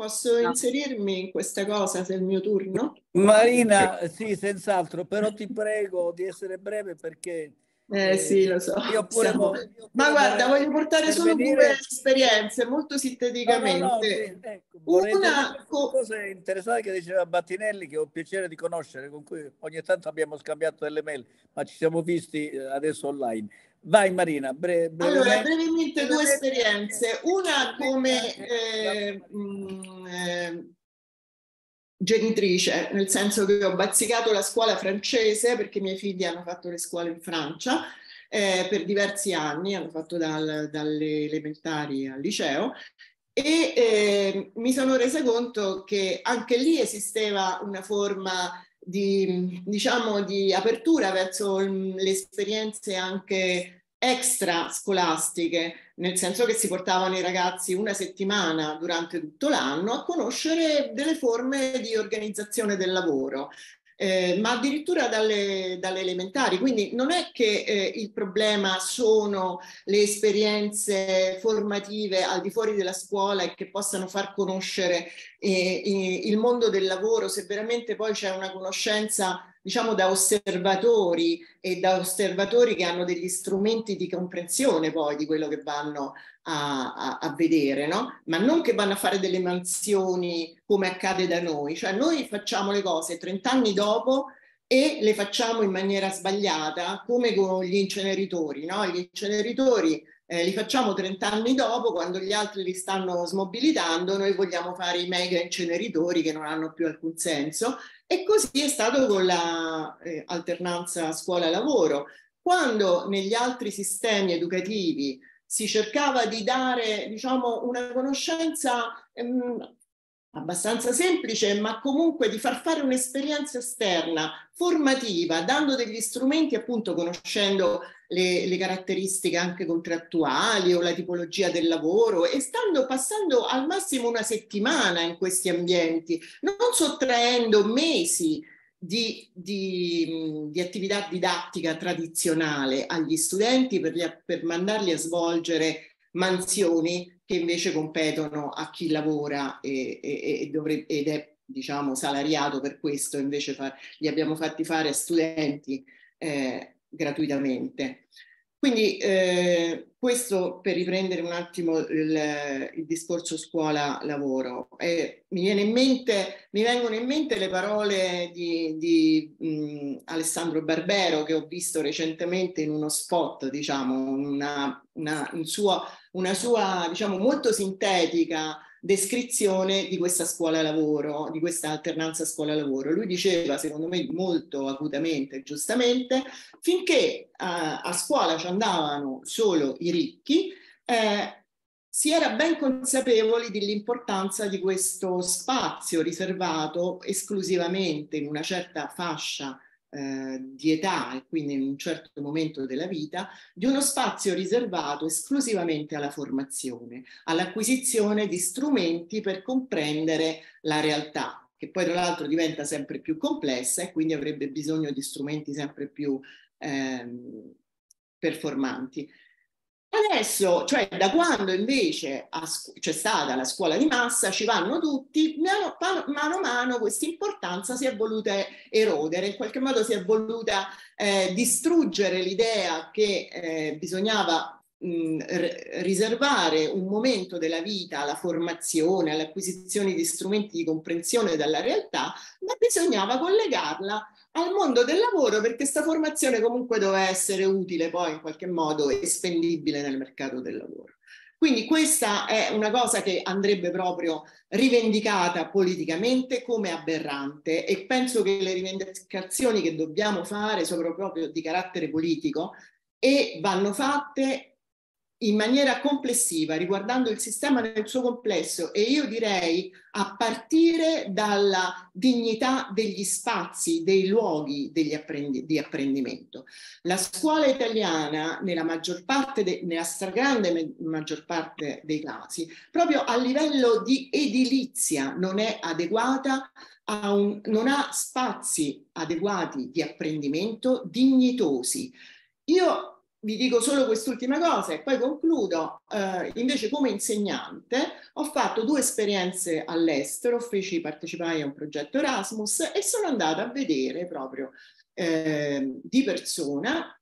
Posso no. inserirmi in questa cosa se è il mio turno? Marina, sì, senz'altro, però ti prego di essere breve perché... Eh, eh sì, lo so. Siamo... Voglio, Ma guarda, voglio portare solo due esperienze molto sinteticamente. No, no, sì, ecco, Una cosa interessante che diceva Battinelli, che ho piacere di conoscere, con cui ogni tanto abbiamo scambiato delle mail, ma ci siamo visti eh, adesso online. Vai Marina, bre- brevemente. Allora, brevemente due esperienze. Una eh, come eh, eh, eh mh, genitrice, nel senso che ho bazzicato la scuola francese perché i miei figli hanno fatto le scuole in Francia eh, per diversi anni, hanno fatto dal, dalle elementari al liceo e eh, mi sono resa conto che anche lì esisteva una forma di, diciamo, di apertura verso le esperienze anche extra scolastiche, nel senso che si portavano i ragazzi una settimana durante tutto l'anno a conoscere delle forme di organizzazione del lavoro. Eh, ma addirittura dalle, dalle, elementari. Quindi non è che eh, il problema sono le esperienze formative al di fuori della scuola e che possano far conoscere eh, il mondo del lavoro, se veramente poi c'è una conoscenza diciamo da osservatori e da osservatori che hanno degli strumenti di comprensione poi di quello che vanno a, a, a vedere, no? ma non che vanno a fare delle mansioni come accade da noi, cioè noi facciamo le cose 30 anni dopo e le facciamo in maniera sbagliata come con gli inceneritori, no? gli inceneritori eh, li facciamo 30 anni dopo, quando gli altri li stanno smobilitando, noi vogliamo fare i mega inceneritori che non hanno più alcun senso e così è stato con l'alternanza la, eh, scuola-lavoro. Quando negli altri sistemi educativi si cercava di dare diciamo, una conoscenza ehm, abbastanza semplice, ma comunque di far fare un'esperienza esterna, formativa, dando degli strumenti, appunto conoscendo le, le, caratteristiche anche contrattuali o la tipologia del lavoro e stando passando al massimo una settimana in questi ambienti, non sottraendo mesi di, di, di attività didattica tradizionale agli studenti per, gli, per mandarli a svolgere mansioni che invece competono a chi lavora e, e, e dovrebbe, ed è diciamo salariato per questo, invece far, li abbiamo fatti fare a studenti eh, gratuitamente. Quindi eh, questo per riprendere un attimo il, il discorso scuola-lavoro. Eh, mi, in mente, mi, vengono in mente le parole di, di mh, Alessandro Barbero che ho visto recentemente in uno spot, diciamo, una, una, un suo, una sua, diciamo, molto sintetica descrizione di questa scuola lavoro, di questa alternanza scuola lavoro. Lui diceva, secondo me molto acutamente e giustamente, finché a, eh, a scuola ci andavano solo i ricchi, eh, si era ben consapevoli dell'importanza di questo spazio riservato esclusivamente in una certa fascia eh, di età e quindi in un certo momento della vita, di uno spazio riservato esclusivamente alla formazione, all'acquisizione di strumenti per comprendere la realtà, che poi tra l'altro diventa sempre più complessa e quindi avrebbe bisogno di strumenti sempre più eh, performanti. Adesso, cioè da quando invece c'è stata la scuola di massa, ci vanno tutti, mano a mano questa importanza si è voluta erodere, in qualche modo si è voluta eh, distruggere l'idea che eh, bisognava mh, riservare un momento della vita alla formazione, all'acquisizione di strumenti di comprensione della realtà, ma bisognava collegarla al mondo del lavoro perché questa formazione comunque doveva essere utile poi in qualche modo e spendibile nel mercato del lavoro. Quindi questa è una cosa che andrebbe proprio rivendicata politicamente come aberrante e penso che le rivendicazioni che dobbiamo fare sono proprio di carattere politico e vanno fatte in maniera complessiva, riguardando il sistema nel suo complesso e io direi a partire dalla dignità degli spazi, dei luoghi apprendi di apprendimento. La scuola italiana, nella, maggior parte nella stragrande maggior parte dei casi, proprio a livello di edilizia non è adeguata, un, non ha spazi adeguati di apprendimento dignitosi. Io vi dico solo quest'ultima cosa e poi concludo. Eh, invece come insegnante ho fatto due esperienze all'estero, feci, partecipare a un progetto Erasmus e sono andata a vedere proprio eh, di persona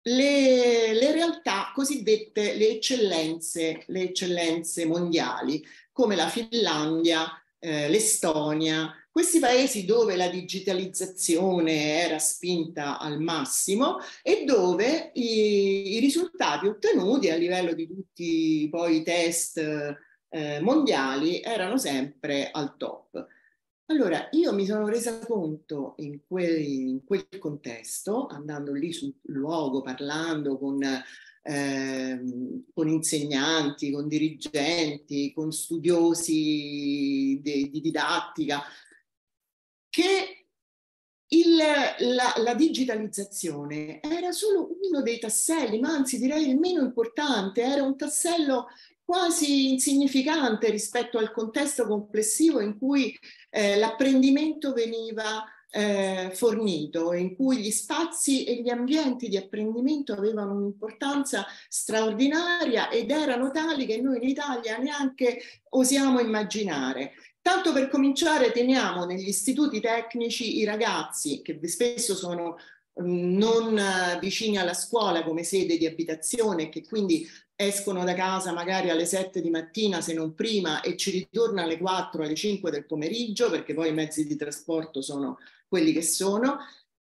le, le, realtà cosiddette le eccellenze, le eccellenze mondiali, come la Finlandia, eh, l'Estonia, questi paesi dove la digitalizzazione era spinta al massimo e dove i, i risultati ottenuti a livello di tutti poi i test eh, mondiali erano sempre al top. Allora, io mi sono resa conto in quel, in quel contesto, andando lì sul luogo, parlando con, eh, con insegnanti, con dirigenti, con studiosi de, di didattica, che il, la, la, digitalizzazione era solo uno dei tasselli, ma anzi direi il meno importante, era un tassello quasi insignificante rispetto al contesto complessivo in cui eh, l'apprendimento veniva eh, fornito, in cui gli spazi e gli ambienti di apprendimento avevano un'importanza straordinaria ed erano tali che noi in Italia neanche osiamo immaginare. Tanto per cominciare teniamo negli istituti tecnici i ragazzi che spesso sono mm, non eh, vicini alla scuola come sede di abitazione che quindi escono da casa magari alle 7 di mattina se non prima e ci ritorna alle 4 alle 5 del pomeriggio perché poi i mezzi di trasporto sono quelli che sono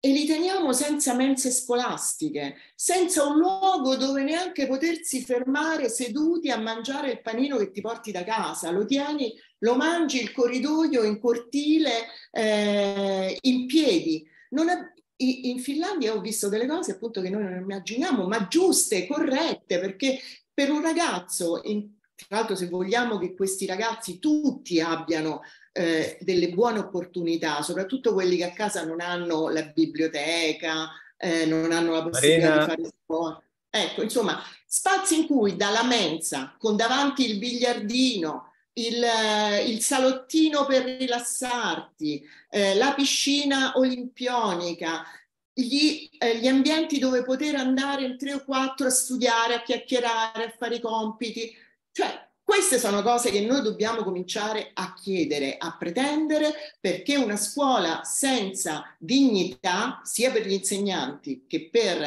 e li teniamo senza mense scolastiche, senza un luogo dove neanche potersi fermare seduti a mangiare il panino che ti porti da casa, lo tieni, lo mangi il corridoio in cortile, eh, in piedi. È, in Finlandia ho visto delle cose appunto che noi non immaginiamo, ma giuste, corrette, perché per un ragazzo in tra l'altro se vogliamo che questi ragazzi tutti abbiano eh, delle buone opportunità, soprattutto quelli che a casa non hanno la biblioteca, eh, non hanno la possibilità Marina. di fare sport. Ecco, insomma, spazi in cui dalla mensa, con davanti il biliardino, il, eh, il salottino per rilassarti, eh, la piscina olimpionica, gli, eh, gli, ambienti dove poter andare in tre o quattro a studiare, a chiacchierare, a fare i compiti, cioè, queste sono cose che noi dobbiamo cominciare a chiedere, a pretendere, perché una scuola senza dignità, sia per gli insegnanti che per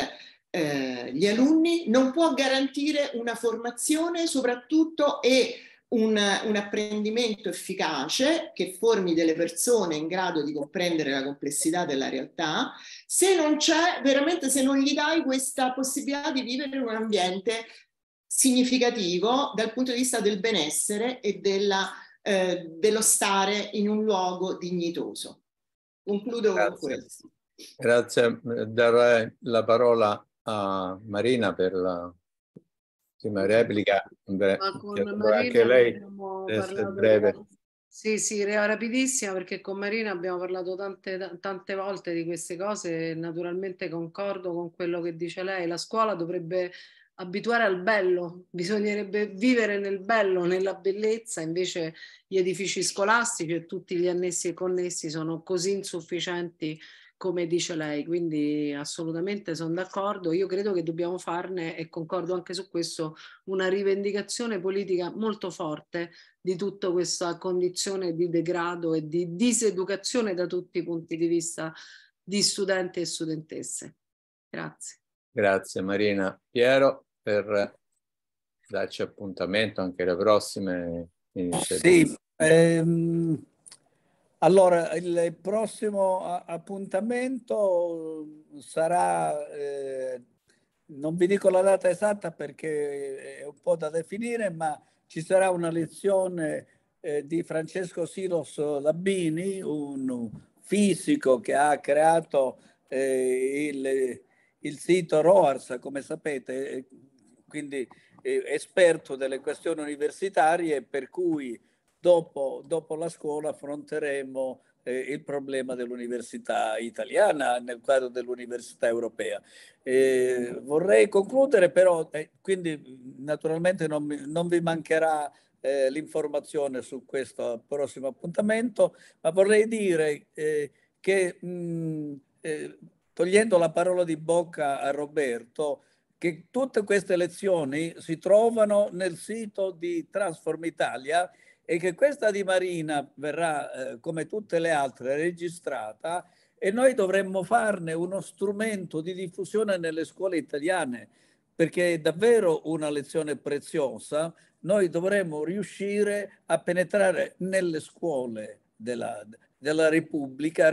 eh, gli alunni, non può garantire una formazione soprattutto e un, un, apprendimento efficace che formi delle persone in grado di comprendere la complessità della realtà, se non c'è veramente, se non gli dai questa possibilità di vivere in un ambiente significativo dal punto di vista del benessere e della, eh, dello stare in un luogo dignitoso. Concludo Grazie. con questo. Grazie, darei la parola a Marina per la prima replica, Beh, anche lei è breve. Di... Sì, sì, rapidissima perché con Marina abbiamo parlato tante, tante volte di queste cose e naturalmente concordo con quello che dice lei. La scuola dovrebbe abituare al bello, bisognerebbe vivere nel bello, nella bellezza, invece gli edifici scolastici e tutti gli annessi e connessi sono così insufficienti come dice lei, quindi assolutamente sono d'accordo, io credo che dobbiamo farne e concordo anche su questo una rivendicazione politica molto forte di tutta questa condizione di degrado e di diseducazione da tutti i punti di vista di studenti e studentesse. Grazie. Grazie Marina. Piero? per darci appuntamento anche alle prossime iniziative. Sì, ehm, allora il prossimo appuntamento sarà, eh, non vi dico la data esatta perché è un po' da definire, ma ci sarà una lezione eh, di Francesco Silos Labini, un fisico che ha creato eh, il, il sito ROARS, come sapete, eh, quindi eh, esperto delle questioni universitarie, per cui dopo, dopo la scuola affronteremo eh, il problema dell'università italiana nel quadro dell'università europea. Eh, vorrei concludere però, eh, quindi naturalmente non, non vi mancherà eh, l'informazione su questo prossimo appuntamento, ma vorrei dire eh, che mh, mm, eh, togliendo la parola di bocca a Roberto, che tutte queste lezioni si trovano nel sito di Transform Italia e che questa di Marina verrà, eh, come tutte le altre, registrata e noi dovremmo farne uno strumento di diffusione nelle scuole italiane, perché è davvero una lezione preziosa. Noi dovremmo riuscire a penetrare nelle scuole della, della Repubblica.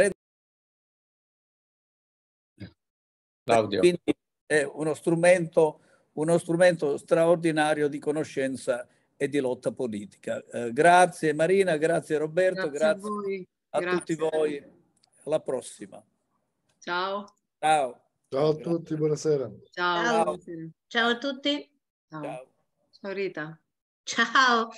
Claudio. Quindi è uno strumento, uno strumento straordinario di conoscenza e di lotta politica. Eh, grazie Marina, grazie Roberto, grazie, grazie a, a grazie. tutti voi. Alla prossima. Ciao. Ciao. Ciao a tutti, buonasera. Ciao. Ciao, Ciao a tutti. Ciao. Ciao Rita. Ciao.